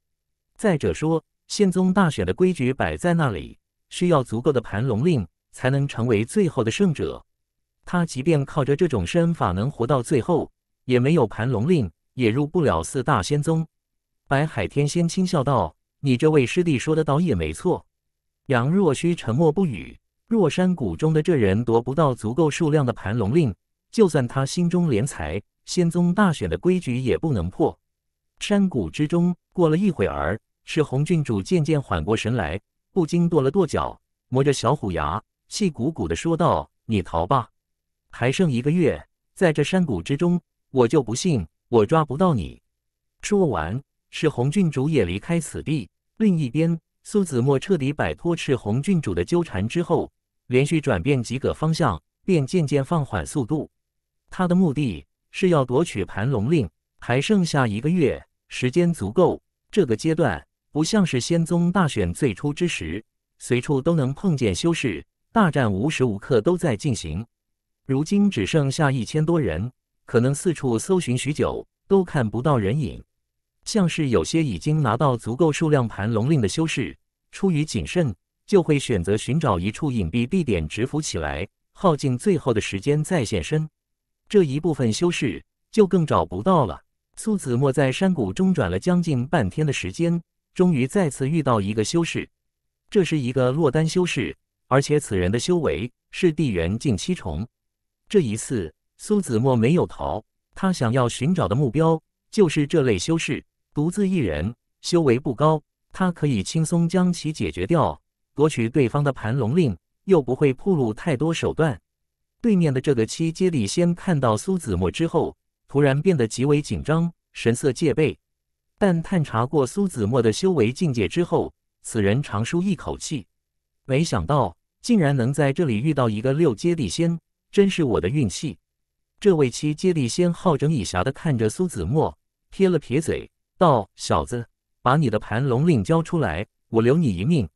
再者说，仙宗大选的规矩摆在那里，需要足够的盘龙令才能成为最后的胜者。他即便靠着这种身法能活到最后，也没有盘龙令，也入不了四大仙宗。”白海天仙轻笑道：“你这位师弟说的倒也没错。”杨若虚沉默不语。若山谷中的这人夺不到足够数量的盘龙令，就算他心中敛财，仙宗大选的规矩也不能破。山谷之中，过了一会儿，赤红郡主渐渐缓过神来，不禁跺了跺脚，磨着小虎牙，气鼓鼓的说道：“你逃吧，还剩一个月，在这山谷之中，我就不信我抓不到你。”说完。赤红郡主也离开此地。另一边，苏子墨彻底摆脱赤红郡主的纠缠之后，连续转变几个方向，便渐渐放缓速度。他的目的是要夺取盘龙令。还剩下一个月，时间足够。这个阶段不像是仙宗大选最初之时，随处都能碰见修士，大战无时无刻都在进行。如今只剩下一千多人，可能四处搜寻许久都看不到人影。像是有些已经拿到足够数量盘龙令的修士，出于谨慎，就会选择寻找一处隐蔽地点蛰伏起来，耗尽最后的时间再现身。这一部分修士就更找不到了。苏子墨在山谷中转了将近半天的时间，终于再次遇到一个修士，这是一个落单修士，而且此人的修为是地元境七重。这一次，苏子墨没有逃，他想要寻找的目标就是这类修士。独自一人，修为不高，他可以轻松将其解决掉，夺取对方的盘龙令，又不会暴露太多手段。对面的这个七阶李仙看到苏子墨之后，突然变得极为紧张，神色戒备。但探查过苏子墨的修为境界之后，此人长舒一口气，没想到竟然能在这里遇到一个六阶地仙，真是我的运气。这位七阶地仙好整以暇的看着苏子墨，撇了撇嘴。道小子，把你的盘龙令交出来，我留你一命。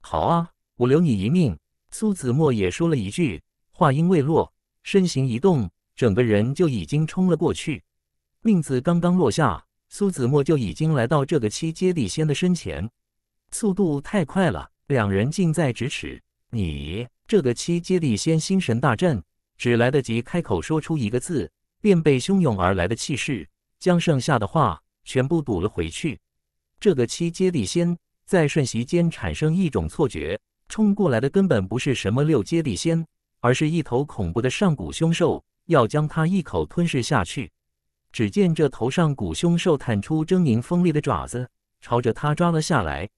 好啊，我留你一命。苏子墨也说了一句，话音未落，身形一动，整个人就已经冲了过去。命字刚刚落下，苏子墨就已经来到这个七阶地仙的身前，速度太快了，两人近在咫尺。你这个七阶地仙心神大震，只来得及开口说出一个字，便被汹涌而来的气势将剩下的话。全部堵了回去。这个七阶地仙在瞬息间产生一种错觉，冲过来的根本不是什么六阶地仙，而是一头恐怖的上古凶兽，要将它一口吞噬下去。只见这头上古凶兽探出狰狞锋利的爪子，朝着他抓了下来。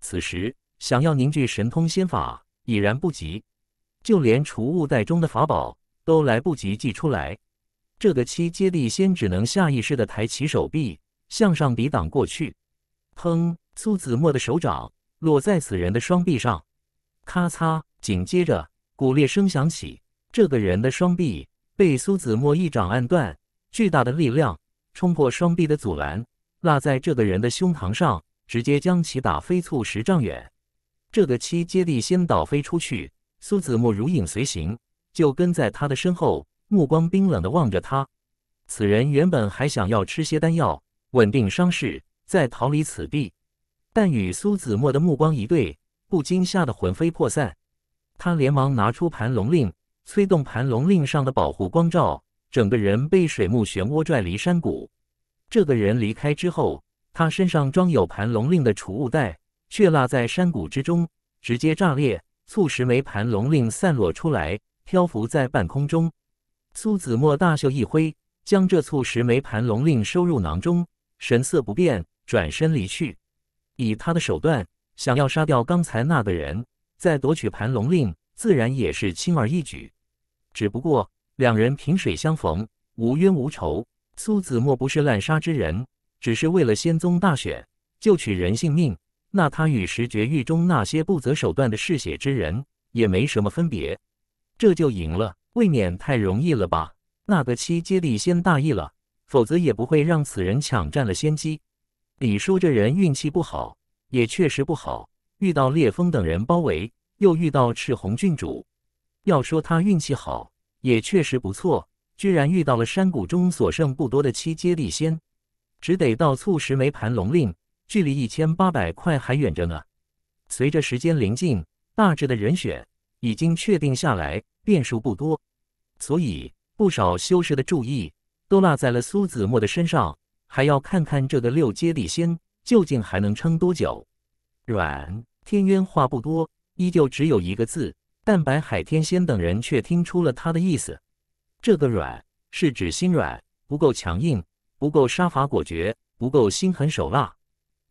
此时想要凝聚神通仙法已然不及，就连储物袋中的法宝都来不及寄出来。这个七阶地仙只能下意识地抬起手臂。向上抵挡过去，砰！苏子墨的手掌落在此人的双臂上，咔嚓！紧接着骨裂声响起，这个人的双臂被苏子墨一掌按断。巨大的力量冲破双臂的阻拦，落在这个人的胸膛上，直接将其打飞出十丈远。这个七阶地仙倒飞出去，苏子墨如影随形，就跟在他的身后，目光冰冷的望着他。此人原本还想要吃些丹药。稳定伤势，再逃离此地。但与苏子墨的目光一对，不禁吓得魂飞魄散。他连忙拿出盘龙令，催动盘龙令上的保护光照，整个人被水幕漩涡拽离山谷。这个人离开之后，他身上装有盘龙令的储物袋却落在山谷之中，直接炸裂，数十枚盘龙令散落出来，漂浮在半空中。苏子墨大袖一挥，将这数十枚盘龙令收入囊中。神色不变，转身离去。以他的手段，想要杀掉刚才那个人，再夺取盘龙令，自然也是轻而易举。只不过两人萍水相逢，无冤无仇，苏子莫不是滥杀之人，只是为了仙宗大选就取人性命？那他与十绝狱中那些不择手段的嗜血之人也没什么分别。这就赢了，未免太容易了吧？那个七阶地仙大意了。否则也不会让此人抢占了先机。李叔这人运气不好，也确实不好，遇到烈风等人包围，又遇到赤红郡主。要说他运气好，也确实不错，居然遇到了山谷中所剩不多的七阶力仙。只得到促石梅盘龙令，距离一千八百块还远着呢。随着时间临近，大致的人选已经确定下来，变数不多，所以不少修士的注意。都落在了苏子墨的身上，还要看看这个六阶地仙究竟还能撑多久。软天渊话不多，依旧只有一个字，但白海天仙等人却听出了他的意思。这个“软”是指心软，不够强硬，不够杀伐果决，不够心狠手辣。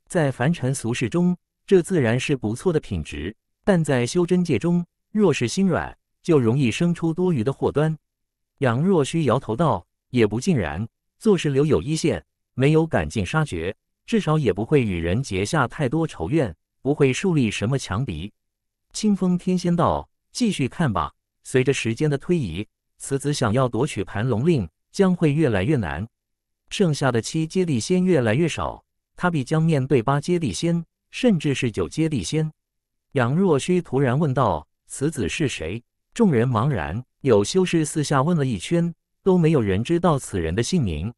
在凡尘俗世中，这自然是不错的品质；但在修真界中，若是心软，就容易生出多余的祸端。杨若虚摇头道。也不尽然，做事留有一线，没有赶尽杀绝，至少也不会与人结下太多仇怨，不会树立什么强敌。清风天仙道，继续看吧。随着时间的推移，此子想要夺取盘龙令，将会越来越难。剩下的七阶地仙越来越少，他必将面对八阶地仙，甚至是九阶地仙。杨若虚突然问道：“此子是谁？”众人茫然，有修士四下问了一圈。都没有人知道此人的姓名。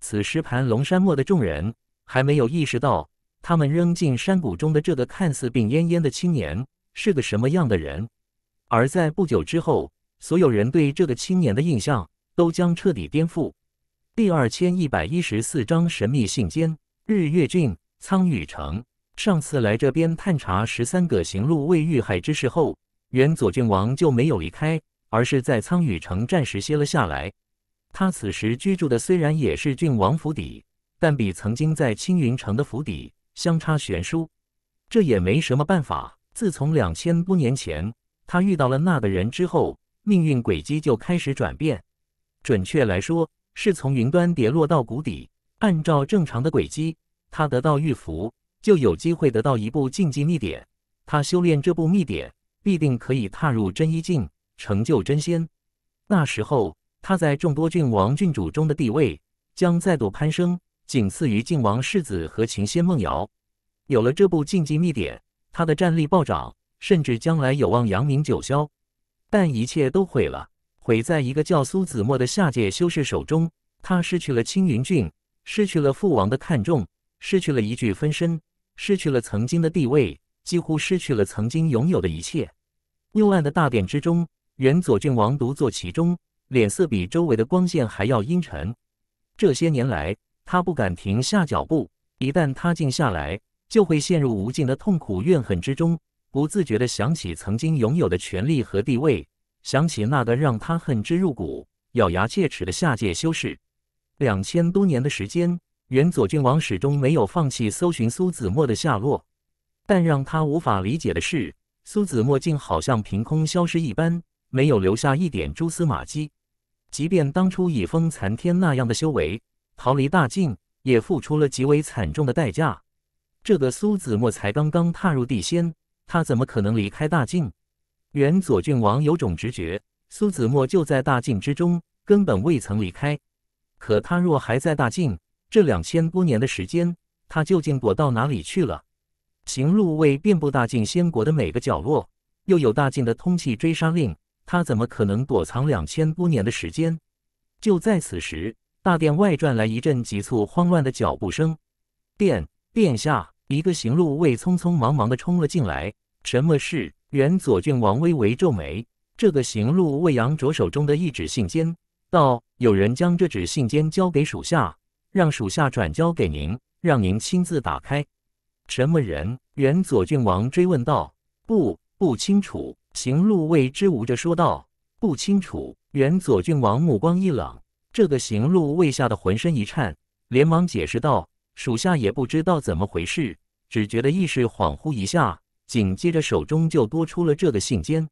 此时盘龙山漠的众人还没有意识到，他们扔进山谷中的这个看似病恹恹的青年是个什么样的人。而在不久之后，所有人对这个青年的印象都将彻底颠覆。第二千一百一十四章神秘信笺。日月郡苍玉城，上次来这边探查十三个行路未遇海之事后，原左郡王就没有离开。而是在苍羽城暂时歇了下来。他此时居住的虽然也是郡王府邸，但比曾经在青云城的府邸相差悬殊。这也没什么办法。自从两千多年前他遇到了那个人之后，命运轨迹就开始转变。准确来说，是从云端跌落到谷底。按照正常的轨迹，他得到玉符，就有机会得到一部禁忌秘典。他修炼这部秘典，必定可以踏入真一境。成就真仙，那时候他在众多郡王郡主中的地位将再度攀升，仅次于靖王世子和秦仙梦瑶。有了这部禁忌秘典，他的战力暴涨，甚至将来有望扬名九霄。但一切都毁了，毁在一个叫苏子墨的下界修士手中。他失去了青云郡，失去了父王的看重，失去了一具分身，失去了曾经的地位，几乎失去了曾经拥有的一切。幽暗的大殿之中。原左郡王独坐其中，脸色比周围的光线还要阴沉。这些年来，他不敢停下脚步，一旦他静下来，就会陷入无尽的痛苦怨恨之中，不自觉地想起曾经拥有的权力和地位，想起那个让他恨之入骨、咬牙切齿的下界修士。两千多年的时间，原左郡王始终没有放弃搜寻苏子墨的下落，但让他无法理解的是，苏子墨竟好像凭空消失一般。没有留下一点蛛丝马迹。即便当初以封残天那样的修为逃离大晋，也付出了极为惨重的代价。这个苏子墨才刚刚踏入地仙，他怎么可能离开大晋？原左郡王有种直觉，苏子墨就在大晋之中，根本未曾离开。可他若还在大晋，这两千多年的时间，他究竟躲到哪里去了？行路未遍布大晋仙国的每个角落，又有大晋的通气追杀令。他怎么可能躲藏两千多年的时间？就在此时，大殿外传来一阵急促、慌乱的脚步声。殿殿下，一个行路卫匆匆忙忙地冲了进来。什么事？原左郡王微微皱眉。这个行路卫扬着手中的一纸信笺，道：“有人将这纸信笺交给属下，让属下转交给您，让您亲自打开。”什么人？原左郡王追问道。不。不清楚，行路卫支吾着说道：“不清楚。”元左郡王目光一冷，这个行路卫吓得浑身一颤，连忙解释道：“属下也不知道怎么回事，只觉得意识恍惚一下，紧接着手中就多出了这个信笺。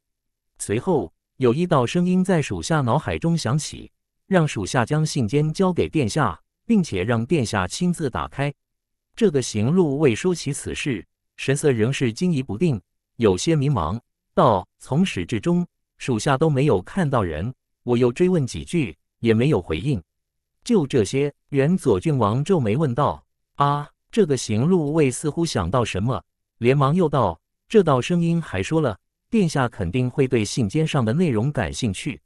随后有一道声音在属下脑海中响起，让属下将信笺交给殿下，并且让殿下亲自打开。”这个行路未说起此事，神色仍是惊疑不定。有些迷茫，道：“从始至终，属下都没有看到人。”我又追问几句，也没有回应。就这些。原左郡王皱眉问道：“啊，这个行路卫似乎想到什么，连忙又道：‘这道声音还说了，殿下肯定会对信笺上的内容感兴趣。’”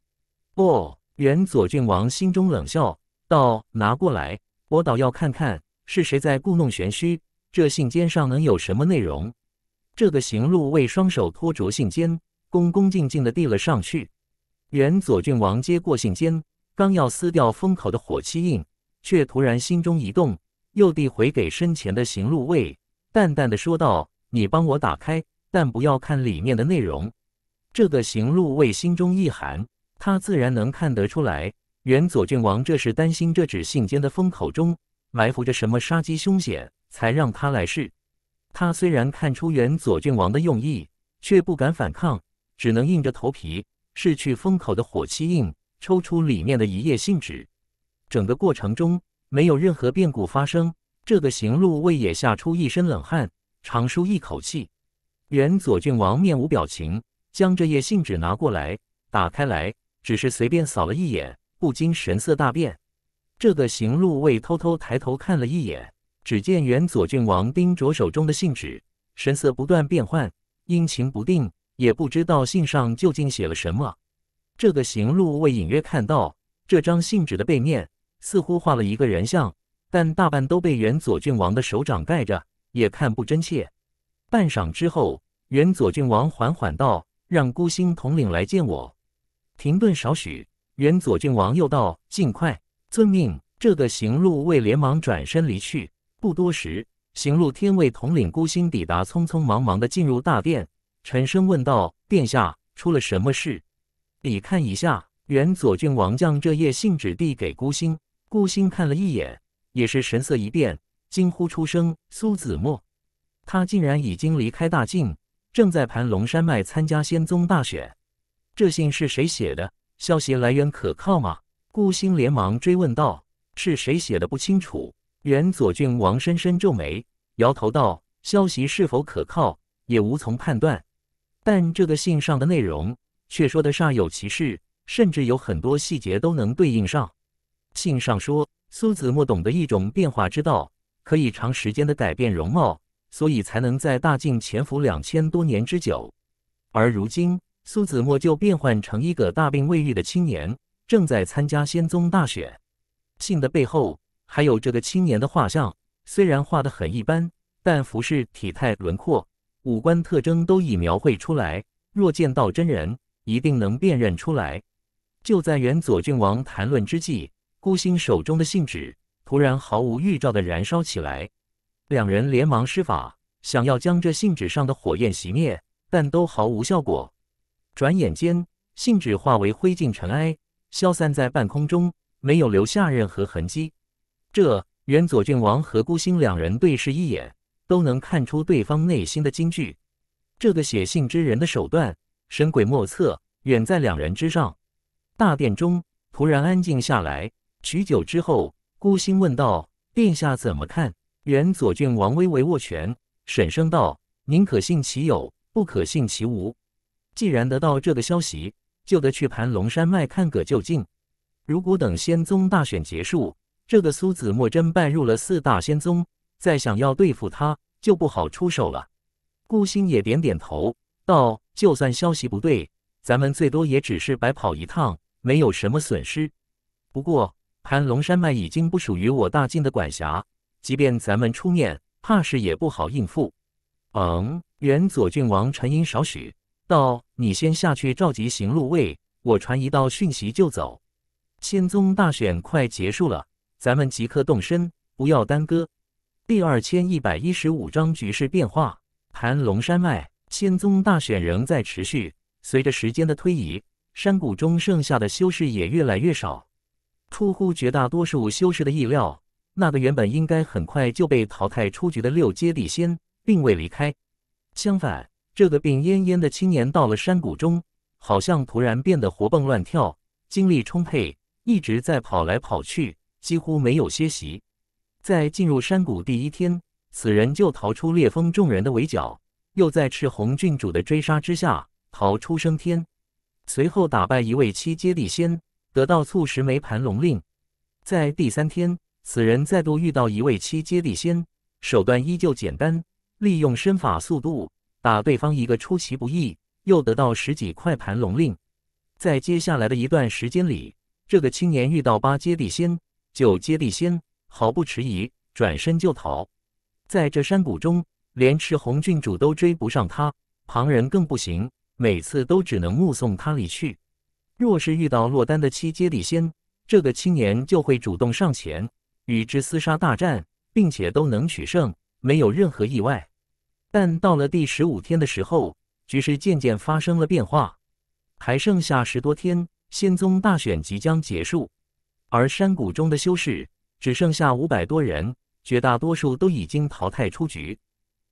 哦，原左郡王心中冷笑道：“拿过来，我倒要看看是谁在故弄玄虚。这信笺上能有什么内容？”这个行路卫双手托着信笺，恭恭敬敬地递了上去。原左郡王接过信笺，刚要撕掉封口的火漆印，却突然心中一动，又递回给身前的行路卫，淡淡的说道：“你帮我打开，但不要看里面的内容。”这个行路卫心中一寒，他自然能看得出来，原左郡王这是担心这纸信笺的封口中埋伏着什么杀机凶险，才让他来试。他虽然看出原左郡王的用意，却不敢反抗，只能硬着头皮拭去封口的火漆印，抽出里面的一页信纸。整个过程中没有任何变故发生，这个行路卫也吓出一身冷汗，长舒一口气。原左郡王面无表情，将这页信纸拿过来，打开来，只是随便扫了一眼，不禁神色大变。这个行路卫偷偷抬头看了一眼。只见元左郡王盯着手中的信纸，神色不断变换，阴晴不定，也不知道信上究竟写了什么。这个行路未隐约看到这张信纸的背面似乎画了一个人像，但大半都被元左郡王的手掌盖着，也看不真切。半晌之后，元左郡王缓缓道：“让孤星统领来见我。”停顿少许，元左郡王又道：“尽快。”遵命。这个行路未连忙转身离去。不多时，行路天卫统领孤星抵达，匆匆忙忙的进入大殿，沉声问道：“殿下，出了什么事？”你看一下，原左郡王将这页信纸递给孤星，孤星看了一眼，也是神色一变，惊呼出声：“苏子墨，他竟然已经离开大晋，正在盘龙山脉参加仙宗大选。这信是谁写的？消息来源可靠吗？”孤星连忙追问道：“是谁写的？不清楚。”原左郡王深深皱眉，摇头道：“消息是否可靠，也无从判断。但这个信上的内容却说得煞有其事，甚至有很多细节都能对应上。信上说，苏子墨懂得一种变化之道，可以长时间的改变容貌，所以才能在大晋潜伏两千多年之久。而如今，苏子墨就变换成一个大病未愈的青年，正在参加仙宗大选。信的背后……”还有这个青年的画像，虽然画得很一般，但服饰、体态、轮廓、五官特征都已描绘出来。若见到真人，一定能辨认出来。就在元左郡王谈论之际，孤星手中的信纸突然毫无预兆地燃烧起来，两人连忙施法，想要将这信纸上的火焰熄灭，但都毫无效果。转眼间，信纸化为灰烬尘埃，消散在半空中，没有留下任何痕迹。这原左郡王和孤星两人对视一眼，都能看出对方内心的惊惧。这个写信之人的手段神鬼莫测，远在两人之上。大殿中突然安静下来，许久之后，孤星问道：“殿下怎么看？”原左郡王微微握拳，沈声道：“宁可信其有，不可信其无。既然得到这个消息，就得去盘龙山脉看个究竟。如果等仙宗大选结束，这个苏子墨真拜入了四大仙宗，再想要对付他，就不好出手了。孤星也点点头，道：“就算消息不对，咱们最多也只是白跑一趟，没有什么损失。不过，盘龙山脉已经不属于我大晋的管辖，即便咱们出面，怕是也不好应付。”嗯，原左郡王沉吟少许，道：“你先下去召集行路卫，我传一道讯息就走。仙宗大选快结束了。”咱们即刻动身，不要耽搁。第二千一百一十五章局势变化。盘龙山脉仙宗大选仍在持续，随着时间的推移，山谷中剩下的修士也越来越少。出乎绝大多数修士的意料，那个原本应该很快就被淘汰出局的六阶地仙，并未离开。相反，这个病恹恹的青年到了山谷中，好像突然变得活蹦乱跳，精力充沛，一直在跑来跑去。几乎没有歇息，在进入山谷第一天，此人就逃出烈风众人的围剿，又在赤红郡主的追杀之下逃出升天。随后打败一位七阶地仙，得到数十枚盘龙令。在第三天，此人再度遇到一位七阶地仙，手段依旧简单，利用身法速度打对方一个出其不意，又得到十几块盘龙令。在接下来的一段时间里，这个青年遇到八阶地仙。九阶地仙毫不迟疑，转身就逃。在这山谷中，连赤红郡主都追不上他，旁人更不行，每次都只能目送他离去。若是遇到落单的七阶地仙，这个青年就会主动上前与之厮杀大战，并且都能取胜，没有任何意外。但到了第十五天的时候，局势渐渐发生了变化。还剩下十多天，仙宗大选即将结束。而山谷中的修士只剩下五百多人，绝大多数都已经淘汰出局。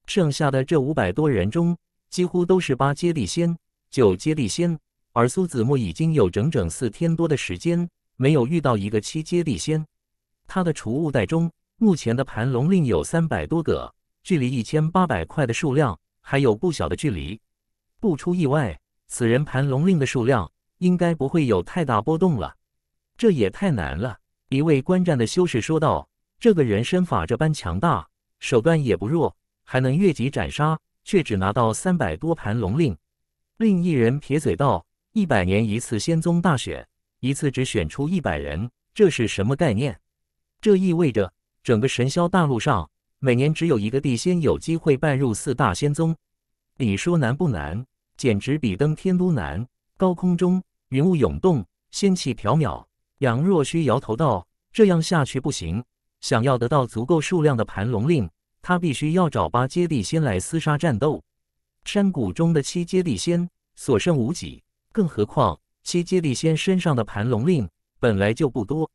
剩下的这五百多人中，几乎都是八阶地仙、九阶地仙。而苏子墨已经有整整四天多的时间没有遇到一个七阶地仙。他的储物袋中目前的盘龙令有三百多个，距离一千八百块的数量还有不小的距离。不出意外，此人盘龙令的数量应该不会有太大波动了。这也太难了！一位观战的修士说道：“这个人身法这般强大，手段也不弱，还能越级斩杀，却只拿到三百多盘龙令。”另一人撇嘴道：“一百年一次仙宗大选，一次只选出一百人，这是什么概念？这意味着整个神霄大陆上，每年只有一个地仙有机会拜入四大仙宗。你说难不难？简直比登天都难！”高空中，云雾涌动，仙气缥缈。杨若虚摇头道：“这样下去不行。想要得到足够数量的盘龙令，他必须要找八阶地仙来厮杀战斗。山谷中的七阶地仙所剩无几，更何况七阶地仙身上的盘龙令本来就不多。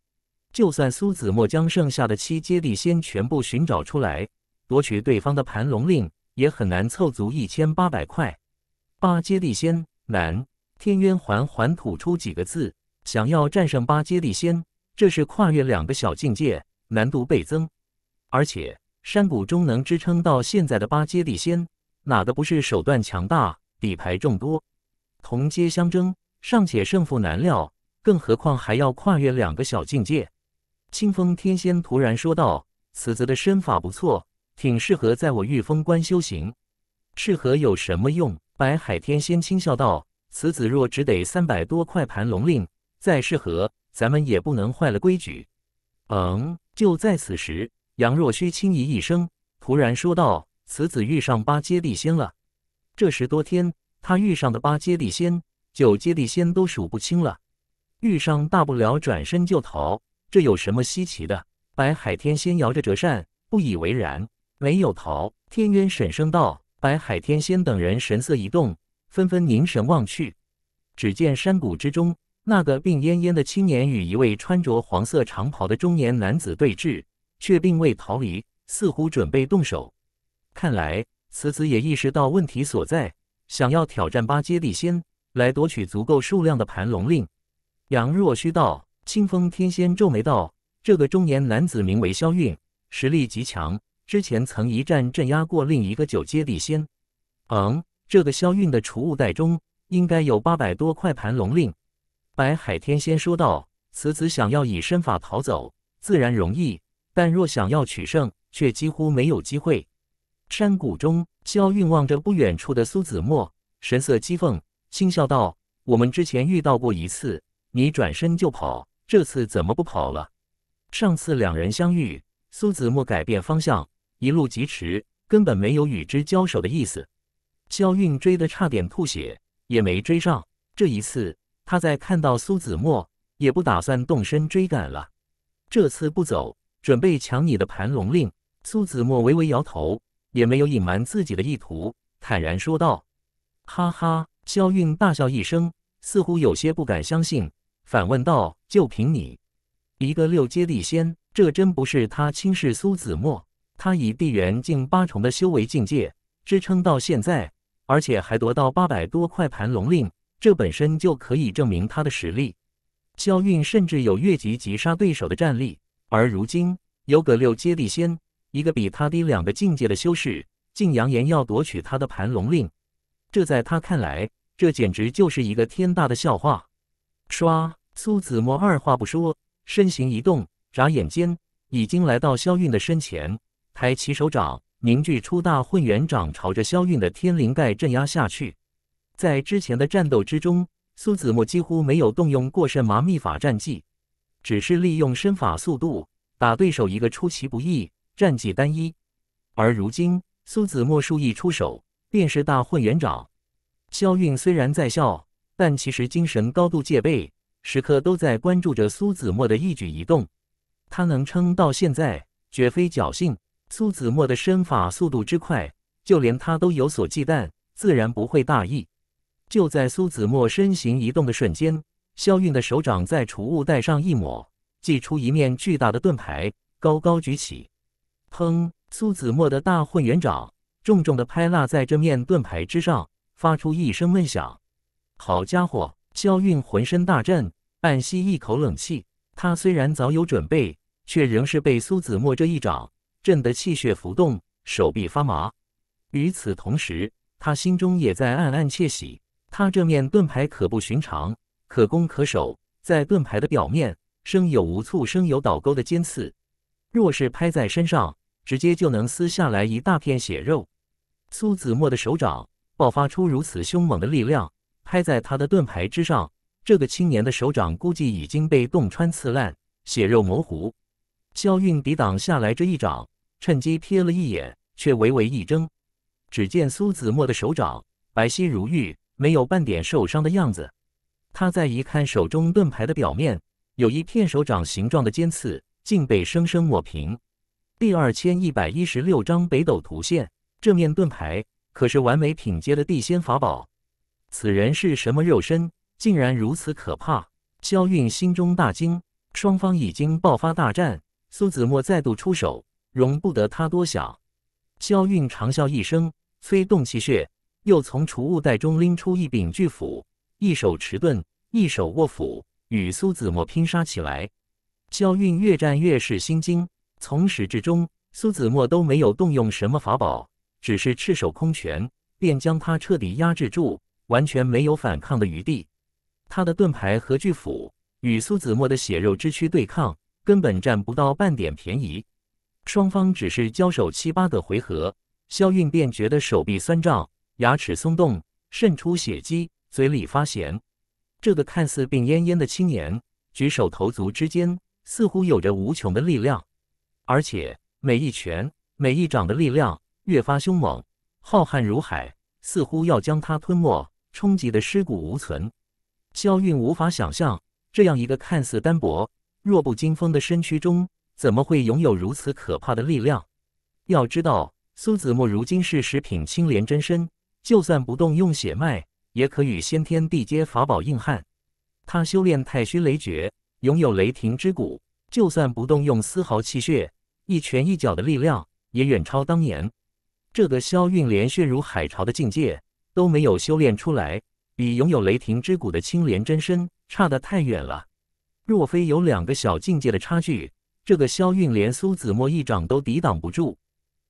就算苏子墨将剩下的七阶地仙全部寻找出来，夺取对方的盘龙令，也很难凑足一千八百块。八阶地仙难。”天渊缓缓吐出几个字。想要战胜八阶地仙，这是跨越两个小境界，难度倍增。而且山谷中能支撑到现在的八阶地仙，哪个不是手段强大、底牌众多？同阶相争尚且胜负难料，更何况还要跨越两个小境界？清风天仙突然说道：“此子的身法不错，挺适合在我御风关修行。”适合有什么用？白海天仙轻笑道：“此子若只得三百多块盘龙令。”再适合咱们也不能坏了规矩。嗯，就在此时，杨若虚轻咦一声，突然说道：“此子遇上八阶地仙了。这十多天，他遇上的八阶地仙、九阶地仙都数不清了。遇上大不了转身就逃，这有什么稀奇的？”白海天仙摇着折扇，不以为然：“没有逃。”天渊沈声道：“白海天仙等人神色一动，纷纷凝神望去，只见山谷之中。”那个病恹恹的青年与一位穿着黄色长袍的中年男子对峙，却并未逃离，似乎准备动手。看来此子也意识到问题所在，想要挑战八阶地仙，来夺取足够数量的盘龙令。杨若虚道：“清风天仙皱眉道，这个中年男子名为萧韵，实力极强，之前曾一战镇压过另一个九阶地仙。嗯，这个萧韵的储物袋中应该有八百多块盘龙令。”白海天仙说道：“此子想要以身法逃走，自然容易；但若想要取胜，却几乎没有机会。”山谷中，萧韵望着不远处的苏子墨，神色讥讽，轻笑道：“我们之前遇到过一次，你转身就跑，这次怎么不跑了？”上次两人相遇，苏子墨改变方向，一路疾驰，根本没有与之交手的意思。萧韵追得差点吐血，也没追上。这一次。他在看到苏子墨，也不打算动身追赶了。这次不走，准备抢你的盘龙令。苏子墨微微摇头，也没有隐瞒自己的意图，坦然说道：“哈哈！”萧韵大笑一声，似乎有些不敢相信，反问道：“就凭你，一个六阶地仙，这真不是他轻视苏子墨。他以地元境八重的修为境界支撑到现在，而且还夺到八百多块盘龙令。”这本身就可以证明他的实力。肖韵甚至有越级击杀对手的战力，而如今有葛六接地仙，一个比他低两个境界的修士，竟扬言要夺取他的盘龙令，这在他看来，这简直就是一个天大的笑话。唰，苏子墨二话不说，身形一动，眨眼间已经来到肖韵的身前，抬起手掌，凝聚出大混元掌，朝着肖韵的天灵盖镇压下去。在之前的战斗之中，苏子墨几乎没有动用过甚麻秘法战技，只是利用身法速度打对手一个出其不意。战绩单一，而如今苏子墨数一出手便是大混元掌。萧韵虽然在笑，但其实精神高度戒备，时刻都在关注着苏子墨的一举一动。他能撑到现在，绝非侥幸。苏子墨的身法速度之快，就连他都有所忌惮，自然不会大意。就在苏子墨身形移动的瞬间，肖韵的手掌在储物袋上一抹，祭出一面巨大的盾牌，高高举起。砰！苏子墨的大混元掌重重的拍落在这面盾牌之上，发出一声闷响。好家伙！肖韵浑身大震，暗吸一口冷气。他虽然早有准备，却仍是被苏子墨这一掌震得气血浮动，手臂发麻。与此同时，他心中也在暗暗窃喜。他这面盾牌可不寻常，可攻可守。在盾牌的表面生有无数生有倒钩的尖刺，若是拍在身上，直接就能撕下来一大片血肉。苏子墨的手掌爆发出如此凶猛的力量，拍在他的盾牌之上，这个青年的手掌估计已经被洞穿刺烂，血肉模糊。肖韵抵挡下来这一掌，趁机瞥了一眼，却微微一怔，只见苏子墨的手掌白皙如玉。没有半点受伤的样子，他再一看手中盾牌的表面，有一片手掌形状的尖刺，竟被生生抹平。第二千一百一十六章北斗图线，这面盾牌可是完美品阶的地仙法宝。此人是什么肉身，竟然如此可怕？萧韵心中大惊，双方已经爆发大战。苏子墨再度出手，容不得他多想。萧韵长啸一声，催动气血。又从储物袋中拎出一柄巨斧，一手持盾，一手握斧，与苏子墨拼杀起来。萧韵越战越是心惊，从始至终，苏子墨都没有动用什么法宝，只是赤手空拳，便将他彻底压制住，完全没有反抗的余地。他的盾牌和巨斧与苏子墨的血肉之躯对抗，根本占不到半点便宜。双方只是交手七八个回合，萧韵便觉得手臂酸胀。牙齿松动，渗出血迹，嘴里发咸。这个看似病恹恹的青年，举手投足之间似乎有着无穷的力量，而且每一拳、每一掌的力量越发凶猛，浩瀚如海，似乎要将他吞没，冲击得尸骨无存。肖韵无法想象，这样一个看似单薄、弱不禁风的身躯中，怎么会拥有如此可怕的力量？要知道，苏子墨如今是十品青莲真身。就算不动用血脉，也可与先天地阶法宝硬撼。他修炼太虚雷诀，拥有雷霆之骨，就算不动用丝毫气血，一拳一脚的力量也远超当年。这个萧韵连血如海潮的境界都没有修炼出来，比拥有雷霆之骨的青莲真身差得太远了。若非有两个小境界的差距，这个萧韵连苏子墨一掌都抵挡不住。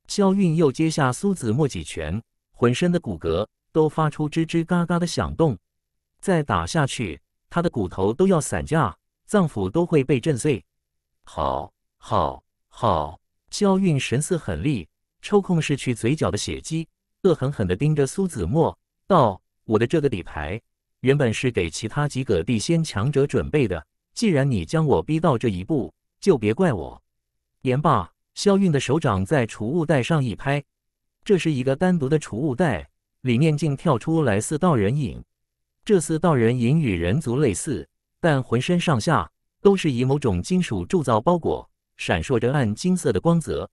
萧韵又接下苏子墨几拳。浑身的骨骼都发出吱吱嘎嘎的响动，再打下去，他的骨头都要散架，脏腑都会被震碎。好好好，肖韵神色狠厉，抽空拭去嘴角的血迹，恶狠狠地盯着苏子墨道：“我的这个底牌，原本是给其他几个地仙强者准备的。既然你将我逼到这一步，就别怪我。”言罢，肖韵的手掌在储物袋上一拍。这是一个单独的储物袋，里面竟跳出来四道人影。这四道人影与人族类似，但浑身上下都是以某种金属铸造包裹，闪烁着暗金色的光泽。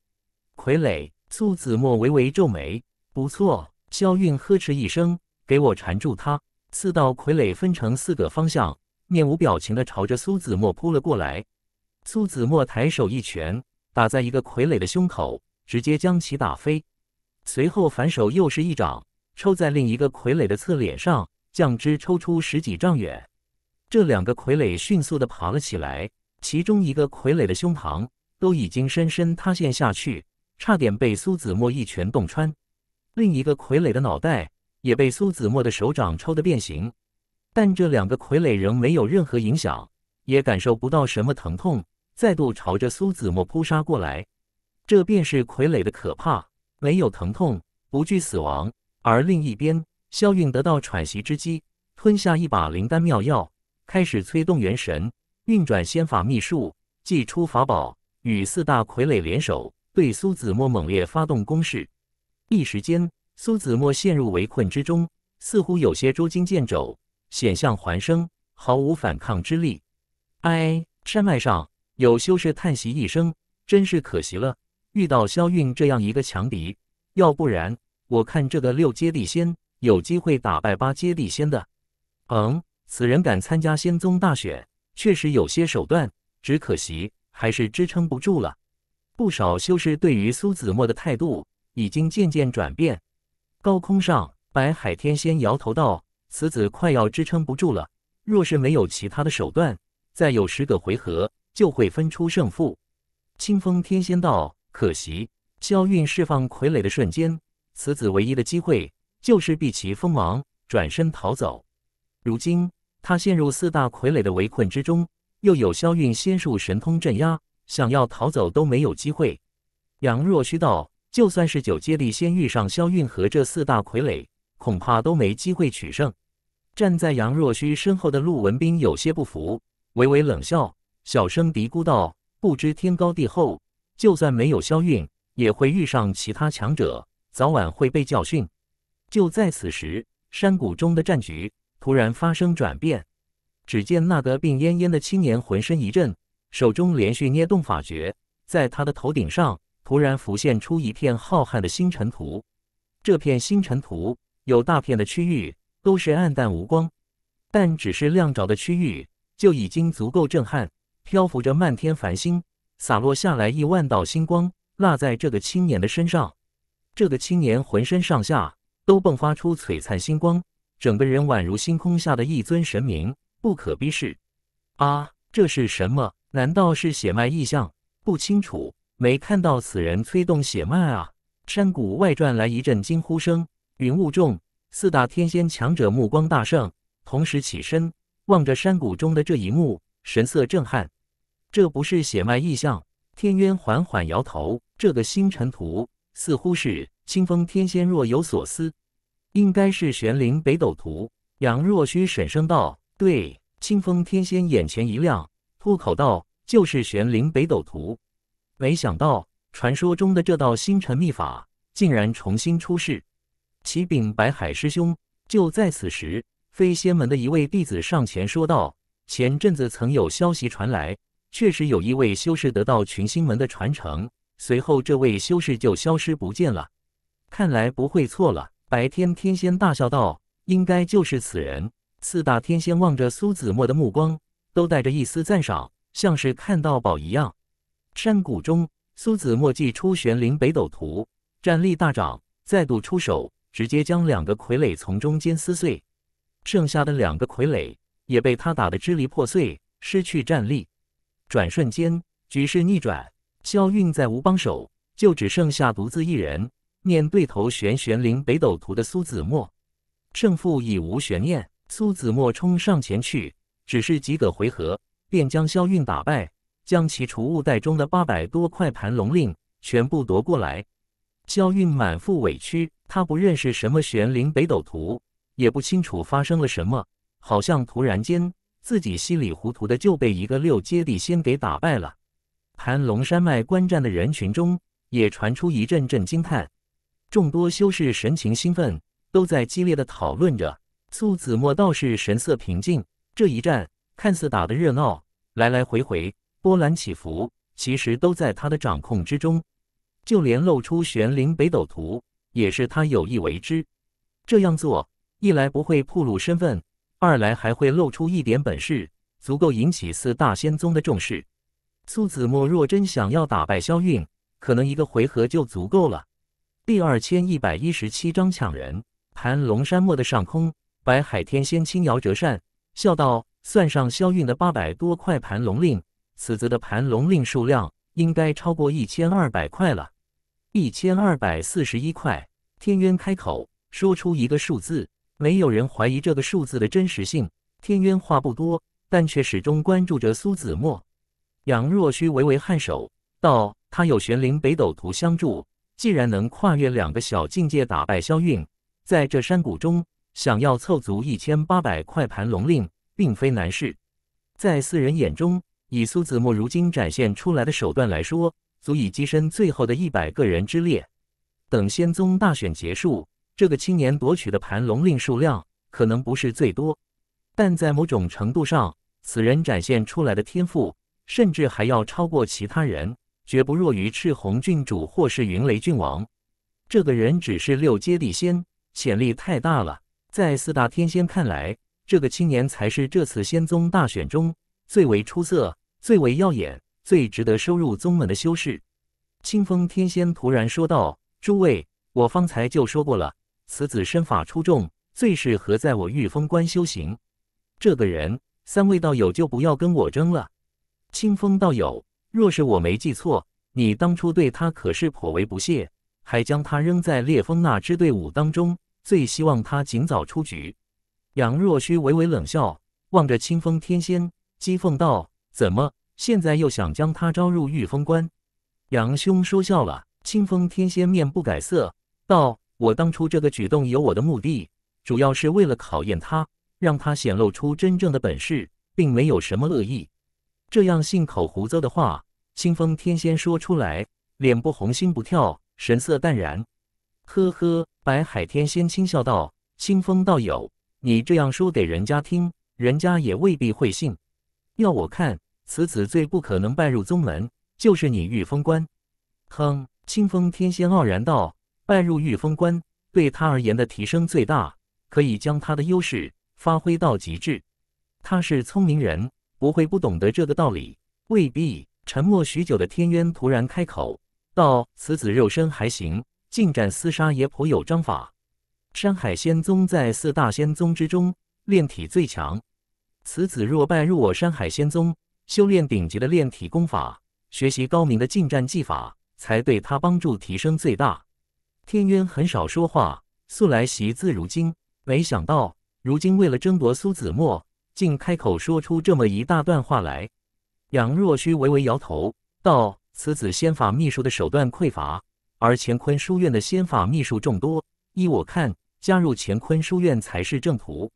傀儡苏子墨微微皱眉：“不错。”萧韵呵斥一声：“给我缠住他！”四道傀儡分成四个方向，面无表情的朝着苏子墨扑了过来。苏子墨抬手一拳打在一个傀儡的胸口，直接将其打飞。随后反手又是一掌，抽在另一个傀儡的侧脸上，将之抽出十几丈远。这两个傀儡迅速的爬了起来，其中一个傀儡的胸膛都已经深深塌陷下去，差点被苏子墨一拳洞穿；另一个傀儡的脑袋也被苏子墨的手掌抽得变形。但这两个傀儡仍没有任何影响，也感受不到什么疼痛，再度朝着苏子墨扑杀过来。这便是傀儡的可怕。没有疼痛，不惧死亡。而另一边，萧韵得到喘息之机，吞下一把灵丹妙药，开始催动元神，运转仙法秘术，祭出法宝，与四大傀儡联手，对苏子墨猛烈发动攻势。一时间，苏子墨陷入围困之中，似乎有些捉襟见肘，险象环生，毫无反抗之力。唉，山脉上有修士叹息一声：“真是可惜了。”遇到萧韵这样一个强敌，要不然我看这个六阶地仙有机会打败八阶地仙的。嗯，此人敢参加仙宗大选，确实有些手段，只可惜还是支撑不住了。不少修士对于苏子墨的态度已经渐渐转变。高空上，白海天仙摇头道：“此子快要支撑不住了，若是没有其他的手段，再有十个回合就会分出胜负。”清风天仙道。可惜，萧韵释放傀儡的瞬间，此子唯一的机会就是避其锋芒，转身逃走。如今他陷入四大傀儡的围困之中，又有萧韵仙术神通镇压，想要逃走都没有机会。杨若虚道：“就算是九阶力仙遇上萧韵和这四大傀儡，恐怕都没机会取胜。”站在杨若虚身后的陆文斌有些不服，微微冷笑，小声嘀咕道：“不知天高地厚。”就算没有消运，也会遇上其他强者，早晚会被教训。就在此时，山谷中的战局突然发生转变。只见那个病恹恹的青年浑身一震，手中连续捏动法诀，在他的头顶上突然浮现出一片浩瀚的星辰图。这片星辰图有大片的区域都是暗淡无光，但只是亮着的区域就已经足够震撼，漂浮着漫天繁星。洒落下来亿万道星光，落在这个青年的身上。这个青年浑身上下都迸发出璀璨星光，整个人宛如星空下的一尊神明，不可逼视。啊，这是什么？难道是血脉异象？不清楚，没看到此人催动血脉啊！山谷外传来一阵惊呼声，云雾中四大天仙强者目光大盛，同时起身望着山谷中的这一幕，神色震撼。这不是血脉异象。天渊缓缓摇头。这个星辰图似乎是清风天仙若有所思，应该是玄灵北斗图。杨若虚沈声道：“对。”清风天仙眼前一亮，脱口道：“就是玄灵北斗图。”没想到传说中的这道星辰秘法竟然重新出世。启禀白海师兄，就在此时，飞仙门的一位弟子上前说道：“前阵子曾有消息传来。”确实有一位修士得到群星门的传承，随后这位修士就消失不见了。看来不会错了。白天天仙大笑道：“应该就是此人。”四大天仙望着苏子墨的目光，都带着一丝赞赏，像是看到宝一样。山谷中，苏子墨祭出玄灵北斗图，战力大涨，再度出手，直接将两个傀儡从中间撕碎。剩下的两个傀儡也被他打得支离破碎，失去战力。转瞬间，局势逆转，萧韵再无帮手，就只剩下独自一人面对头悬悬灵北斗图的苏子墨。胜负已无悬念，苏子墨冲上前去，只是几个回合便将萧韵打败，将其储物袋中的八百多块盘龙令全部夺过来。萧韵满腹委屈，他不认识什么玄灵北斗图，也不清楚发生了什么，好像突然间。自己稀里糊涂的就被一个六阶地仙给打败了。盘龙山脉观战的人群中也传出一阵阵惊叹，众多修士神情兴奋，都在激烈的讨论着。苏子墨倒是神色平静，这一战看似打得热闹，来来回回波澜起伏，其实都在他的掌控之中。就连露出玄灵北斗图，也是他有意为之。这样做，一来不会暴露身份。二来还会露出一点本事，足够引起四大仙宗的重视。苏子墨若真想要打败萧韵，可能一个回合就足够了。第二千一百一十七章抢人。盘龙山漠的上空，白海天仙轻摇折扇，笑道：“算上萧韵的八百多块盘龙令，此子的盘龙令数量应该超过一千二百块了。一千二百四十一块。”天渊开口说出一个数字。没有人怀疑这个数字的真实性。天渊话不多，但却始终关注着苏子墨。杨若虚微微颔首，道：“他有玄灵北斗图相助，既然能跨越两个小境界打败萧韵，在这山谷中想要凑足一千八百块盘龙令，并非难事。”在四人眼中，以苏子墨如今展现出来的手段来说，足以跻身最后的一百个人之列。等仙宗大选结束。这个青年夺取的盘龙令数量可能不是最多，但在某种程度上，此人展现出来的天赋甚至还要超过其他人，绝不弱于赤红郡主或是云雷郡王。这个人只是六阶地仙，潜力太大了。在四大天仙看来，这个青年才是这次仙宗大选中最为出色、最为耀眼、最值得收入宗门的修士。清风天仙突然说道：“诸位，我方才就说过了。”此子身法出众，最适合在我御风关修行。这个人，三位道友就不要跟我争了。清风道友，若是我没记错，你当初对他可是颇为不屑，还将他扔在烈风那支队伍当中，最希望他尽早出局。杨若虚微微冷笑，望着清风天仙，讥讽道：“怎么，现在又想将他招入御风关？”杨兄说笑了。清风天仙面不改色道。我当初这个举动有我的目的，主要是为了考验他，让他显露出真正的本事，并没有什么恶意。这样信口胡诌的话，清风天仙说出来，脸不红心不跳，神色淡然。呵呵，白海天仙轻笑道：“清风道友，你这样说给人家听，人家也未必会信。要我看，此子最不可能拜入宗门，就是你玉峰关。”哼，清风天仙傲然道。拜入御风关对他而言的提升最大，可以将他的优势发挥到极致。他是聪明人，不会不懂得这个道理。未必沉默许久的天渊突然开口道：“此子肉身还行，近战厮杀也颇有章法。山海仙宗在四大仙宗之中炼体最强，此子若拜入我山海仙宗，修炼顶级的炼体功法，学习高明的近战技法，才对他帮助提升最大。”天渊很少说话，素来习字如精，没想到如今为了争夺苏子墨，竟开口说出这么一大段话来。杨若虚微微摇头道：“此子仙法秘术的手段匮乏，而乾坤书院的仙法秘术众多。依我看，加入乾坤书院才是正途。”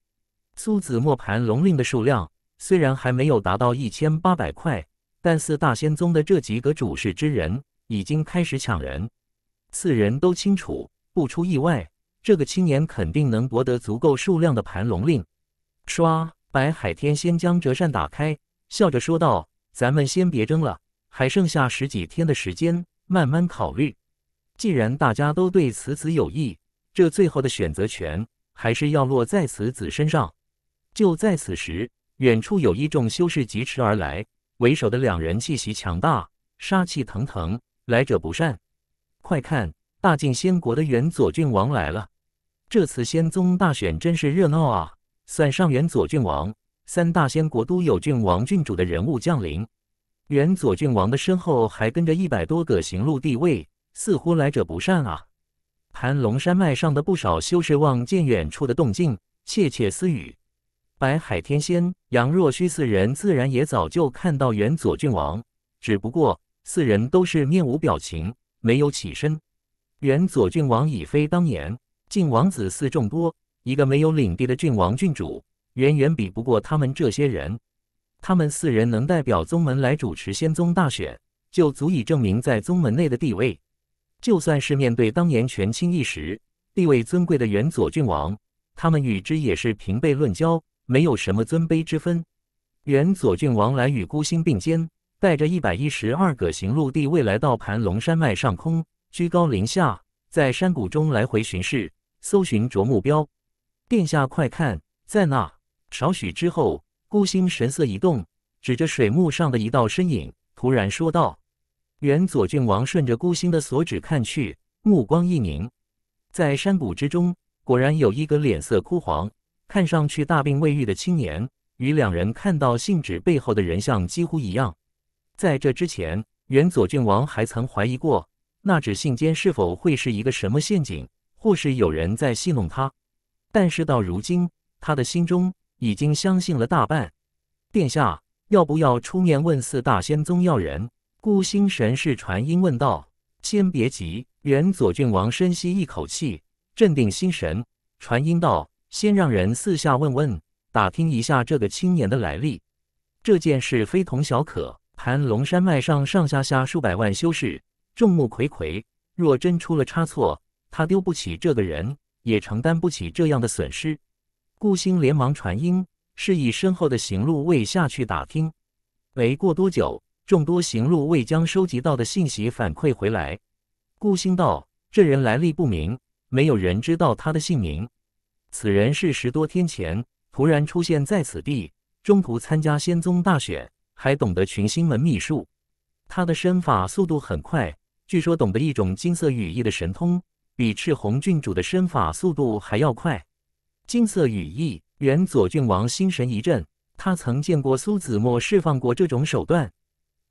苏子墨盘龙令的数量虽然还没有达到一千八百块，但四大仙宗的这几个主事之人已经开始抢人。四人都清楚，不出意外，这个青年肯定能夺得足够数量的盘龙令。刷，白海天先将折扇打开，笑着说道：“咱们先别争了，还剩下十几天的时间，慢慢考虑。既然大家都对此子有意，这最后的选择权还是要落在此子身上。”就在此时，远处有一众修士疾驰而来，为首的两人气息强大，杀气腾腾，来者不善。快看，大晋仙国的元左郡王来了！这次仙宗大选真是热闹啊！算上元左郡王，三大仙国都有郡王、郡主的人物降临。元左郡王的身后还跟着一百多个行路帝位，似乎来者不善啊！盘龙山脉上的不少修士望见远处的动静，窃窃私语。白海天仙、杨若虚四人自然也早就看到元左郡王，只不过四人都是面无表情。没有起身。原左郡王已非当年晋王子嗣众多，一个没有领地的郡王郡主，远远比不过他们这些人。他们四人能代表宗门来主持仙宗大选，就足以证明在宗门内的地位。就算是面对当年权倾一时、地位尊贵的元左郡王，他们与之也是平辈论交，没有什么尊卑之分。元左郡王来与孤星并肩。带着一百一十二个行路地未来到盘龙山脉上空，居高临下，在山谷中来回巡视，搜寻着目标。殿下快看，在那！少许之后，孤星神色一动，指着水幕上的一道身影，突然说道：“元左郡王，顺着孤星的所指看去，目光一凝，在山谷之中，果然有一个脸色枯黄、看上去大病未愈的青年，与两人看到信纸背后的人像几乎一样。”在这之前，原左郡王还曾怀疑过那纸信笺是否会是一个什么陷阱，或是有人在戏弄他。但是到如今，他的心中已经相信了大半。殿下要不要出面问四大仙宗要人？孤心神是传音问道。先别急，原左郡王深吸一口气，镇定心神，传音道：“先让人四下问问，打听一下这个青年的来历。这件事非同小可。”盘龙山脉上上下下数百万修士，众目睽睽。若真出了差错，他丢不起这个人，也承担不起这样的损失。顾星连忙传音，示意身后的行路卫下去打听。没过多久，众多行路卫将收集到的信息反馈回来。顾星道：“这人来历不明，没有人知道他的姓名。此人是十多天前突然出现在此地，中途参加仙宗大选。”还懂得群星门秘术，他的身法速度很快，据说懂得一种金色羽翼的神通，比赤红郡主的身法速度还要快。金色羽翼，原左郡王心神一震，他曾见过苏子墨释放过这种手段。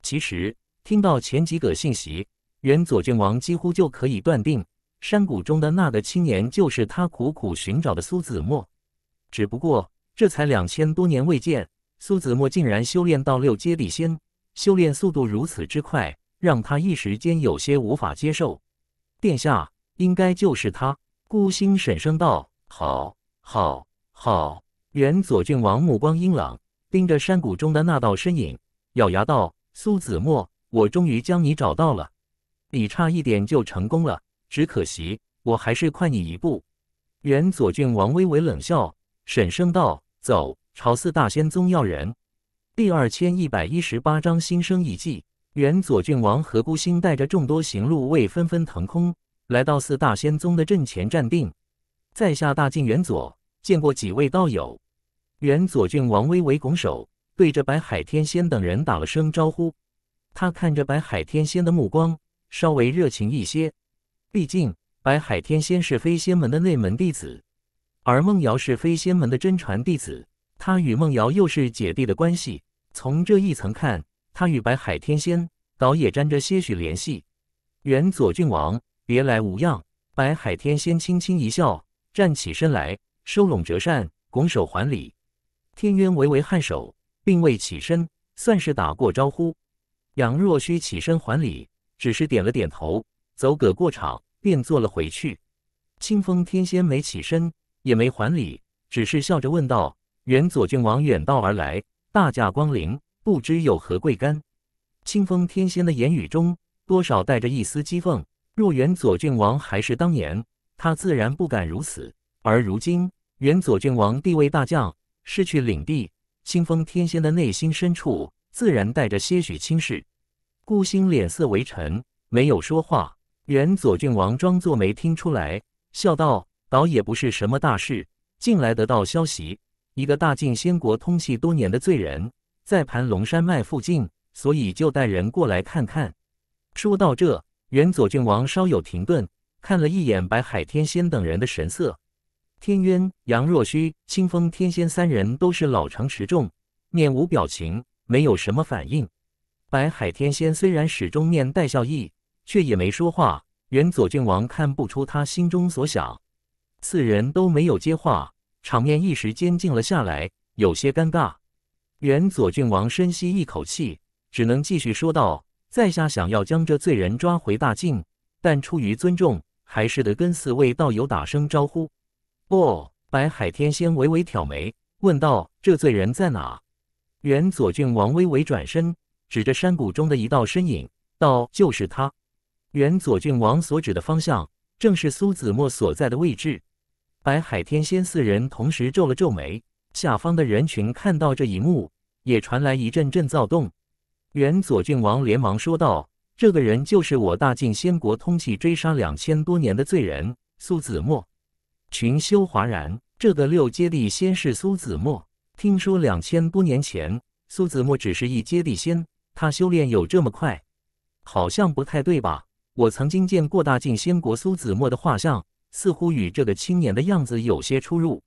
其实听到前几个信息，原左郡王几乎就可以断定，山谷中的那个青年就是他苦苦寻找的苏子墨，只不过这才两千多年未见。苏子墨竟然修炼到六阶地仙，修炼速度如此之快，让他一时间有些无法接受。殿下应该就是他。”孤星沈声道，“好，好，好。”元左郡王目光阴冷，盯着山谷中的那道身影，咬牙道：“苏子墨，我终于将你找到了，你差一点就成功了，只可惜我还是快你一步。”元左郡王微微冷笑，沈声道：“走。”朝四大仙宗要人，第二千一百一十八章新生一迹。元左郡王何孤星带着众多行路卫纷纷腾空，来到四大仙宗的阵前站定。在下大晋元左，见过几位道友。元左郡王微微拱手，对着白海天仙等人打了声招呼。他看着白海天仙的目光稍微热情一些，毕竟白海天仙是飞仙门的内门弟子，而孟瑶是飞仙门的真传弟子。他与梦瑶又是姐弟的关系，从这一层看，他与白海天仙倒也沾着些许联系。原左郡王，别来无恙。白海天仙轻轻一笑，站起身来，收拢折扇，拱手还礼。天渊微微颔首，并未起身，算是打过招呼。杨若虚起身还礼，只是点了点头，走个过场，便坐了回去。清风天仙没起身，也没还礼，只是笑着问道。原左郡王远道而来，大驾光临，不知有何贵干？清风天仙的言语中多少带着一丝讥讽。若原左郡王还是当年，他自然不敢如此。而如今，原左郡王地位大降，失去领地，清风天仙的内心深处自然带着些许轻视。孤星脸色微沉，没有说话。原左郡王装作没听出来，笑道：“倒也不是什么大事，近来得到消息。”一个大晋仙国通气多年的罪人，在盘龙山脉附近，所以就带人过来看看。说到这，元左郡王稍有停顿，看了一眼白海天仙等人的神色。天渊、杨若虚、清风天仙三人都是老成持重，面无表情，没有什么反应。白海天仙虽然始终面带笑意，却也没说话。元左郡王看不出他心中所想，四人都没有接话。场面一时间静了下来，有些尴尬。原左郡王深吸一口气，只能继续说道：“在下想要将这罪人抓回大境，但出于尊重，还是得跟四位道友打声招呼。”不，白海天仙微微挑眉，问道：“这罪人在哪？”原左郡王微微转身，指着山谷中的一道身影，道：“就是他。”原左郡王所指的方向，正是苏子墨所在的位置。白海天仙四人同时皱了皱眉，下方的人群看到这一幕，也传来一阵阵躁动。原左郡王连忙说道：“这个人就是我大晋仙国通缉追杀两千多年的罪人苏子墨。”群修哗然，这个六阶地仙是苏子墨？听说两千多年前，苏子墨只是一阶地仙，他修炼有这么快？好像不太对吧？我曾经见过大晋仙国苏子墨的画像。似乎与这个青年的样子有些出入。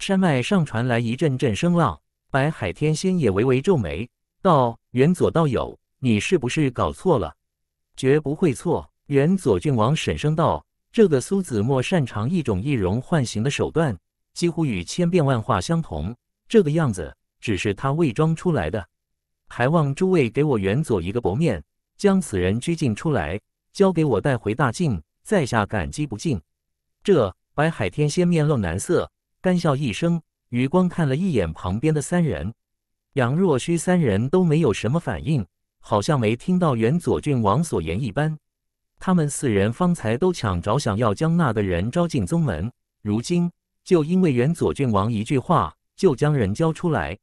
山脉上传来一阵阵声浪，白海天仙也微微皱眉道：“元佐道友，你是不是搞错了？绝不会错。”元佐郡王沈声道：“这个苏子墨擅长一种易容换形的手段，几乎与千变万化相同。这个样子只是他伪装出来的。还望诸位给我元佐一个薄面，将此人拘禁出来，交给我带回大晋，在下感激不尽。”这白海天仙面露难色，干笑一声，余光看了一眼旁边的三人，杨若虚三人都没有什么反应，好像没听到元左郡王所言一般。他们四人方才都抢着想要将那个人招进宗门，如今就因为元左郡王一句话，就将人交出来，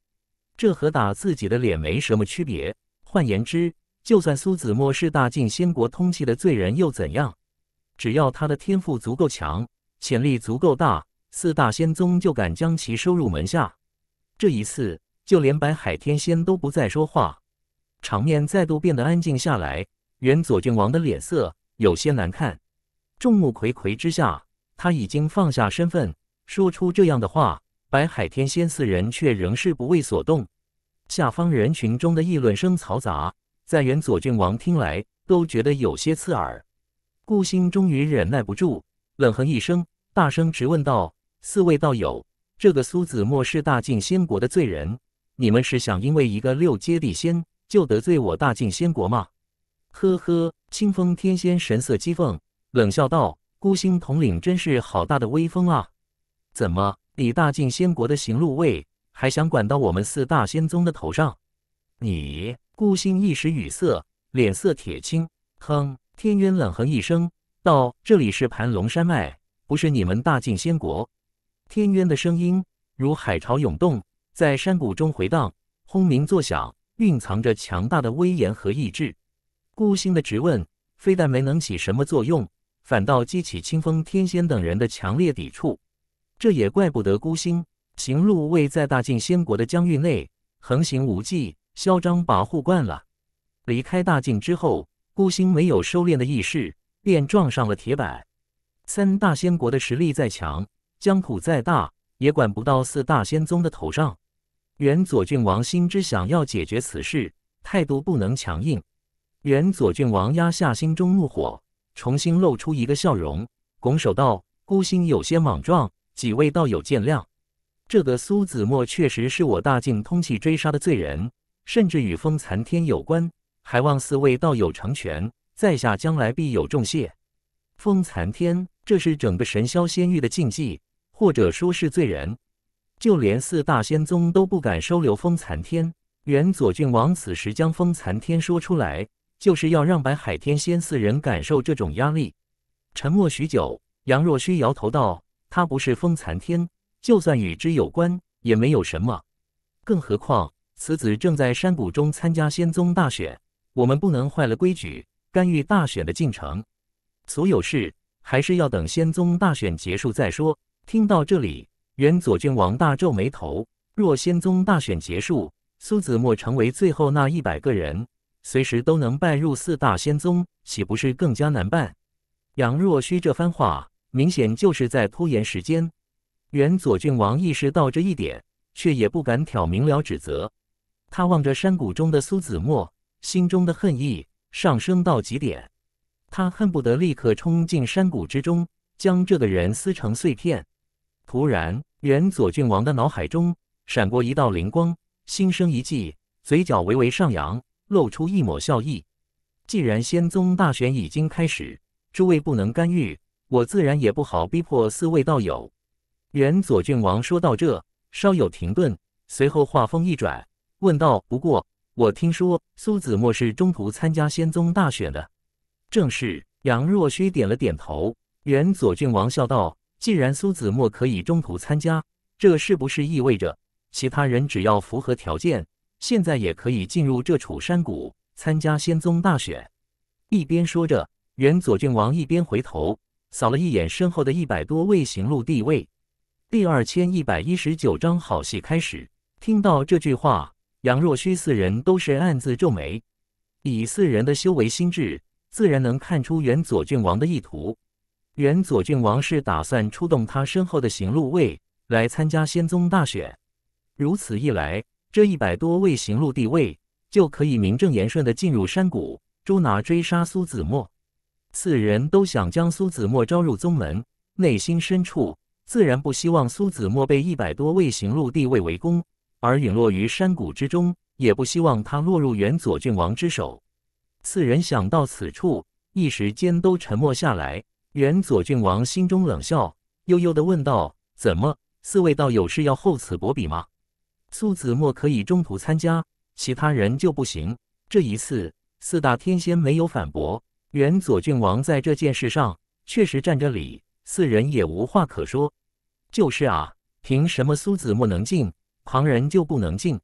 这和打自己的脸没什么区别。换言之，就算苏子墨是大晋仙国通气的罪人，又怎样？只要他的天赋足够强，潜力足够大，四大仙宗就敢将其收入门下。这一次，就连白海天仙都不再说话，场面再度变得安静下来。原左郡王的脸色有些难看，众目睽睽之下，他已经放下身份说出这样的话，白海天仙四人却仍是不为所动。下方人群中的议论声嘈杂，在原左郡王听来都觉得有些刺耳。孤星终于忍耐不住，冷哼一声，大声直问道：“四位道友，这个苏子墨是大晋仙国的罪人，你们是想因为一个六阶地仙就得罪我大晋仙国吗？”“呵呵。”清风天仙神色讥讽，冷笑道：“孤星统领真是好大的威风啊！怎么，你大晋仙国的行路卫还想管到我们四大仙宗的头上？”你孤星一时语塞，脸色铁青，哼。天渊冷哼一声道：“这里是盘龙山脉，不是你们大晋仙国。”天渊的声音如海潮涌动，在山谷中回荡，轰鸣作响，蕴藏着强大的威严和意志。孤星的质问非但没能起什么作用，反倒激起清风天仙等人的强烈抵触。这也怪不得孤星，行路未在大晋仙国的疆域内横行无忌、嚣张跋扈惯了。离开大晋之后。孤星没有收敛的意识，便撞上了铁板。三大仙国的实力再强，疆土再大，也管不到四大仙宗的头上。原左郡王心知想要解决此事，态度不能强硬。原左郡王压下心中怒火，重新露出一个笑容，拱手道：“孤星有些莽撞，几位道友见谅。这个苏子墨确实是我大境通气追杀的罪人，甚至与风残天有关。”还望四位道友成全，在下将来必有重谢。风残天，这是整个神霄仙域的禁忌，或者说是罪人，就连四大仙宗都不敢收留风残天。原左郡王此时将风残天说出来，就是要让白海天仙四人感受这种压力。沉默许久，杨若虚摇头道：“他不是风残天，就算与之有关，也没有什么。更何况，此子正在山谷中参加仙宗大选。”我们不能坏了规矩，干预大选的进程。所有事还是要等仙宗大选结束再说。听到这里，元左郡王大皱眉头。若仙宗大选结束，苏子墨成为最后那一百个人，随时都能拜入四大仙宗，岂不是更加难办？杨若虚这番话明显就是在拖延时间。元左郡王意识到这一点，却也不敢挑明了指责。他望着山谷中的苏子墨。心中的恨意上升到极点，他恨不得立刻冲进山谷之中，将这个人撕成碎片。突然，原左郡王的脑海中闪过一道灵光，心生一计，嘴角微微上扬，露出一抹笑意。既然仙宗大选已经开始，诸位不能干预，我自然也不好逼迫四位道友。原左郡王说到这，稍有停顿，随后话锋一转，问道：“不过。”我听说苏子墨是中途参加仙宗大选的，正是杨若虚点了点头。原左郡王笑道：“既然苏子墨可以中途参加，这是不是意味着其他人只要符合条件，现在也可以进入这处山谷参加仙宗大选？”一边说着，原左郡王一边回头扫了一眼身后的一百多位行路帝位。第二千一百一十九章好戏开始。听到这句话。杨若虚四人都是暗自皱眉，以四人的修为心智，自然能看出原左郡王的意图。原左郡王是打算出动他身后的行路卫来参加仙宗大选，如此一来，这一百多位行路地位就可以名正言顺地进入山谷，捉拿追杀苏子墨。四人都想将苏子墨招入宗门，内心深处自然不希望苏子墨被一百多位行路地位围攻。而陨落于山谷之中，也不希望他落入原左郡王之手。四人想到此处，一时间都沉默下来。原左郡王心中冷笑，悠悠地问道：“怎么，四位道友是要厚此薄彼吗？苏子墨可以中途参加，其他人就不行？”这一次，四大天仙没有反驳。原左郡王在这件事上确实占着理，四人也无话可说。就是啊，凭什么苏子墨能进？旁人就不能进，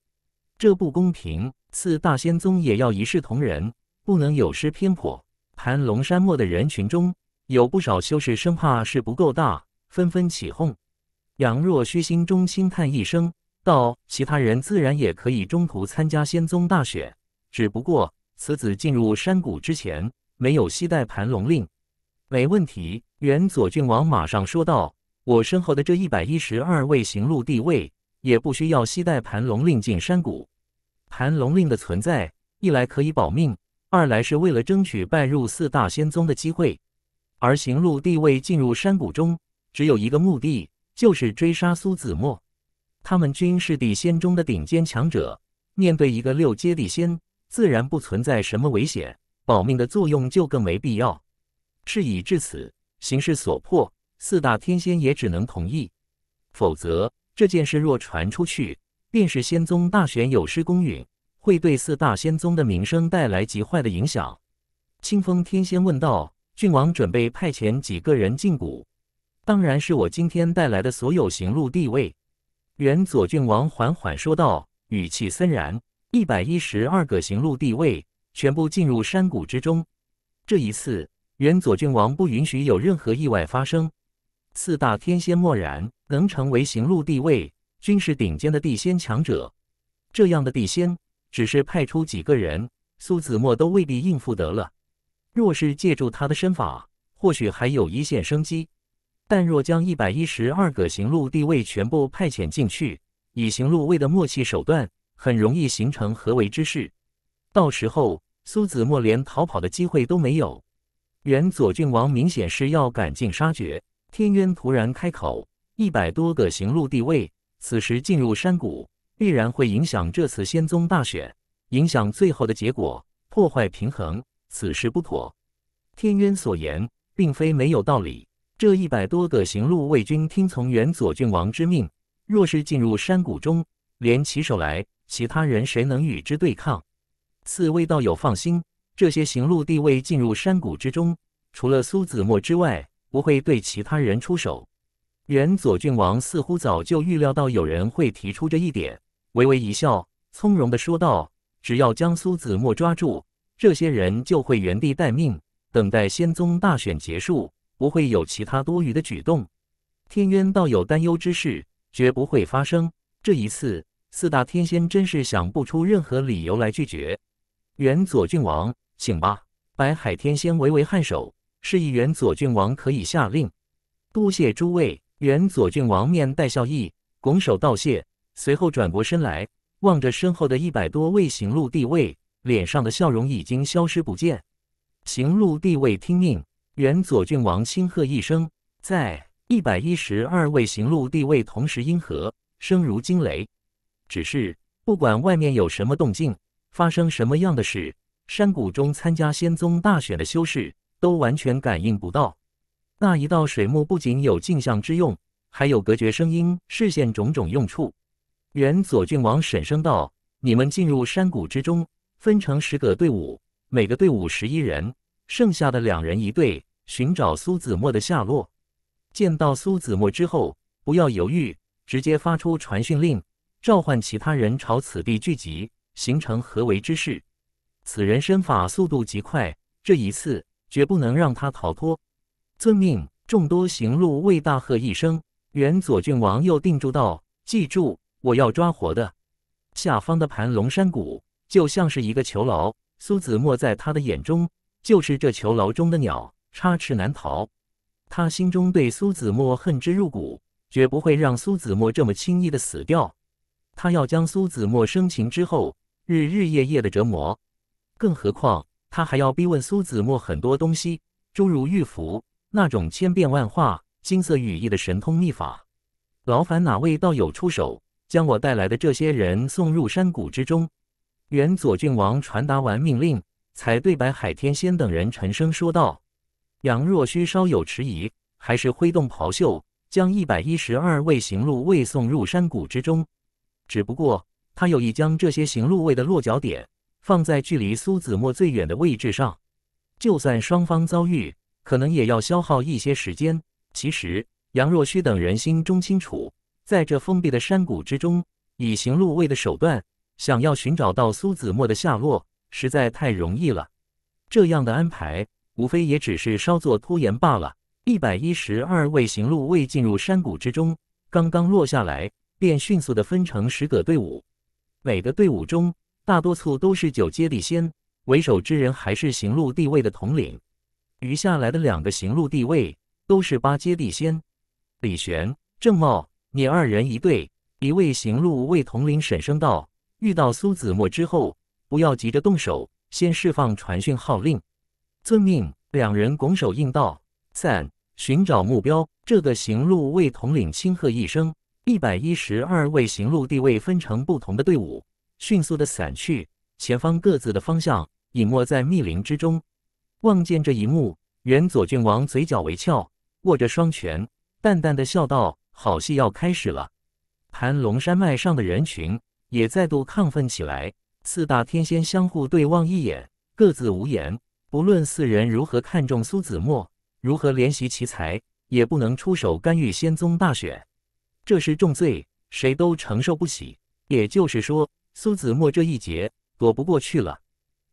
这不公平。四大仙宗也要一视同仁，不能有失偏颇。盘龙山漠的人群中有不少修士，生怕事不够大，纷纷起哄。杨若虚心中轻叹一声，道：“其他人自然也可以中途参加仙宗大选，只不过此子进入山谷之前没有携带盘龙令，没问题。”元左郡王马上说道：“我身后的这一百一十二位行路地位。”也不需要携带盘龙令进山谷。盘龙令的存在，一来可以保命，二来是为了争取拜入四大仙宗的机会。而行路地位进入山谷中，只有一个目的，就是追杀苏子墨。他们均是地仙中的顶尖强者，面对一个六阶地仙，自然不存在什么危险，保命的作用就更没必要。事已至此，形势所迫，四大天仙也只能同意，否则。这件事若传出去，便是仙宗大选有失公允，会对四大仙宗的名声带来极坏的影响。清风天仙问道：“郡王准备派遣几个人进谷？”“当然是我今天带来的所有行路地位。”元左郡王缓缓说道，语气森然：“一百一十二个行路地位全部进入山谷之中。这一次，元左郡王不允许有任何意外发生。”四大天仙默然。能成为行路地位，均是顶尖的地仙强者。这样的地仙，只是派出几个人，苏子墨都未必应付得了。若是借助他的身法，或许还有一线生机。但若将一百一十二个行路地位全部派遣进去，以行路位的默契手段，很容易形成合围之势。到时候，苏子墨连逃跑的机会都没有。原左郡王明显是要赶尽杀绝。天渊突然开口。一百多个行路地位，此时进入山谷，必然会影响这次仙宗大选，影响最后的结果，破坏平衡。此事不妥。天渊所言并非没有道理。这一百多个行路卫军听从原左郡王之命，若是进入山谷中，联起手来，其他人谁能与之对抗？四位道友放心，这些行路地位进入山谷之中，除了苏子墨之外，不会对其他人出手。原左郡王似乎早就预料到有人会提出这一点，微微一笑，从容地说道：“只要将苏子墨抓住，这些人就会原地待命，等待仙宗大选结束，不会有其他多余的举动。天渊道有担忧之事绝不会发生。这一次，四大天仙真是想不出任何理由来拒绝。原左郡王，请吧。”白海天仙微微颔首，示意原左郡王可以下令。多谢诸位。原左郡王面带笑意，拱手道谢，随后转过身来，望着身后的一百多位行路地位，脸上的笑容已经消失不见。行路地位听命。原左郡王轻喝一声，在一百一十二位行路地位同时应和，声如惊雷。只是不管外面有什么动静，发生什么样的事，山谷中参加仙宗大选的修士都完全感应不到。那一道水幕不仅有镜像之用，还有隔绝声音、视线种种用处。原左郡王沈声道：“你们进入山谷之中，分成十个队伍，每个队伍十一人，剩下的两人一队，寻找苏子墨的下落。见到苏子墨之后，不要犹豫，直接发出传讯令，召唤其他人朝此地聚集，形成合围之势。此人身法速度极快，这一次绝不能让他逃脱。”遵命！众多行路卫大喝一声，原左郡王又叮嘱道：“记住，我要抓活的。”下方的盘龙山谷就像是一个囚牢，苏子墨在他的眼中就是这囚牢中的鸟，插翅难逃。他心中对苏子墨恨之入骨，绝不会让苏子墨这么轻易的死掉。他要将苏子墨生擒之后，日日夜夜的折磨。更何况，他还要逼问苏子墨很多东西，诸如玉符。那种千变万化、金色羽翼的神通秘法，劳烦哪位道友出手，将我带来的这些人送入山谷之中。原左郡王传达完命令，才对白海天仙等人沉声说道。杨若虚稍有迟疑，还是挥动袍袖，将一百一十二位行路卫送入山谷之中。只不过，他有意将这些行路卫的落脚点放在距离苏子墨最远的位置上，就算双方遭遇。可能也要消耗一些时间。其实，杨若虚等人心中清楚，在这封闭的山谷之中，以行路卫的手段，想要寻找到苏子墨的下落，实在太容易了。这样的安排，无非也只是稍作拖延罢了。一百一十二位行路卫进入山谷之中，刚刚落下来，便迅速的分成十个队伍，每个队伍中，大多数都是九阶地仙，为首之人还是行路地位的统领。余下来的两个行路地位都是八阶地仙，李玄、郑茂，你二人一队，一位行路为统领沈声道：“遇到苏子墨之后，不要急着动手，先释放传讯号令。”遵命。两人拱手应道：“散，寻找目标。”这个行路为统领轻喝一声，一百一十二位行路地位分成不同的队伍，迅速的散去前方各自的方向，隐没在密林之中。望见这一幕，原左郡王嘴角微翘，握着双拳，淡淡的笑道：“好戏要开始了。”盘龙山脉上的人群也再度亢奋起来。四大天仙相互对望一眼，各自无言。不论四人如何看重苏子墨，如何怜惜其才，也不能出手干预仙宗大选，这是重罪，谁都承受不起。也就是说，苏子墨这一劫躲不过去了。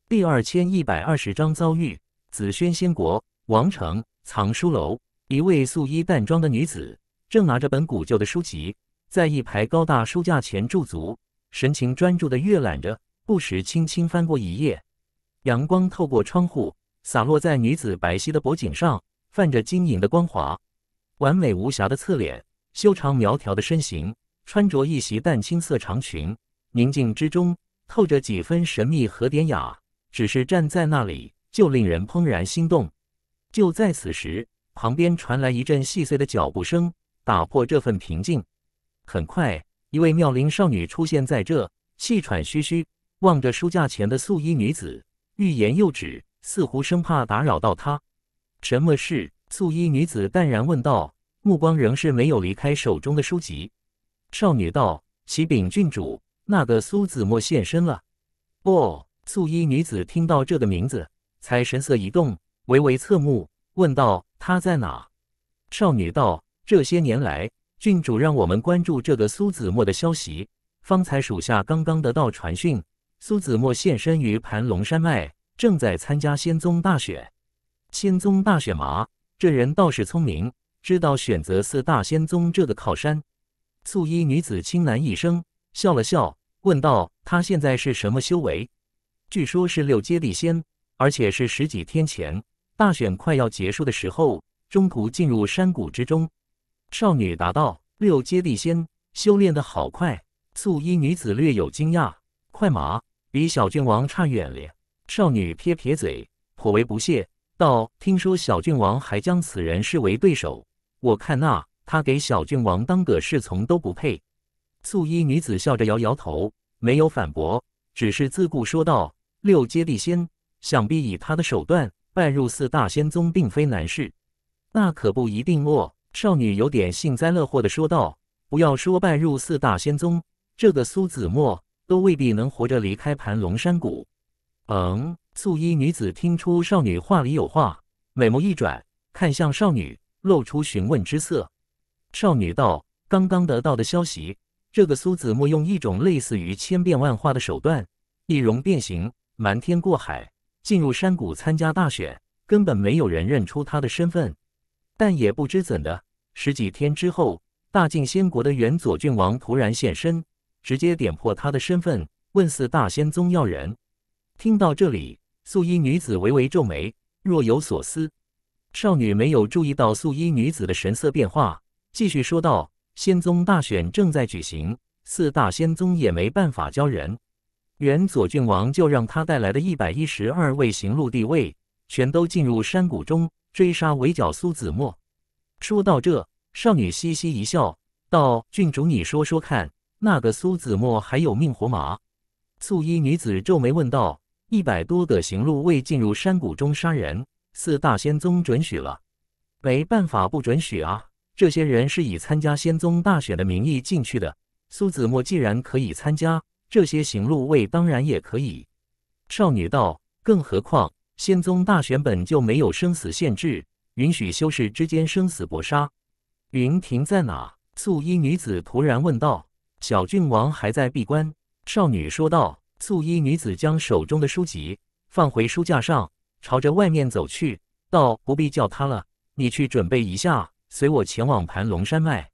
第二千一百二十章遭遇。紫萱仙国王城藏书楼，一位素衣淡妆的女子正拿着本古旧的书籍，在一排高大书架前驻足，神情专注地阅览着，不时轻轻翻过一页。阳光透过窗户洒落在女子白皙的脖颈上，泛着晶莹的光华。完美无瑕的侧脸，修长苗条的身形，穿着一袭淡青色长裙，宁静之中透着几分神秘和典雅。只是站在那里。就令人怦然心动。就在此时，旁边传来一阵细碎的脚步声，打破这份平静。很快，一位妙龄少女出现在这，气喘吁吁，望着书架前的素衣女子，欲言又止，似乎生怕打扰到她。什么事？素衣女子淡然问道，目光仍是没有离开手中的书籍。少女道：“启禀郡主，那个苏子墨现身了。”哦，素衣女子听到这个名字。才神色一动，微微侧目，问道：“他在哪？”少女道：“这些年来，郡主让我们关注这个苏子墨的消息。方才属下刚刚得到传讯，苏子墨现身于盘龙山脉，正在参加仙宗大选。”仙宗大选嘛，这人倒是聪明，知道选择四大仙宗这个靠山。素衣女子轻喃一声，笑了笑，问道：“他现在是什么修为？”据说是六阶地仙。而且是十几天前，大选快要结束的时候，中途进入山谷之中。少女答道：“六阶地仙修炼的好快。”素衣女子略有惊讶：“快马比小郡王差远了。”少女撇撇嘴，颇为不屑道：“听说小郡王还将此人视为对手，我看那他给小郡王当个侍从都不配。”素衣女子笑着摇摇头，没有反驳，只是自顾说道：“六阶地仙。”想必以他的手段，拜入四大仙宗并非难事。那可不一定哦。少女有点幸灾乐祸的说道：“不要说拜入四大仙宗，这个苏子墨都未必能活着离开盘龙山谷。”嗯，素衣女子听出少女话里有话，美眸一转，看向少女，露出询问之色。少女道：“刚刚得到的消息，这个苏子墨用一种类似于千变万化的手段，易容变形，瞒天过海。”进入山谷参加大选，根本没有人认出他的身份。但也不知怎的，十几天之后，大晋仙国的元左郡王突然现身，直接点破他的身份，问似大仙宗要人。听到这里，素衣女子微微皱眉，若有所思。少女没有注意到素衣女子的神色变化，继续说道：“仙宗大选正在举行，四大仙宗也没办法教人。”原左郡王就让他带来的一百一十二位行路地卫全都进入山谷中追杀围剿苏子墨。说到这，少女嘻嘻一笑，道：“郡主，你说说看，那个苏子墨还有命活吗？”素衣女子皱眉问道：“一百多个行路卫进入山谷中杀人，四大仙宗准许了？没办法，不准许啊！这些人是以参加仙宗大选的名义进去的。苏子墨既然可以参加。”这些行路位当然也可以。少女道：“更何况仙宗大选本就没有生死限制，允许修士之间生死搏杀。”云亭在哪？素衣女子突然问道。小郡王还在闭关。少女说道。素衣女子将手中的书籍放回书架上，朝着外面走去，道：“不必叫他了，你去准备一下，随我前往盘龙山脉。”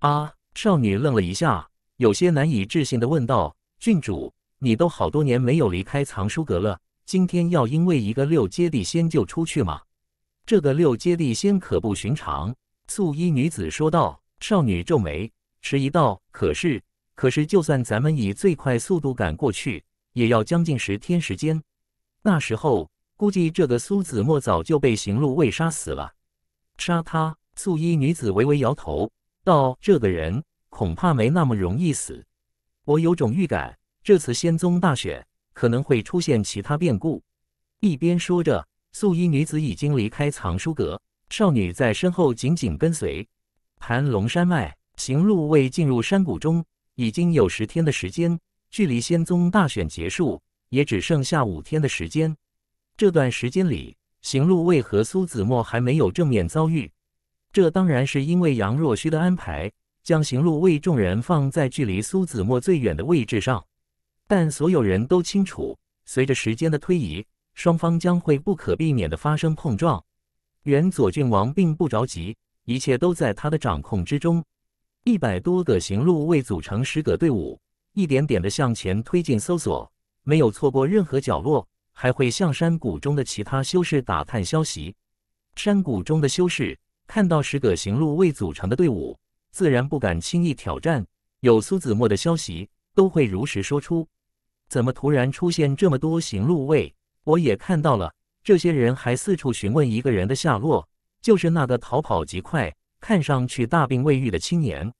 啊！少女愣了一下，有些难以置信地问道。郡主，你都好多年没有离开藏书阁了，今天要因为一个六阶地仙就出去吗？这个六阶地仙可不寻常。”素衣女子说道。少女皱眉，迟疑道：“可是，可是，就算咱们以最快速度赶过去，也要将近十天时间。那时候，估计这个苏子墨早就被行路卫杀死了。”“杀他？”素衣女子微微摇头，道：“这个人恐怕没那么容易死。”我有种预感，这次仙宗大选可能会出现其他变故。一边说着，素衣女子已经离开藏书阁，少女在身后紧紧跟随。盘龙山脉，行路未进入山谷中，已经有十天的时间，距离仙宗大选结束也只剩下五天的时间。这段时间里，行路未和苏子墨还没有正面遭遇，这当然是因为杨若虚的安排。将行路为众人放在距离苏子墨最远的位置上，但所有人都清楚，随着时间的推移，双方将会不可避免的发生碰撞。原左郡王并不着急，一切都在他的掌控之中。一百多个行路未组成十个队伍，一点点地向前推进搜索，没有错过任何角落，还会向山谷中的其他修士打探消息。山谷中的修士看到十个行路未组成的队伍。自然不敢轻易挑战，有苏子墨的消息都会如实说出。怎么突然出现这么多行路卫？我也看到了，这些人还四处询问一个人的下落，就是那个逃跑极快、看上去大病未愈的青年。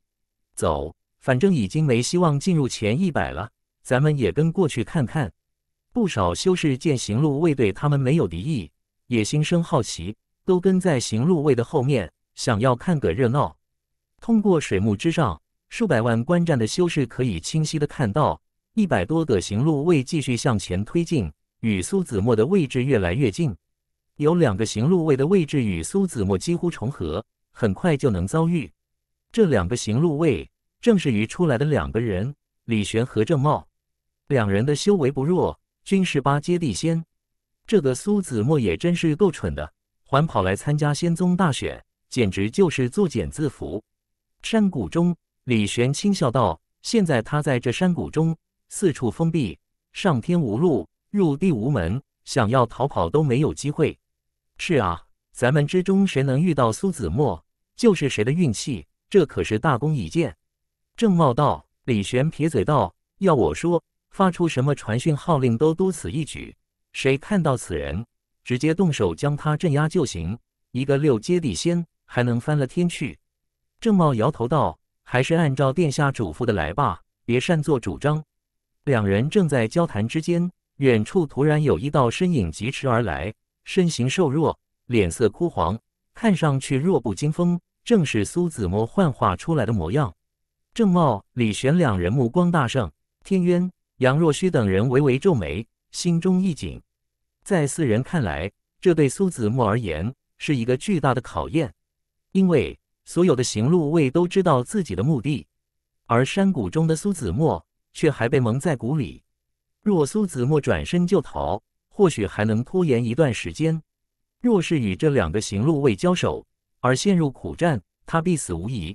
走，反正已经没希望进入前一百了，咱们也跟过去看看。不少修士见行路卫对他们没有敌意，也心生好奇，都跟在行路卫的后面，想要看个热闹。通过水幕之上，数百万观战的修士可以清晰的看到，一百多个行路卫继续向前推进，与苏子墨的位置越来越近。有两个行路卫的位置与苏子墨几乎重合，很快就能遭遇。这两个行路卫正是余出来的两个人，李玄和郑茂。两人的修为不弱，均是八阶地仙。这个苏子墨也真是够蠢的，还跑来参加仙宗大选，简直就是作茧自缚。山谷中，李玄轻笑道：“现在他在这山谷中四处封闭，上天无路，入地无门，想要逃跑都没有机会。”“是啊，咱们之中谁能遇到苏子墨，就是谁的运气，这可是大功一件。”郑茂道。李玄撇嘴道：“要我说，发出什么传讯号令都多此一举，谁看到此人，直接动手将他镇压就行。一个六阶地仙，还能翻了天去？”郑茂摇头道：“还是按照殿下嘱咐的来吧，别擅作主张。”两人正在交谈之间，远处突然有一道身影疾驰而来，身形瘦弱，脸色枯黄，看上去弱不禁风，正是苏子墨幻化出来的模样。郑茂、李玄两人目光大盛，天渊、杨若虚等人微微皱眉，心中一紧。在四人看来，这对苏子墨而言是一个巨大的考验，因为。所有的行路卫都知道自己的目的，而山谷中的苏子墨却还被蒙在鼓里。若苏子墨转身就逃，或许还能拖延一段时间；若是与这两个行路卫交手而陷入苦战，他必死无疑。